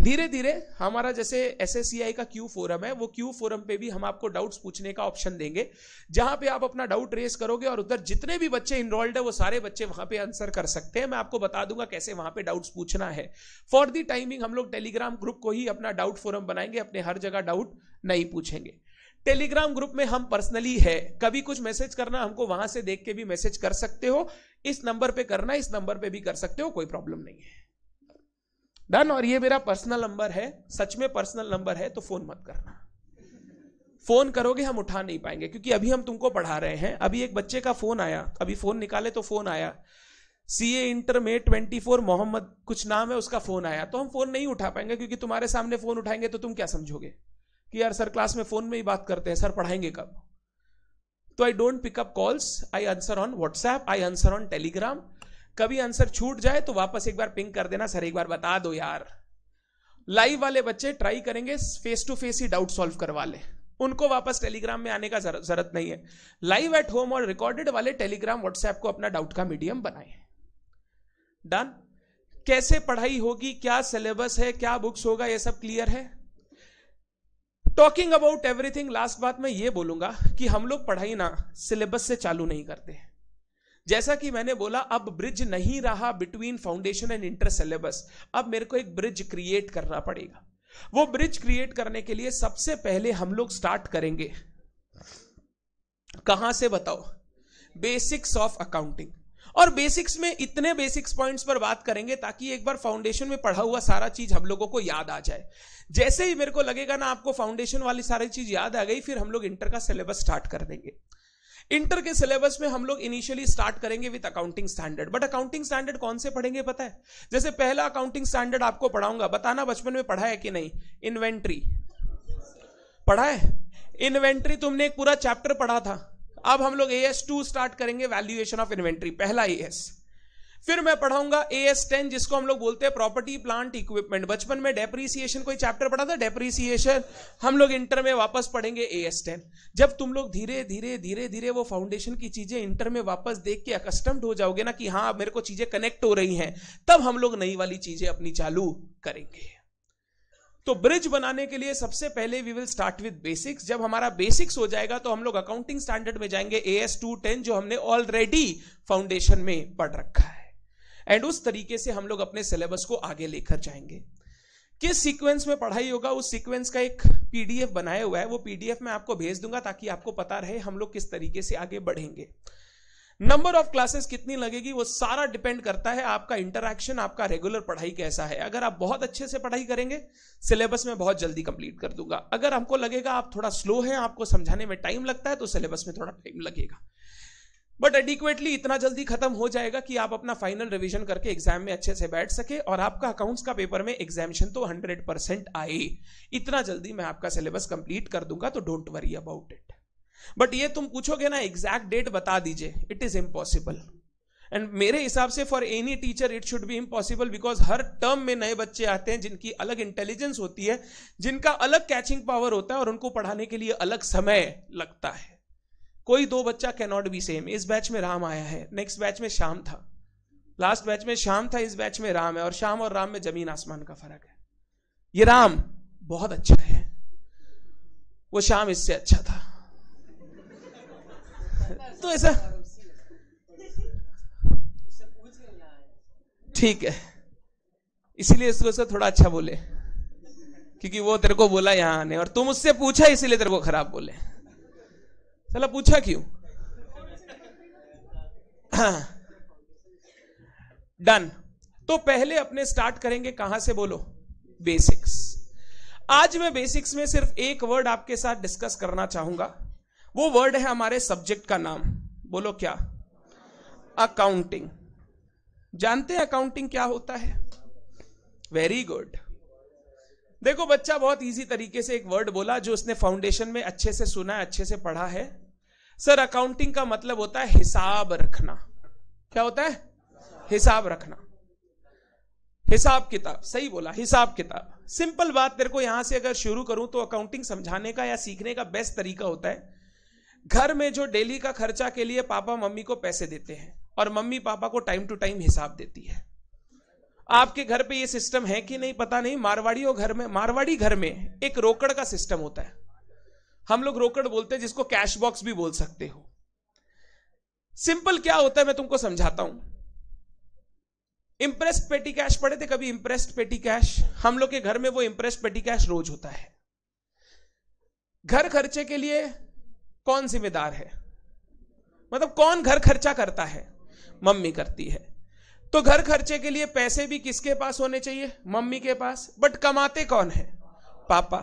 धीरे धीरे हमारा जैसे एस एस सी आई का क्यू फोरम है वो क्यू फोरम पे भी हम आपको डाउट्स पूछने का ऑप्शन देंगे जहां पे आप अपना डाउट रेस करोगे और उधर जितने भी बच्चे इनरोल्ड है वो सारे बच्चे वहां पे आंसर कर सकते हैं मैं आपको बता दूंगा कैसे वहां पे डाउट्स पूछना है फॉर दी टाइमिंग हम लोग टेलीग्राम ग्रुप को ही अपना डाउट फोरम बनाएंगे अपने हर जगह डाउट नहीं पूछेंगे टेलीग्राम ग्रुप में हम पर्सनली है कभी कुछ मैसेज करना हमको वहां से देख के भी मैसेज कर सकते हो इस नंबर पे करना इस नंबर पे भी कर सकते हो कोई प्रॉब्लम नहीं है डन और ये मेरा पर्सनल नंबर है सच में पर्सनल नंबर है तो फोन मत करना फोन करोगे हम उठा नहीं पाएंगे क्योंकि अभी हम तुमको पढ़ा रहे हैं अभी एक बच्चे का फोन आया अभी फोन निकाले तो फोन आया सी ए इंटर में ट्वेंटी फोर मोहम्मद कुछ नाम है उसका फोन आया तो हम फोन नहीं उठा पाएंगे क्योंकि तुम्हारे सामने फोन उठाएंगे तो तुम क्या समझोगे कि यार सर क्लास में फोन में ही बात करते हैं सर पढ़ाएंगे कब तो I don't pick up calls I answer on WhatsApp I answer on Telegram कभी आंसर छूट जाए तो वापस एक बार पिंक कर देना सर एक बार बता दो यार लाइव वाले बच्चे ट्राई करेंगे फेस टू फेस ही डाउट सॉल्व करवा ले उनको वापस टेलीग्राम में आने का जरूरत नहीं है लाइव एट होम और रिकॉर्डेड वाले टेलीग्राम व्हाट्सएप को अपना डाउट का मीडियम बनाए डन कैसे पढ़ाई होगी क्या सिलेबस है क्या बुक्स होगा ये सब क्लियर है टॉकिंग अबाउट एवरीथिंग लास्ट बात मैं ये बोलूंगा कि हम लोग पढ़ाई ना सिलेबस से चालू नहीं करते हैं जैसा कि मैंने बोला अब ब्रिज नहीं रहा between foundation and inter syllabus अब मेरे को एक ब्रिज क्रिएट करना पड़ेगा वो ब्रिज क्रिएट करने के लिए सबसे पहले हम लोग स्टार्ट करेंगे कहां से बताओ बेसिक्स ऑफ अकाउंटिंग और बेसिक्स में इतने बेसिक्स पॉइंट्स पर बात करेंगे ताकि एक बार फाउंडेशन में पढ़ा हुआ सारा चीज हम लोगों को याद आ जाए जैसे ही मेरे को लगेगा ना आपको फाउंडेशन वाली सारी चीज याद आ गई फिर हम लोग इंटर का सिलेबस स्टार्ट कर देंगे इंटर के सिलेबस में हम लोग इनिशियली स्टार्ट करेंगे with accounting standard but accounting standard कौन से पढ़ेंगे पता है जैसे पहला अकाउंटिंग स्टैंडर्ड आपको पढ़ाऊंगा बताना बचपन में पढ़ा है कि नहीं इन्वेंट्री पढ़ा है इन्वेंट्री तुमने एक पूरा चैप्टर पढ़ा था अब हम लोग ए एस टू स्टार्ट करेंगे वैल्यूएशन ऑफ इन्वेंट्री पहला ए एस फिर मैं पढ़ाऊंगा ए एस टेन जिसको हम लोग बोलते हैं प्रॉपर्टी प्लांट इक्विपमेंट बचपन में डेप्रीसिएशन कोई चैप्टर पढ़ा था डेप्रीसिएशन हम लोग इंटर में वापस पढ़ेंगे ए एस टेन जब तुम लोग धीरे धीरे धीरे धीरे वो फाउंडेशन की चीजें इंटर में वापस देख के अकस्टम्ड हो जाओगे ना कि हाँ मेरे को चीजें कनेक्ट हो रही हैं तब हम लोग नई वाली चीजें अपनी चालू करेंगे तो ब्रिज बनाने के लिए सबसे पहले we will start with basics जब हमारा बेसिक्स हो जाएगा तो हम लोग अकाउंटिंग स्टैंडर्ड में जाएंगे ए एस टू टेन जो हमने ऑलरेडी फाउंडेशन में पढ़ रखा है एंड उस तरीके से हम लोग अपने सिलेबस को आगे लेकर जाएंगे किस सीक्वेंस में पढ़ाई होगा उस सीक्वेंस का एक पीडीएफ बनाया हुआ है वो पीडीएफ मैं आपको भेज दूंगा ताकि आपको पता रहे हम लोग किस तरीके से आगे बढ़ेंगे नंबर ऑफ क्लासेस कितनी लगेगी वो सारा डिपेंड करता है आपका इंटरेक्शन आपका रेगुलर पढ़ाई कैसा है अगर आप बहुत अच्छे से पढ़ाई करेंगे सिलेबस में बहुत जल्दी कंप्लीट कर दूंगा अगर हमको लगेगा आप थोड़ा स्लो हैं आपको समझाने में टाइम लगता है तो सिलेबस में थोड़ा टाइम लगेगा बट एडिक्वेटली इतना जल्दी खत्म हो जाएगा कि आप अपना फाइनल रिविजन करके एग्जाम में अच्छे से बैठ सके और आपका अकाउंट्स का पेपर में एग्जामिशन तो हंड्रेड परसेंट आए इतना जल्दी मैं आपका सिलेबस कंप्लीट कर दूंगा तो don't worry about it but ये तुम पूछोगे ना एग्जैक्ट डेट बता दीजिए इट इज इम्पॉसिबल एंड मेरे हिसाब से for any teacher it should be impossible because हर टर्म में नए बच्चे आते हैं जिनकी अलग इंटेलिजेंस होती है जिनका अलग कैचिंग पावर होता है और उनको पढ़ाने के लिए अलग समय लगता है कोई दो बच्चा कैनॉट बी सेम इस बैच में राम आया है नेक्स्ट बैच में शाम था लास्ट बैच में शाम था इस बैच में राम है और शाम और राम में जमीन आसमान का फर्क है ये राम बहुत अच्छा है वो शाम इससे अच्छा था तो ऐसा ठीक है इसीलिए इसको उसको थोड़ा अच्छा बोले क्योंकि वो तेरे को बोला यहां आने और तुम उससे पूछा इसीलिए तेरे को खराब बोले चला पूछा क्यों डन हाँ। तो पहले अपने स्टार्ट करेंगे कहां से बोलो बेसिक्स आज मैं बेसिक्स में सिर्फ एक वर्ड आपके साथ डिस्कस करना चाहूंगा वो वर्ड है हमारे सब्जेक्ट का नाम बोलो क्या अकाउंटिंग जानते हैं अकाउंटिंग क्या होता है वेरी गुड देखो बच्चा बहुत इजी तरीके से एक वर्ड बोला जो उसने फाउंडेशन में अच्छे से सुना है अच्छे से पढ़ा है सर अकाउंटिंग का मतलब होता है हिसाब रखना क्या होता है हिसाब रखना हिसाब किताब सही बोला हिसाब किताब सिंपल बात तेरे को यहां से अगर शुरू करूं तो अकाउंटिंग समझाने का या सीखने का बेस्ट तरीका होता है घर में जो डेली का खर्चा के लिए पापा मम्मी को पैसे देते हैं और मम्मी पापा को टाइम टू टाइम हिसाब देती है आपके घर पे ये सिस्टम है कि नहीं पता नहीं मारवाड़ी घर में मारवाड़ी घर में एक रोकड़ का सिस्टम होता है हम लोग रोकड़ बोलते हैं जिसको कैश बॉक्स भी बोल सकते हो सिंपल क्या होता है मैं तुमको समझाता हूं इंप्रेस्ड पेटी कैश पढ़े थे कभी इंप्रेस्ड पेटी कैश हम लोग के घर में वो इंप्रेस्ड पेटी कैश रोज होता है घर खर्चे के लिए कौन जिम्मेदार है मतलब कौन घर खर्चा करता है मम्मी करती है तो घर खर्चे के लिए पैसे भी किसके पास होने चाहिए मम्मी के पास बट कमाते कौन है पापा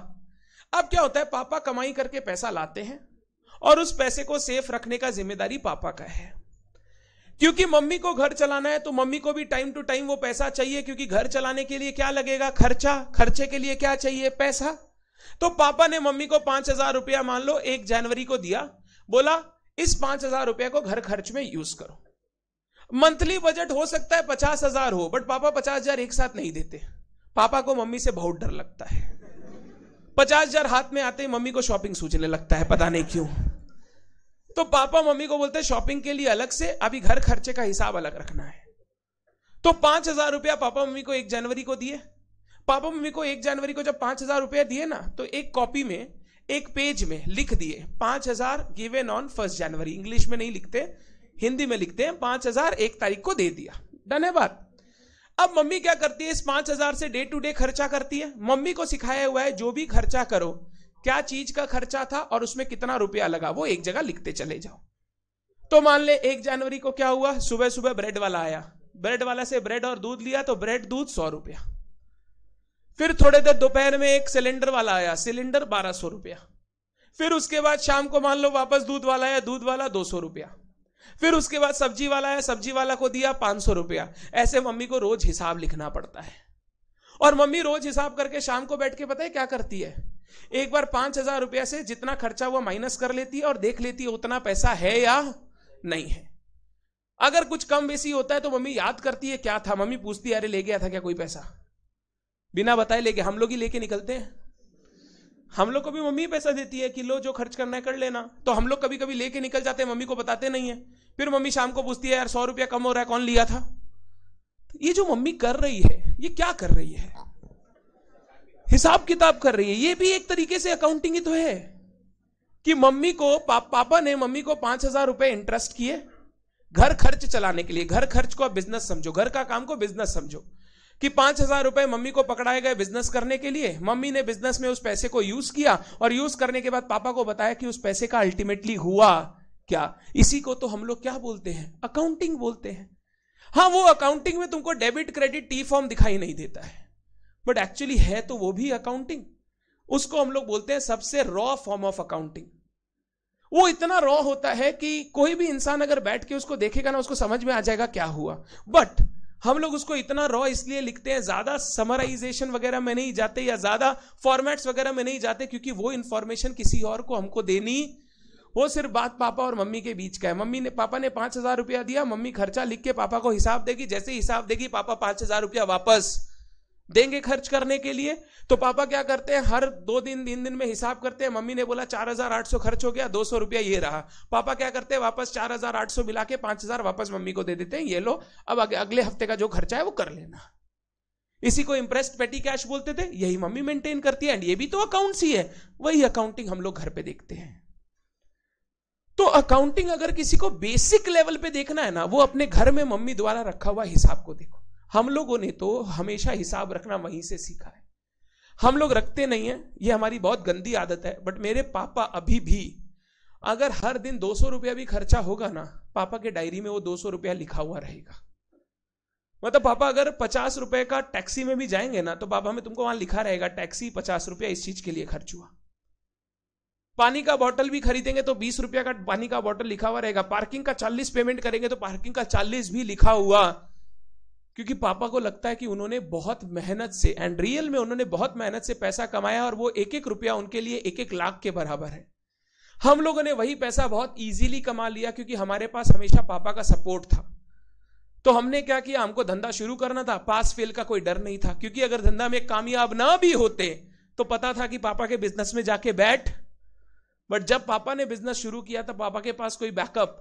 अब क्या होता है पापा कमाई करके पैसा लाते हैं और उस पैसे को सेफ रखने का जिम्मेदारी पापा का है क्योंकि मम्मी को घर चलाना है तो मम्मी को भी टाइम टू टाइम वो पैसा चाहिए क्योंकि घर चलाने के लिए क्या लगेगा खर्चा खर्चे के लिए क्या चाहिए पैसा तो पापा ने मम्मी को पांच हजार रुपया मान लो एक जनवरी को दिया बोला इस पांच हजार रुपया को घर खर्च में यूज करो मंथली बजट हो सकता है पचास हजार हो बट पापा पचास हजार एक साथ नहीं देते पापा को मम्मी से बहुत डर लगता है पचास हजार हाथ में आते ही मम्मी को शॉपिंग सूझने लगता है पता नहीं क्यों तो पापा मम्मी को बोलते हैं शॉपिंग के लिए अलग से अभी घर खर्चे का हिसाब अलग रखना है तो पांच हजार रुपया पापा मम्मी को एक जनवरी को दिए पापा मम्मी को एक जनवरी को जब पांच हजार रुपया दिए ना तो एक कॉपी में एक पेज में लिख दिए पांच हजार given on first January English में नहीं लिखते हिंदी में लिखते हैं पांच हजार एक तारीख को दे दिया डन है बात अब मम्मी क्या करती है इस पांच हजार से डे टू डे खर्चा करती है मम्मी को सिखाया हुआ है जो भी खर्चा करो क्या चीज का खर्चा था और उसमें कितना रुपया लगा वो एक जगह लिखते चले जाओ तो मान ले एक जनवरी को क्या हुआ सुबह सुबह ब्रेड वाला आया ब्रेड वाला से ब्रेड और दूध लिया तो ब्रेड दूध सौ रुपया फिर थोड़े देर दोपहर में एक सिलेंडर वाला आया सिलेंडर बारह सौ रुपया फिर उसके बाद शाम को मान लो वापस दूध वाला आया दूध वाला दो सौ रुपया फिर उसके बाद सब्जी वाला है सब्जी वाला को दिया पांच सौ रुपया ऐसे मम्मी को रोज हिसाब लिखना पड़ता है और मम्मी रोज हिसाब करके शाम को बैठ के पता है क्या करती है एक बार पांच हजार रुपया से जितना खर्चा हुआ माइनस कर लेती है और देख लेती है उतना पैसा है या नहीं है अगर कुछ कम बेसी होता है तो मम्मी याद करती है क्या था मम्मी पूछती अरे ले गया था क्या कोई पैसा बिना बताए लेके हम लोग ही लेके निकलते हैं हम लोग को भी मम्मी पैसा देती है कि लो जो खर्च करना है कर लेना तो हम लोग कभी कभी लेके निकल जाते हैं मम्मी को बताते नहीं है फिर मम्मी शाम को पूछती है यार सौ रुपया कम हो रहा है कौन लिया था तो ये जो मम्मी कर रही है ये क्या कर रही है हिसाब किताब कर रही है ये भी एक तरीके से अकाउंटिंग ही तो है कि मम्मी को पा, पापा ने मम्मी को पांच हजार रुपए इंटरेस्ट किए घर खर्च चलाने के लिए घर खर्च को बिजनेस समझो घर का काम को बिजनेस समझो कि पांच हजार रुपए मम्मी को पकड़ाए गए बिजनेस करने के लिए मम्मी ने बिजनेस में उस पैसे को यूज किया और यूज करने के बाद पापा को बताया कि उस पैसे का अल्टीमेटली हुआ क्या इसी को तो हम लोग क्या बोलते हैं अकाउंटिंग बोलते हैं हाँ वो अकाउंटिंग में तुमको डेबिट क्रेडिट टी फॉर्म दिखाई नहीं देता है बट एक्चुअली है तो वो भी अकाउंटिंग उसको हम लोग बोलते हैं सबसे रॉ फॉर्म ऑफ अकाउंटिंग वो इतना रॉ होता है कि कोई भी इंसान अगर बैठ के उसको देखेगा ना उसको समझ में आ जाएगा क्या हुआ बट हम लोग उसको इतना रॉ इसलिए लिखते हैं ज्यादा समराइजेशन वगैरह में नहीं जाते या ज्यादा फॉर्मेट्स वगैरह में नहीं जाते क्योंकि वो इन्फॉर्मेशन किसी और को हमको देनी वो सिर्फ बात पापा और मम्मी के बीच का है मम्मी ने पापा ने पांच हजार रुपया दिया मम्मी खर्चा लिख के पापा को हिसाब देगी जैसे हिसाब देगी पापा पांच हजार रुपया वापस देंगे खर्च करने के लिए तो पापा क्या करते हैं हर दो दिन तीन दिन में हिसाब करते हैं मम्मी ने बोला चार हजार आठ सौ खर्च हो गया दो सौ रुपया ये रहा पापा क्या करते हैं वापस चार हजार आठ सौ मिला के पांच हजार वापस मम्मी को दे देते हैं ये लो अब अगले हफ्ते का जो खर्चा है वो कर लेना इसी को इंप्रेस्ड पेटी कैश बोलते थे यही मम्मी मेंटेन करती है एंड ये भी तो अकाउंट ही है वही अकाउंटिंग हम लोग घर पे देखते हैं तो अकाउंटिंग अगर किसी को बेसिक लेवल पे देखना है ना वो अपने घर में मम्मी द्वारा रखा हुआ हिसाब को देखो हम लोगों ने तो हमेशा हिसाब रखना वहीं से सीखा है हम लोग रखते नहीं हैं ये हमारी बहुत गंदी आदत है बट मेरे पापा अभी भी अगर हर दिन दो सौ रुपया भी खर्चा होगा ना पापा के डायरी में वो दो सौ रुपया लिखा हुआ रहेगा मतलब पापा अगर पचास रुपए का टैक्सी में भी जाएंगे ना तो पापा में तुमको वहां लिखा रहेगा टैक्सी पचास रुपया इस चीज के लिए खर्च हुआ पानी का बॉटल भी खरीदेंगे तो बीस रुपया का पानी का बॉटल लिखा हुआ रहेगा पार्किंग का चालीस पेमेंट करेंगे तो पार्किंग का चालीस भी लिखा हुआ क्योंकि पापा को लगता है कि उन्होंने बहुत मेहनत से एंड रियल में उन्होंने बहुत मेहनत से पैसा कमाया और वो एक एक रुपया उनके लिए एक एक लाख के बराबर है हम लोगों ने वही पैसा बहुत इजीली कमा लिया क्योंकि हमारे पास हमेशा पापा का सपोर्ट था तो हमने क्या किया हमको धंधा शुरू करना था पास फेल का कोई डर नहीं था क्योंकि अगर धंधा में कामयाब ना भी होते तो पता था कि पापा के बिजनेस में जाके बैठ बट जब पापा ने बिजनेस शुरू किया तो पापा के पास कोई बैकअप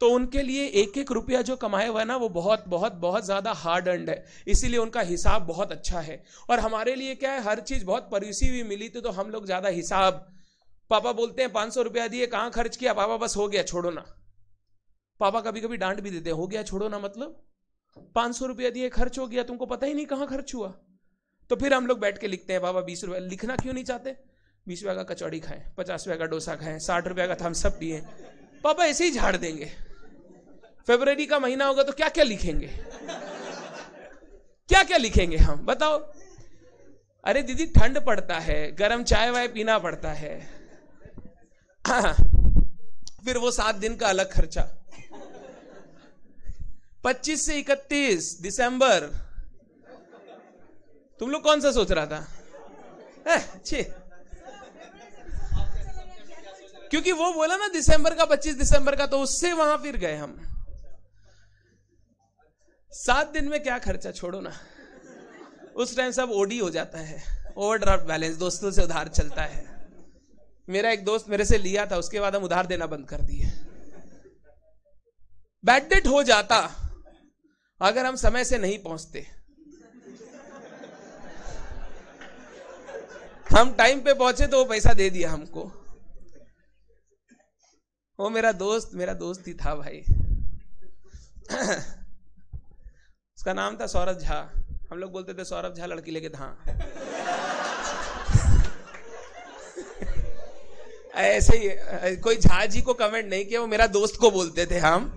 तो उनके लिए एक एक रुपया जो कमाए हुआ है ना वो बहुत बहुत बहुत ज़्यादा हार्ड अर्नड है इसीलिए उनका हिसाब बहुत अच्छा है और हमारे लिए क्या है हर चीज़ बहुत परिसी हुई मिली थी तो हम लोग ज़्यादा हिसाब पापा बोलते हैं पाँच सौ रुपया दिए कहाँ खर्च किया पापा बस हो गया छोड़ो ना पापा कभी कभी डांट भी देते हो गया छोड़ो ना मतलब पाँच सौ रुपया दिए खर्च हो गया तुमको पता ही नहीं कहाँ खर्च हुआ तो फिर हम लोग बैठ के लिखते हैं बाबा बीस रुपया लिखना क्यों नहीं चाहते बीस रुपया का कचौड़ी खाएं पचास रुपया का डोसा खाएं साठ रुपया का सब पिए पापा ऐसे ही झाड़ देंगे फेबररी का महीना होगा तो क्या क्या लिखेंगे क्या क्या लिखेंगे हम बताओ अरे दीदी ठंड पड़ता है गरम चाय वाय पीना पड़ता है हाँ। फिर वो सात दिन का अलग खर्चा 25 से 31 दिसंबर तुम लोग कौन सा सोच रहा था छे क्योंकि वो बोला ना दिसंबर का 25 दिसंबर का तो उससे वहां फिर गए हम सात दिन में क्या खर्चा छोड़ो ना उस टाइम सब ओडी हो जाता है ओवरड्राफ्ट बैलेंस दोस्तों से उधार चलता है मेरा एक दोस्त मेरे से लिया था उसके बाद हम उधार देना बंद कर दिए बैड डेट हो जाता अगर हम समय से नहीं पहुंचते हम टाइम पे पहुंचे तो वो पैसा दे दिया हमको वो मेरा दोस्त मेरा दोस्त ही था भाई उसका नाम था सौरभ झा हम लोग बोलते थे सौरभ झा लड़की लेके धा ऐसे ही कोई झा जी को कमेंट नहीं किया वो मेरा दोस्त को बोलते थे हम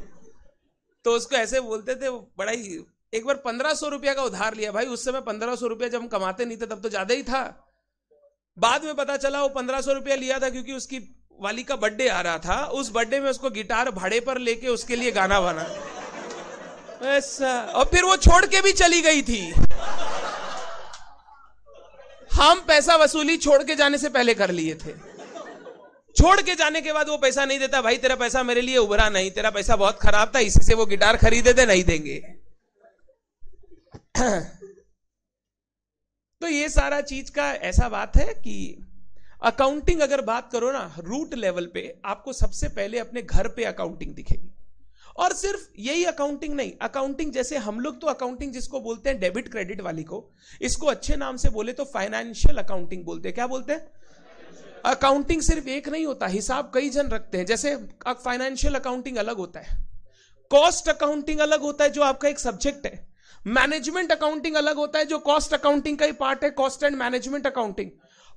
तो उसको ऐसे बोलते थे बड़ा ही एक बार पंद्रह सौ रुपया का उधार लिया भाई उस समय पंद्रह सौ रुपया जब हम कमाते नहीं थे तब तो ज्यादा ही था बाद में पता चला वो पंद्रह सौ रुपया लिया था क्योंकि उसकी वाली का बर्थडे आ रहा था उस बर्थडे में उसको गिटार भाड़े पर लेके उसके लिए गाना बना ऐसा और फिर वो छोड़ के भी चली गई थी हम पैसा वसूली छोड़ के जाने से पहले कर लिए थे छोड़ के जाने के बाद वो पैसा नहीं देता भाई तेरा पैसा मेरे लिए उभरा नहीं तेरा पैसा बहुत खराब था इसी से वो गिटार खरीदे थे नहीं देंगे तो ये सारा चीज का ऐसा बात है कि अकाउंटिंग अगर बात करो ना रूट लेवल पे आपको सबसे पहले अपने घर पे अकाउंटिंग दिखेगी और सिर्फ यही अकाउंटिंग नहीं अकाउंटिंग जैसे हम लोग तो अकाउंटिंग जिसको बोलते हैं डेबिट क्रेडिट वाली को इसको अच्छे नाम से बोले तो फाइनेंशियल अकाउंटिंग बोलते हैं क्या बोलते हैं अकाउंटिंग सिर्फ एक नहीं होता हिसाब कई जन रखते हैं जैसे फाइनेंशियल अकाउंटिंग अलग होता है कॉस्ट अकाउंटिंग अलग होता है जो आपका एक सब्जेक्ट है मैनेजमेंट अकाउंटिंग अलग होता है जो कॉस्ट अकाउंटिंग का ही पार्ट है कॉस्ट एंड मैनेजमेंट अकाउंटिंग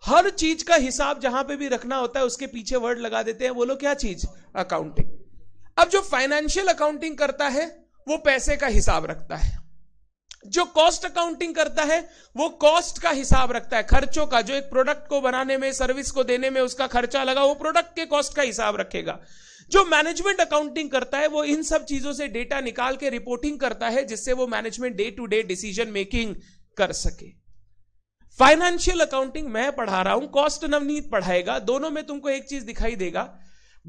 हर चीज का हिसाब जहां पे भी रखना होता है उसके पीछे वर्ड लगा देते हैं बोलो क्या चीज अकाउंटिंग अब जो फाइनेंशियल अकाउंटिंग करता है वो पैसे का हिसाब रखता है जो कॉस्ट अकाउंटिंग करता है वो कॉस्ट का हिसाब रखता है खर्चों का जो एक प्रोडक्ट को बनाने में सर्विस को देने में उसका खर्चा लगा वो प्रोडक्ट के कॉस्ट का हिसाब रखेगा जो मैनेजमेंट अकाउंटिंग करता है वो इन सब चीजों से डेटा निकाल के रिपोर्टिंग करता है जिससे वो management day to day decision making कर सके फाइनेंशियल अकाउंटिंग मैं पढ़ा रहा हूं कॉस्ट नवनीत पढ़ाएगा दोनों में तुमको एक चीज दिखाई देगा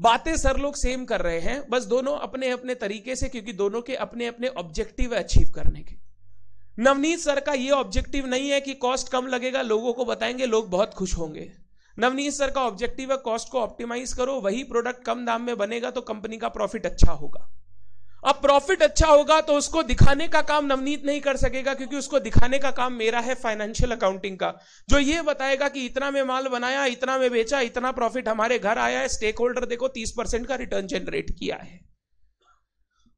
बातें सर लोग सेम कर रहे हैं बस दोनों अपने अपने तरीके से क्योंकि दोनों के अपने अपने ऑब्जेक्टिव है अचीव करने के नवनीत सर का ये ऑब्जेक्टिव नहीं है कि कॉस्ट कम लगेगा लोगों को बताएंगे लोग बहुत खुश होंगे नवनीत सर का ऑब्जेक्टिव है कॉस्ट को ऑप्टिमाइज करो वही प्रोडक्ट कम दाम में बनेगा तो कंपनी का प्रॉफिट अच्छा होगा अब प्रॉफिट अच्छा होगा तो उसको दिखाने का काम नवनीत नहीं कर सकेगा क्योंकि उसको दिखाने का काम मेरा है फाइनेंशियल अकाउंटिंग का जो ये बताएगा कि इतना में माल बनाया इतना में बेचा इतना प्रॉफिट हमारे घर आया है स्टेक होल्डर देखो तीस परसेंट का रिटर्न जनरेट किया है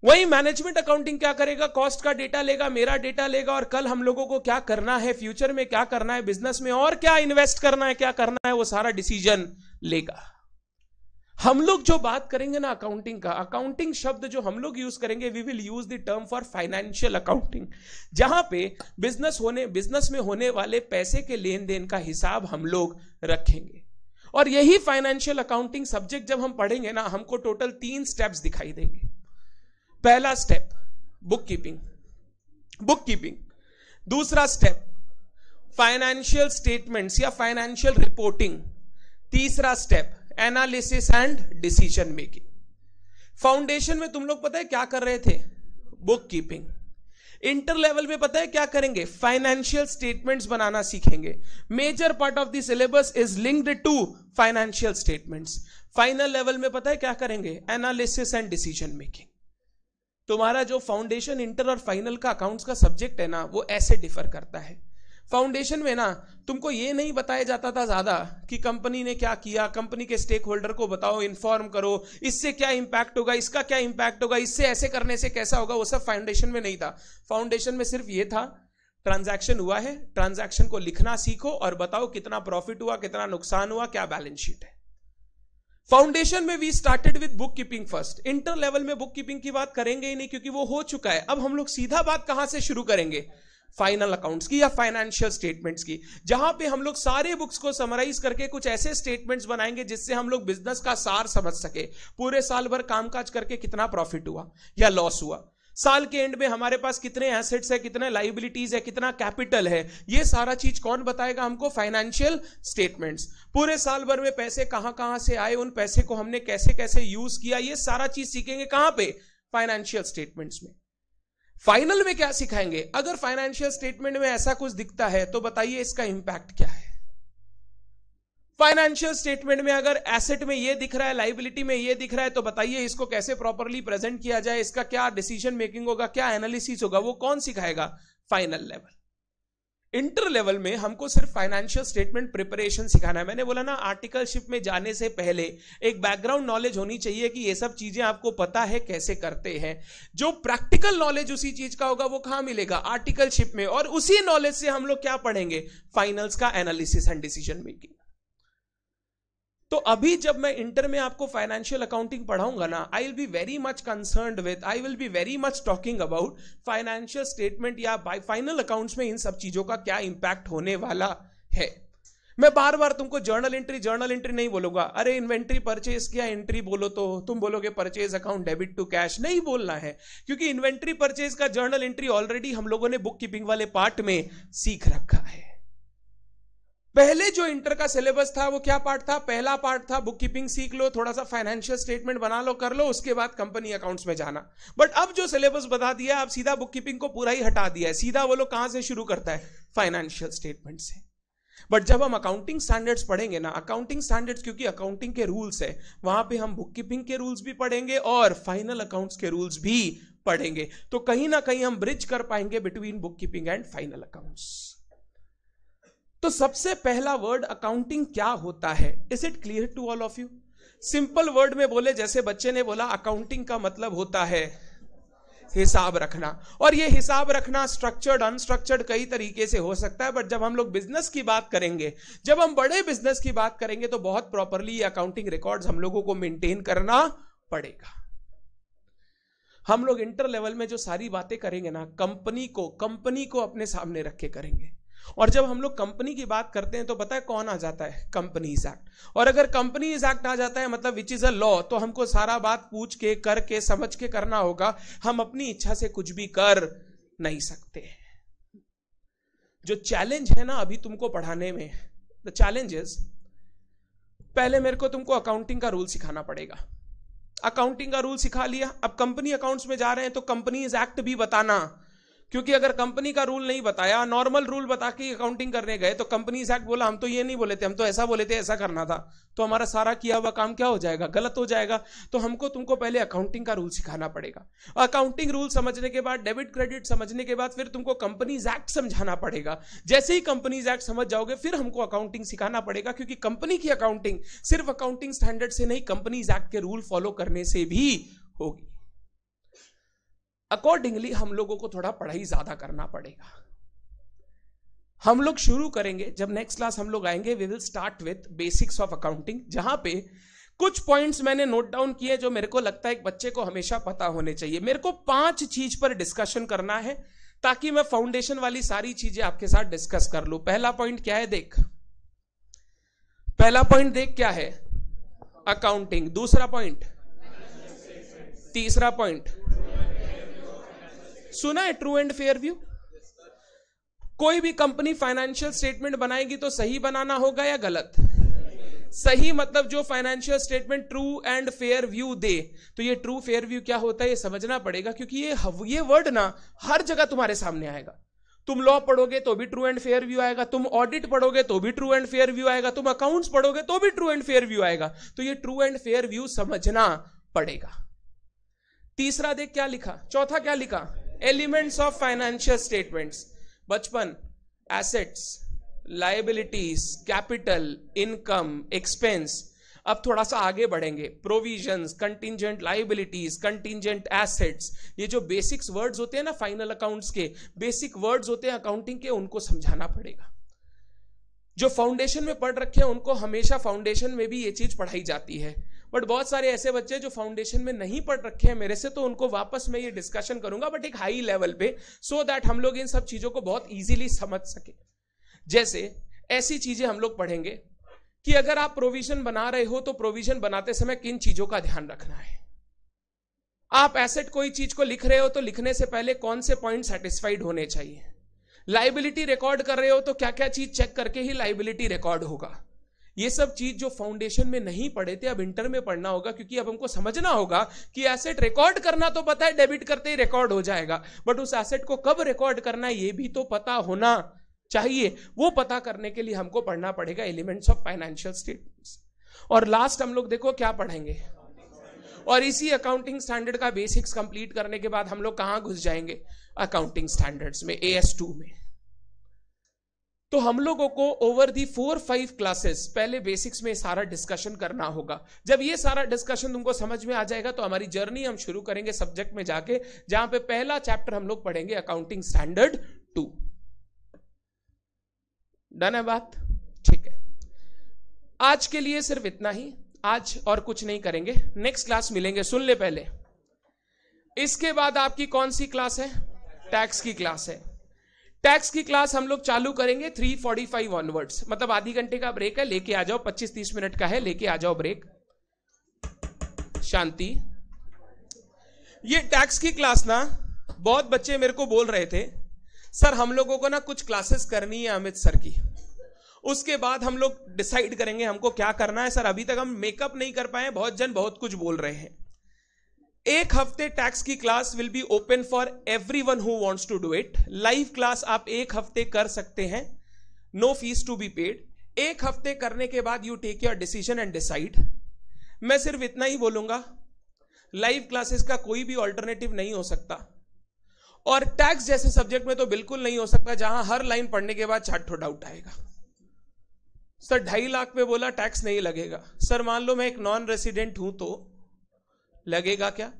वही मैनेजमेंट अकाउंटिंग क्या करेगा कॉस्ट का डेटा लेगा मेरा डेटा लेगा और कल हम लोगों को क्या करना है फ्यूचर में क्या करना है बिजनेस में और क्या इन्वेस्ट करना है क्या करना है वो सारा डिसीजन लेगा हम लोग जो बात करेंगे ना अकाउंटिंग का अकाउंटिंग शब्द जो हम लोग यूज करेंगे we will use the term for financial accounting जहां पे बिजनेस होने बिजनेस में होने वाले पैसे के लेन देन का हिसाब हम लोग रखेंगे और यही फाइनेंशियल अकाउंटिंग सब्जेक्ट जब हम पढ़ेंगे ना हमको टोटल तीन स्टेप्स दिखाई देंगे पहला step bookkeeping bookkeeping दूसरा स्टेप फाइनेंशियल स्टेटमेंट्स या फाइनेंशियल रिपोर्टिंग तीसरा step analysis and decision making foundation में तुम लोग पता है क्या कर रहे थे बुक कीपिंग इंटर लेवल में पता है क्या करेंगे फाइनेंशियल स्टेटमेंट्स बनाना सीखेंगे major part of the syllabus is linked to financial statements final level में पता है क्या करेंगे एनालिसिस एंड डिसीजन मेकिंग तुम्हारा जो फाउंडेशन इंटर और फाइनल का अकाउंट्स का सब्जेक्ट है ना वो ऐसे डिफर करता है फाउंडेशन में ना तुमको ये नहीं बताया जाता था ज़्यादा कि कंपनी ने क्या किया कंपनी के स्टेक होल्डर को बताओ इन्फॉर्म करो इससे क्या इंपैक्ट होगा इसका क्या इंपैक्ट होगा इससे ऐसे करने से कैसा होगा वो सब फाउंडेशन में नहीं था फाउंडेशन में सिर्फ ये था ट्रांजैक्शन हुआ है ट्रांजैक्शन को लिखना सीखो और बताओ कितना प्रॉफिट हुआ कितना नुकसान हुआ क्या बैलेंस शीट है फाउंडेशन में we started with bookkeeping first inter level में बुक कीपिंग की बात करेंगे ही नहीं क्योंकि वो हो चुका है अब हम लोग सीधा बात कहां से शुरू करेंगे फाइनल अकाउंट्स की या फाइनेंशियल स्टेटमेंट्स की जहां पे हम लोग सारे बुक्स को समराइज करके कुछ ऐसे स्टेटमेंट्स बनाएंगे जिससे हम लोग बिजनेस का सार समझ सके पूरे साल भर कामकाज करके कितना प्रॉफिट हुआ या लॉस हुआ साल के एंड में हमारे पास कितने एसेट्स है कितने लाइबिलिटीज है कितना कैपिटल है ये सारा चीज कौन बताएगा हमको फाइनेंशियल स्टेटमेंट्स पूरे साल भर में पैसे कहां कहां से आए उन पैसे को हमने कैसे कैसे यूज किया ये सारा चीज सीखेंगे कहां पे फाइनेंशियल स्टेटमेंट्स में फाइनल में क्या सिखाएंगे अगर फाइनेंशियल स्टेटमेंट में ऐसा कुछ दिखता है तो बताइए इसका इंपैक्ट क्या है फाइनेंशियल स्टेटमेंट में अगर एसेट में यह दिख रहा है लाइबिलिटी में यह दिख रहा है तो बताइए इसको कैसे प्रॉपरली प्रेजेंट किया जाए इसका क्या डिसीजन मेकिंग होगा क्या एनालिसिस होगा वो कौन सिखाएगा फाइनल लेवल इंटर लेवल में हमको सिर्फ फाइनेंशियल स्टेटमेंट प्रिपरेशन सिखाना है मैंने बोला ना आर्टिकलशिप में जाने से पहले एक बैकग्राउंड नॉलेज होनी चाहिए कि ये सब चीजें आपको पता है कैसे करते हैं जो प्रैक्टिकल नॉलेज उसी चीज का होगा वो कहां मिलेगा आर्टिकलशिप में और उसी नॉलेज से हम लोग क्या पढ़ेंगे फाइनल्स का एनालिसिस एंड डिसीजन मेकिंग तो अभी जब मैं इंटर में आपको फाइनेंशियल अकाउंटिंग पढ़ाऊंगा ना I will be very much concern with I will be very much talking about financial statement या फाइनल अकाउंट्स में इन सब चीजों का क्या इंपैक्ट होने वाला है मैं बार बार तुमको जर्नल एंट्री जर्नल एंट्री नहीं बोलूंगा अरे इन्वेंट्री परचेज किया एंट्री बोलो तो तुम बोलोगे purchase account debit to cash नहीं बोलना है क्योंकि इन्वेंट्री परचेज का जर्नल एंट्री ऑलरेडी हम लोगों ने बुक कीपिंग वाले पार्ट में सीख रखा है पहले जो इंटर का सिलेबस था वो क्या पार्ट था पहला पार्ट था बुक कीपिंग सीख लो थोड़ा सा फाइनेंशियल स्टेटमेंट बना लो कर लो उसके बाद कंपनी अकाउंट्स में जाना बट अब जो सिलेबस बता दिया अब सीधा बुक कीपिंग को पूरा ही हटा दिया है सीधा वो लोग कहां से शुरू करता है फाइनेंशियल स्टेटमेंट से बट जब हम अकाउंटिंग स्टैंडर्ड्स पढ़ेंगे ना अकाउंटिंग स्टैंडर्ड्स क्योंकि अकाउंटिंग के रूल्स है वहां पे हम बुक कीपिंग के रूल्स भी पढ़ेंगे और फाइनल अकाउंट्स के रूल्स भी पढ़ेंगे तो कहीं ना कहीं हम ब्रिज कर पाएंगे between bookkeeping and final accounts तो सबसे पहला वर्ड अकाउंटिंग क्या होता है is it clear to all of you simple word में बोले जैसे बच्चे ने बोला अकाउंटिंग का मतलब होता है हिसाब रखना और ये हिसाब रखना स्ट्रक्चर्ड अनस्ट्रक्चर्ड कई तरीके से हो सकता है बट जब हम लोग बिजनेस की बात करेंगे जब हम बड़े बिजनेस की बात करेंगे तो बहुत प्रॉपरली ये अकाउंटिंग रिकॉर्ड्स हम लोगों को मेंटेन करना पड़ेगा हम लोग इंटर लेवल में जो सारी बातें करेंगे ना कंपनी को कंपनी को अपने सामने रख के करेंगे और जब हम लोग कंपनी की बात करते हैं तो पता है कौन आ जाता है कंपनीज एक्ट और अगर कंपनीज एक्ट आ जाता है मतलब विच इज अ लॉ तो हमको सारा बात पूछ के करके समझ के करना होगा हम अपनी इच्छा से कुछ भी कर नहीं सकते जो चैलेंज है ना अभी तुमको पढ़ाने में द चैलेंज इज पहले मेरे को तुमको अकाउंटिंग का रूल सिखाना पड़ेगा अकाउंटिंग का रूल सिखा लिया अब कंपनी अकाउंट्स में जा रहे हैं तो कंपनीज एक्ट भी बताना क्योंकि अगर कंपनी का रूल नहीं बताया नॉर्मल रूल बता के अकाउंटिंग करने गए तो कंपनी एक्ट बोला हम तो ये नहीं बोले थे हम तो ऐसा बोले थे ऐसा करना था तो हमारा सारा किया हुआ काम क्या हो जाएगा गलत हो जाएगा तो हमको तुमको पहले अकाउंटिंग का रूल सिखाना पड़ेगा अकाउंटिंग रूल समझने के बाद डेबिट क्रेडिट समझने के बाद फिर तुमको कंपनीज एक्ट समझाना पड़ेगा जैसे ही कंपनीज एक्ट समझ जाओगे फिर हमको अकाउंटिंग सिखाना पड़ेगा क्योंकि कंपनी की अकाउंटिंग सिर्फ अकाउंटिंग स्टैंडर्ड से नहीं कंपनीज एक्ट के रूल फॉलो करने से भी होगी अकॉर्डिंगली हम लोगों को थोड़ा पढ़ाई ज़्यादा करना पड़ेगा हम लोग शुरू करेंगे जब नेक्स्ट क्लास हम लोग आएंगे we will start with basics of accounting जहां पे कुछ पॉइंट्स मैंने नोट डाउन किए जो मेरे को लगता है एक बच्चे को हमेशा पता होने चाहिए मेरे को पांच चीज पर डिस्कशन करना है ताकि मैं फाउंडेशन वाली सारी चीजें आपके साथ डिस्कस कर लू पहला पॉइंट क्या है देख पहला पॉइंट देख क्या है अकाउंटिंग दूसरा पॉइंट तीसरा पॉइंट सुना है ट्रू एंड फेयर व्यू कोई भी कंपनी फाइनेंशियल स्टेटमेंट बनाएगी तो सही बनाना होगा या गलत सही मतलब जो financial statement true and fair view दे तो ये ट्रू फेयर व्यू क्या होता है ये समझना पड़ेगा क्योंकि ये ये वर्ड ना हर जगह तुम्हारे सामने आएगा तुम लॉ पढ़ोगे तो भी ट्रू एंड फेयर व्यू आएगा तुम ऑडिट पढ़ोगे तो भी ट्रू एंड फेयर व्यू आएगा तुम अकाउंट्स पढ़ोगे तो भी ट्रू एंड फेयर व्यू आएगा तो ये ट्रू एंड फेयर व्यू समझना पड़ेगा तीसरा देख क्या लिखा चौथा क्या लिखा एलिमेंट्स ऑफ फाइनेंशियल स्टेटमेंट्स बचपन assets liabilities capital income expense अब थोड़ा सा आगे बढ़ेंगे provision contingent liabilities contingent assets ये जो बेसिक्स वर्ड्स होते हैं ना फाइनल अकाउंट्स के बेसिक वर्ड्स होते हैं अकाउंटिंग के उनको समझाना पड़ेगा जो फाउंडेशन में पढ़ रखे हैं उनको हमेशा फाउंडेशन में भी ये चीज पढ़ाई जाती है बट बहुत सारे ऐसे बच्चे जो फाउंडेशन में नहीं पढ़ रखे हैं मेरे से तो उनको वापस मैं ये डिस्कशन करूंगा बट एक हाई लेवल पे सो so दैट हम लोग इन सब चीज़ों को बहुत ईजिली समझ सके जैसे ऐसी चीज़ें हम लोग पढ़ेंगे कि अगर आप प्रोविजन बना रहे हो तो प्रोविजन बनाते समय किन चीज़ों का ध्यान रखना है आप एसेट कोई चीज़ को लिख रहे हो तो लिखने से पहले कौन से पॉइंट सेटिस्फाइड होने चाहिए लाइबिलिटी रिकॉर्ड कर रहे हो तो क्या क्या चीज़ चेक करके ही लाइबिलिटी रिकॉर्ड होगा ये सब चीज जो फाउंडेशन में नहीं पढ़े थे अब इंटर में पढ़ना होगा क्योंकि अब हमको समझना होगा कि एसेट रिकॉर्ड करना तो पता है डेबिट करते ही रिकॉर्ड हो जाएगा बट उस एसेट को कब रिकॉर्ड करना है ये भी तो पता होना चाहिए वो पता करने के लिए हमको पढ़ना पड़ेगा एलिमेंट्स ऑफ फाइनेंशियल स्टेटमेंट्स और लास्ट हम लोग देखो क्या पढ़ेंगे और इसी अकाउंटिंग स्टैंडर्ड का बेसिक्स कंप्लीट करने के बाद हम लोग कहां घुस जाएंगे अकाउंटिंग स्टैंडर्ड्स में ए में तो हम लोगों को over the four five classes पहले बेसिक्स में सारा डिस्कशन करना होगा जब ये सारा डिस्कशन तुमको समझ में आ जाएगा तो हमारी जर्नी हम शुरू करेंगे सब्जेक्ट में जाके जहां पे पहला चैप्टर हम लोग पढ़ेंगे अकाउंटिंग स्टैंडर्ड टू डन है बात ठीक है आज के लिए सिर्फ इतना ही आज और कुछ नहीं करेंगे नेक्स्ट क्लास मिलेंगे सुन ले पहले इसके बाद आपकी कौन सी क्लास है टैक्स की क्लास है टैक्स की क्लास हम लोग चालू करेंगे 3:45 फोर्टी फाइव ऑनवर्ड्स मतलब आधी घंटे का ब्रेक है लेके आ जाओ 25-30 मिनट का है लेके आ जाओ ब्रेक शांति ये टैक्स की क्लास ना बहुत बच्चे मेरे को बोल रहे थे सर हम लोगों को ना कुछ क्लासेस करनी है अमित सर की उसके बाद हम लोग डिसाइड करेंगे हमको क्या करना है सर अभी तक हम मेकअप नहीं कर पाए बहुत जन बहुत कुछ बोल रहे हैं एक हफ्ते टैक्स की class will be open for everyone who wants to do it live class आप एक हफ्ते कर सकते हैं no fees to be paid एक हफ्ते करने के बाद you take your decision and decide मैं सिर्फ इतना ही बोलूंगा लाइव क्लासेस का कोई भी ऑल्टरनेटिव नहीं हो सकता और टैक्स जैसे सब्जेक्ट में तो बिल्कुल नहीं हो सकता जहां हर लाइन पढ़ने के बाद छाटो डाउट आएगा सर ढाई लाख पे बोला टैक्स नहीं लगेगा सर मान लो मैं एक नॉन रेसिडेंट हूं तो लगेगा क्या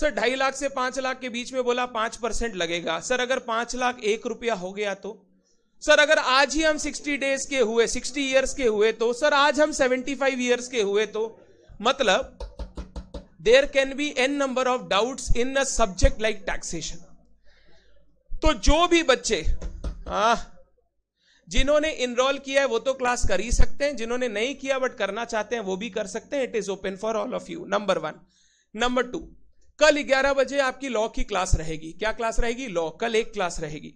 सर ढाई लाख से पांच लाख के बीच में बोला पांच परसेंट लगेगा सर अगर पांच लाख एक रुपया हो गया तो सर अगर आज ही हम सिक्सटी डेज के हुए सिक्सटी ईयर्स के हुए तो सर आज हम सेवेंटी फाइव ईयर्स के हुए तो मतलब there can be an number of doubt in a subject like taxation तो जो भी बच्चे आ, हाँ, जिन्होंने इनरोल किया है वो तो क्लास कर ही सकते हैं जिन्होंने नहीं किया बट करना चाहते हैं वो भी कर सकते हैं it is open for all of you number one number two कल 11 बजे आपकी लॉ की क्लास रहेगी क्या क्लास रहेगी लॉ कल एक क्लास रहेगी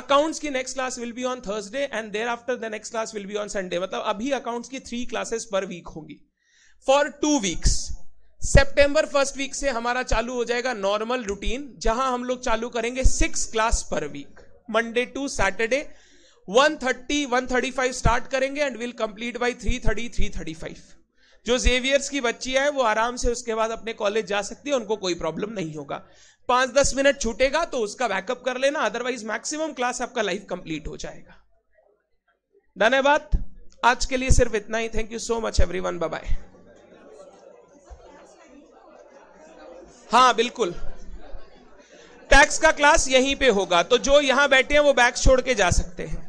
अकाउंट्स की next class will be on Thursday and thereafter the next class will be on Sunday मतलब अभी अकाउंट्स की थ्री क्लासेस पर वीक होंगी for two weeks September first week से हमारा चालू हो जाएगा नॉर्मल रूटीन जहां हम लोग चालू करेंगे six class per week Monday to Saturday 130 135 start करेंगे एंड विल कंप्लीट बाय 330 335 जो जेवियर्स की बच्ची है वो आराम से उसके बाद अपने कॉलेज जा सकती है उनको कोई प्रॉब्लम नहीं होगा पांच दस मिनट छूटेगा तो उसका बैकअप कर लेना अदरवाइज मैक्सिमम क्लास आपका लाइफ कंप्लीट हो जाएगा धन्यवाद आज के लिए सिर्फ इतना ही thank you so much everyone bye हाँ बिल्कुल टैक्स का क्लास यहीं पे होगा तो जो यहां बैठे हैं वो बैग छोड़ के जा सकते हैं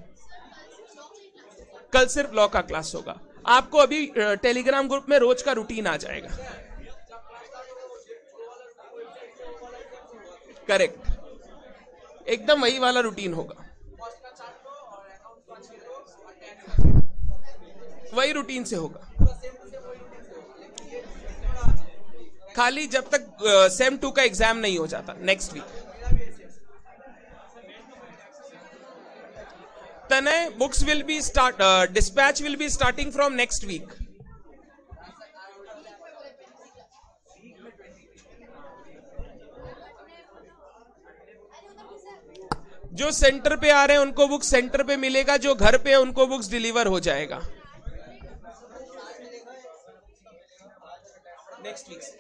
कल सिर्फ लॉ का क्लास होगा आपको अभी टेलीग्राम ग्रुप में रोज का रूटीन आ जाएगा करेक्ट एकदम वही वाला रूटीन होगा वही रूटीन से होगा खाली जब तक सेम टू का एग्जाम नहीं हो जाता next week Tanay books will be start dispatch will be starting from next week जो सेंटर पे आ रहे हैं उनको बुक सेंटर पे मिलेगा जो घर पे है उनको बुक्स डिलीवर हो जाएगा नेक्स्ट वीक से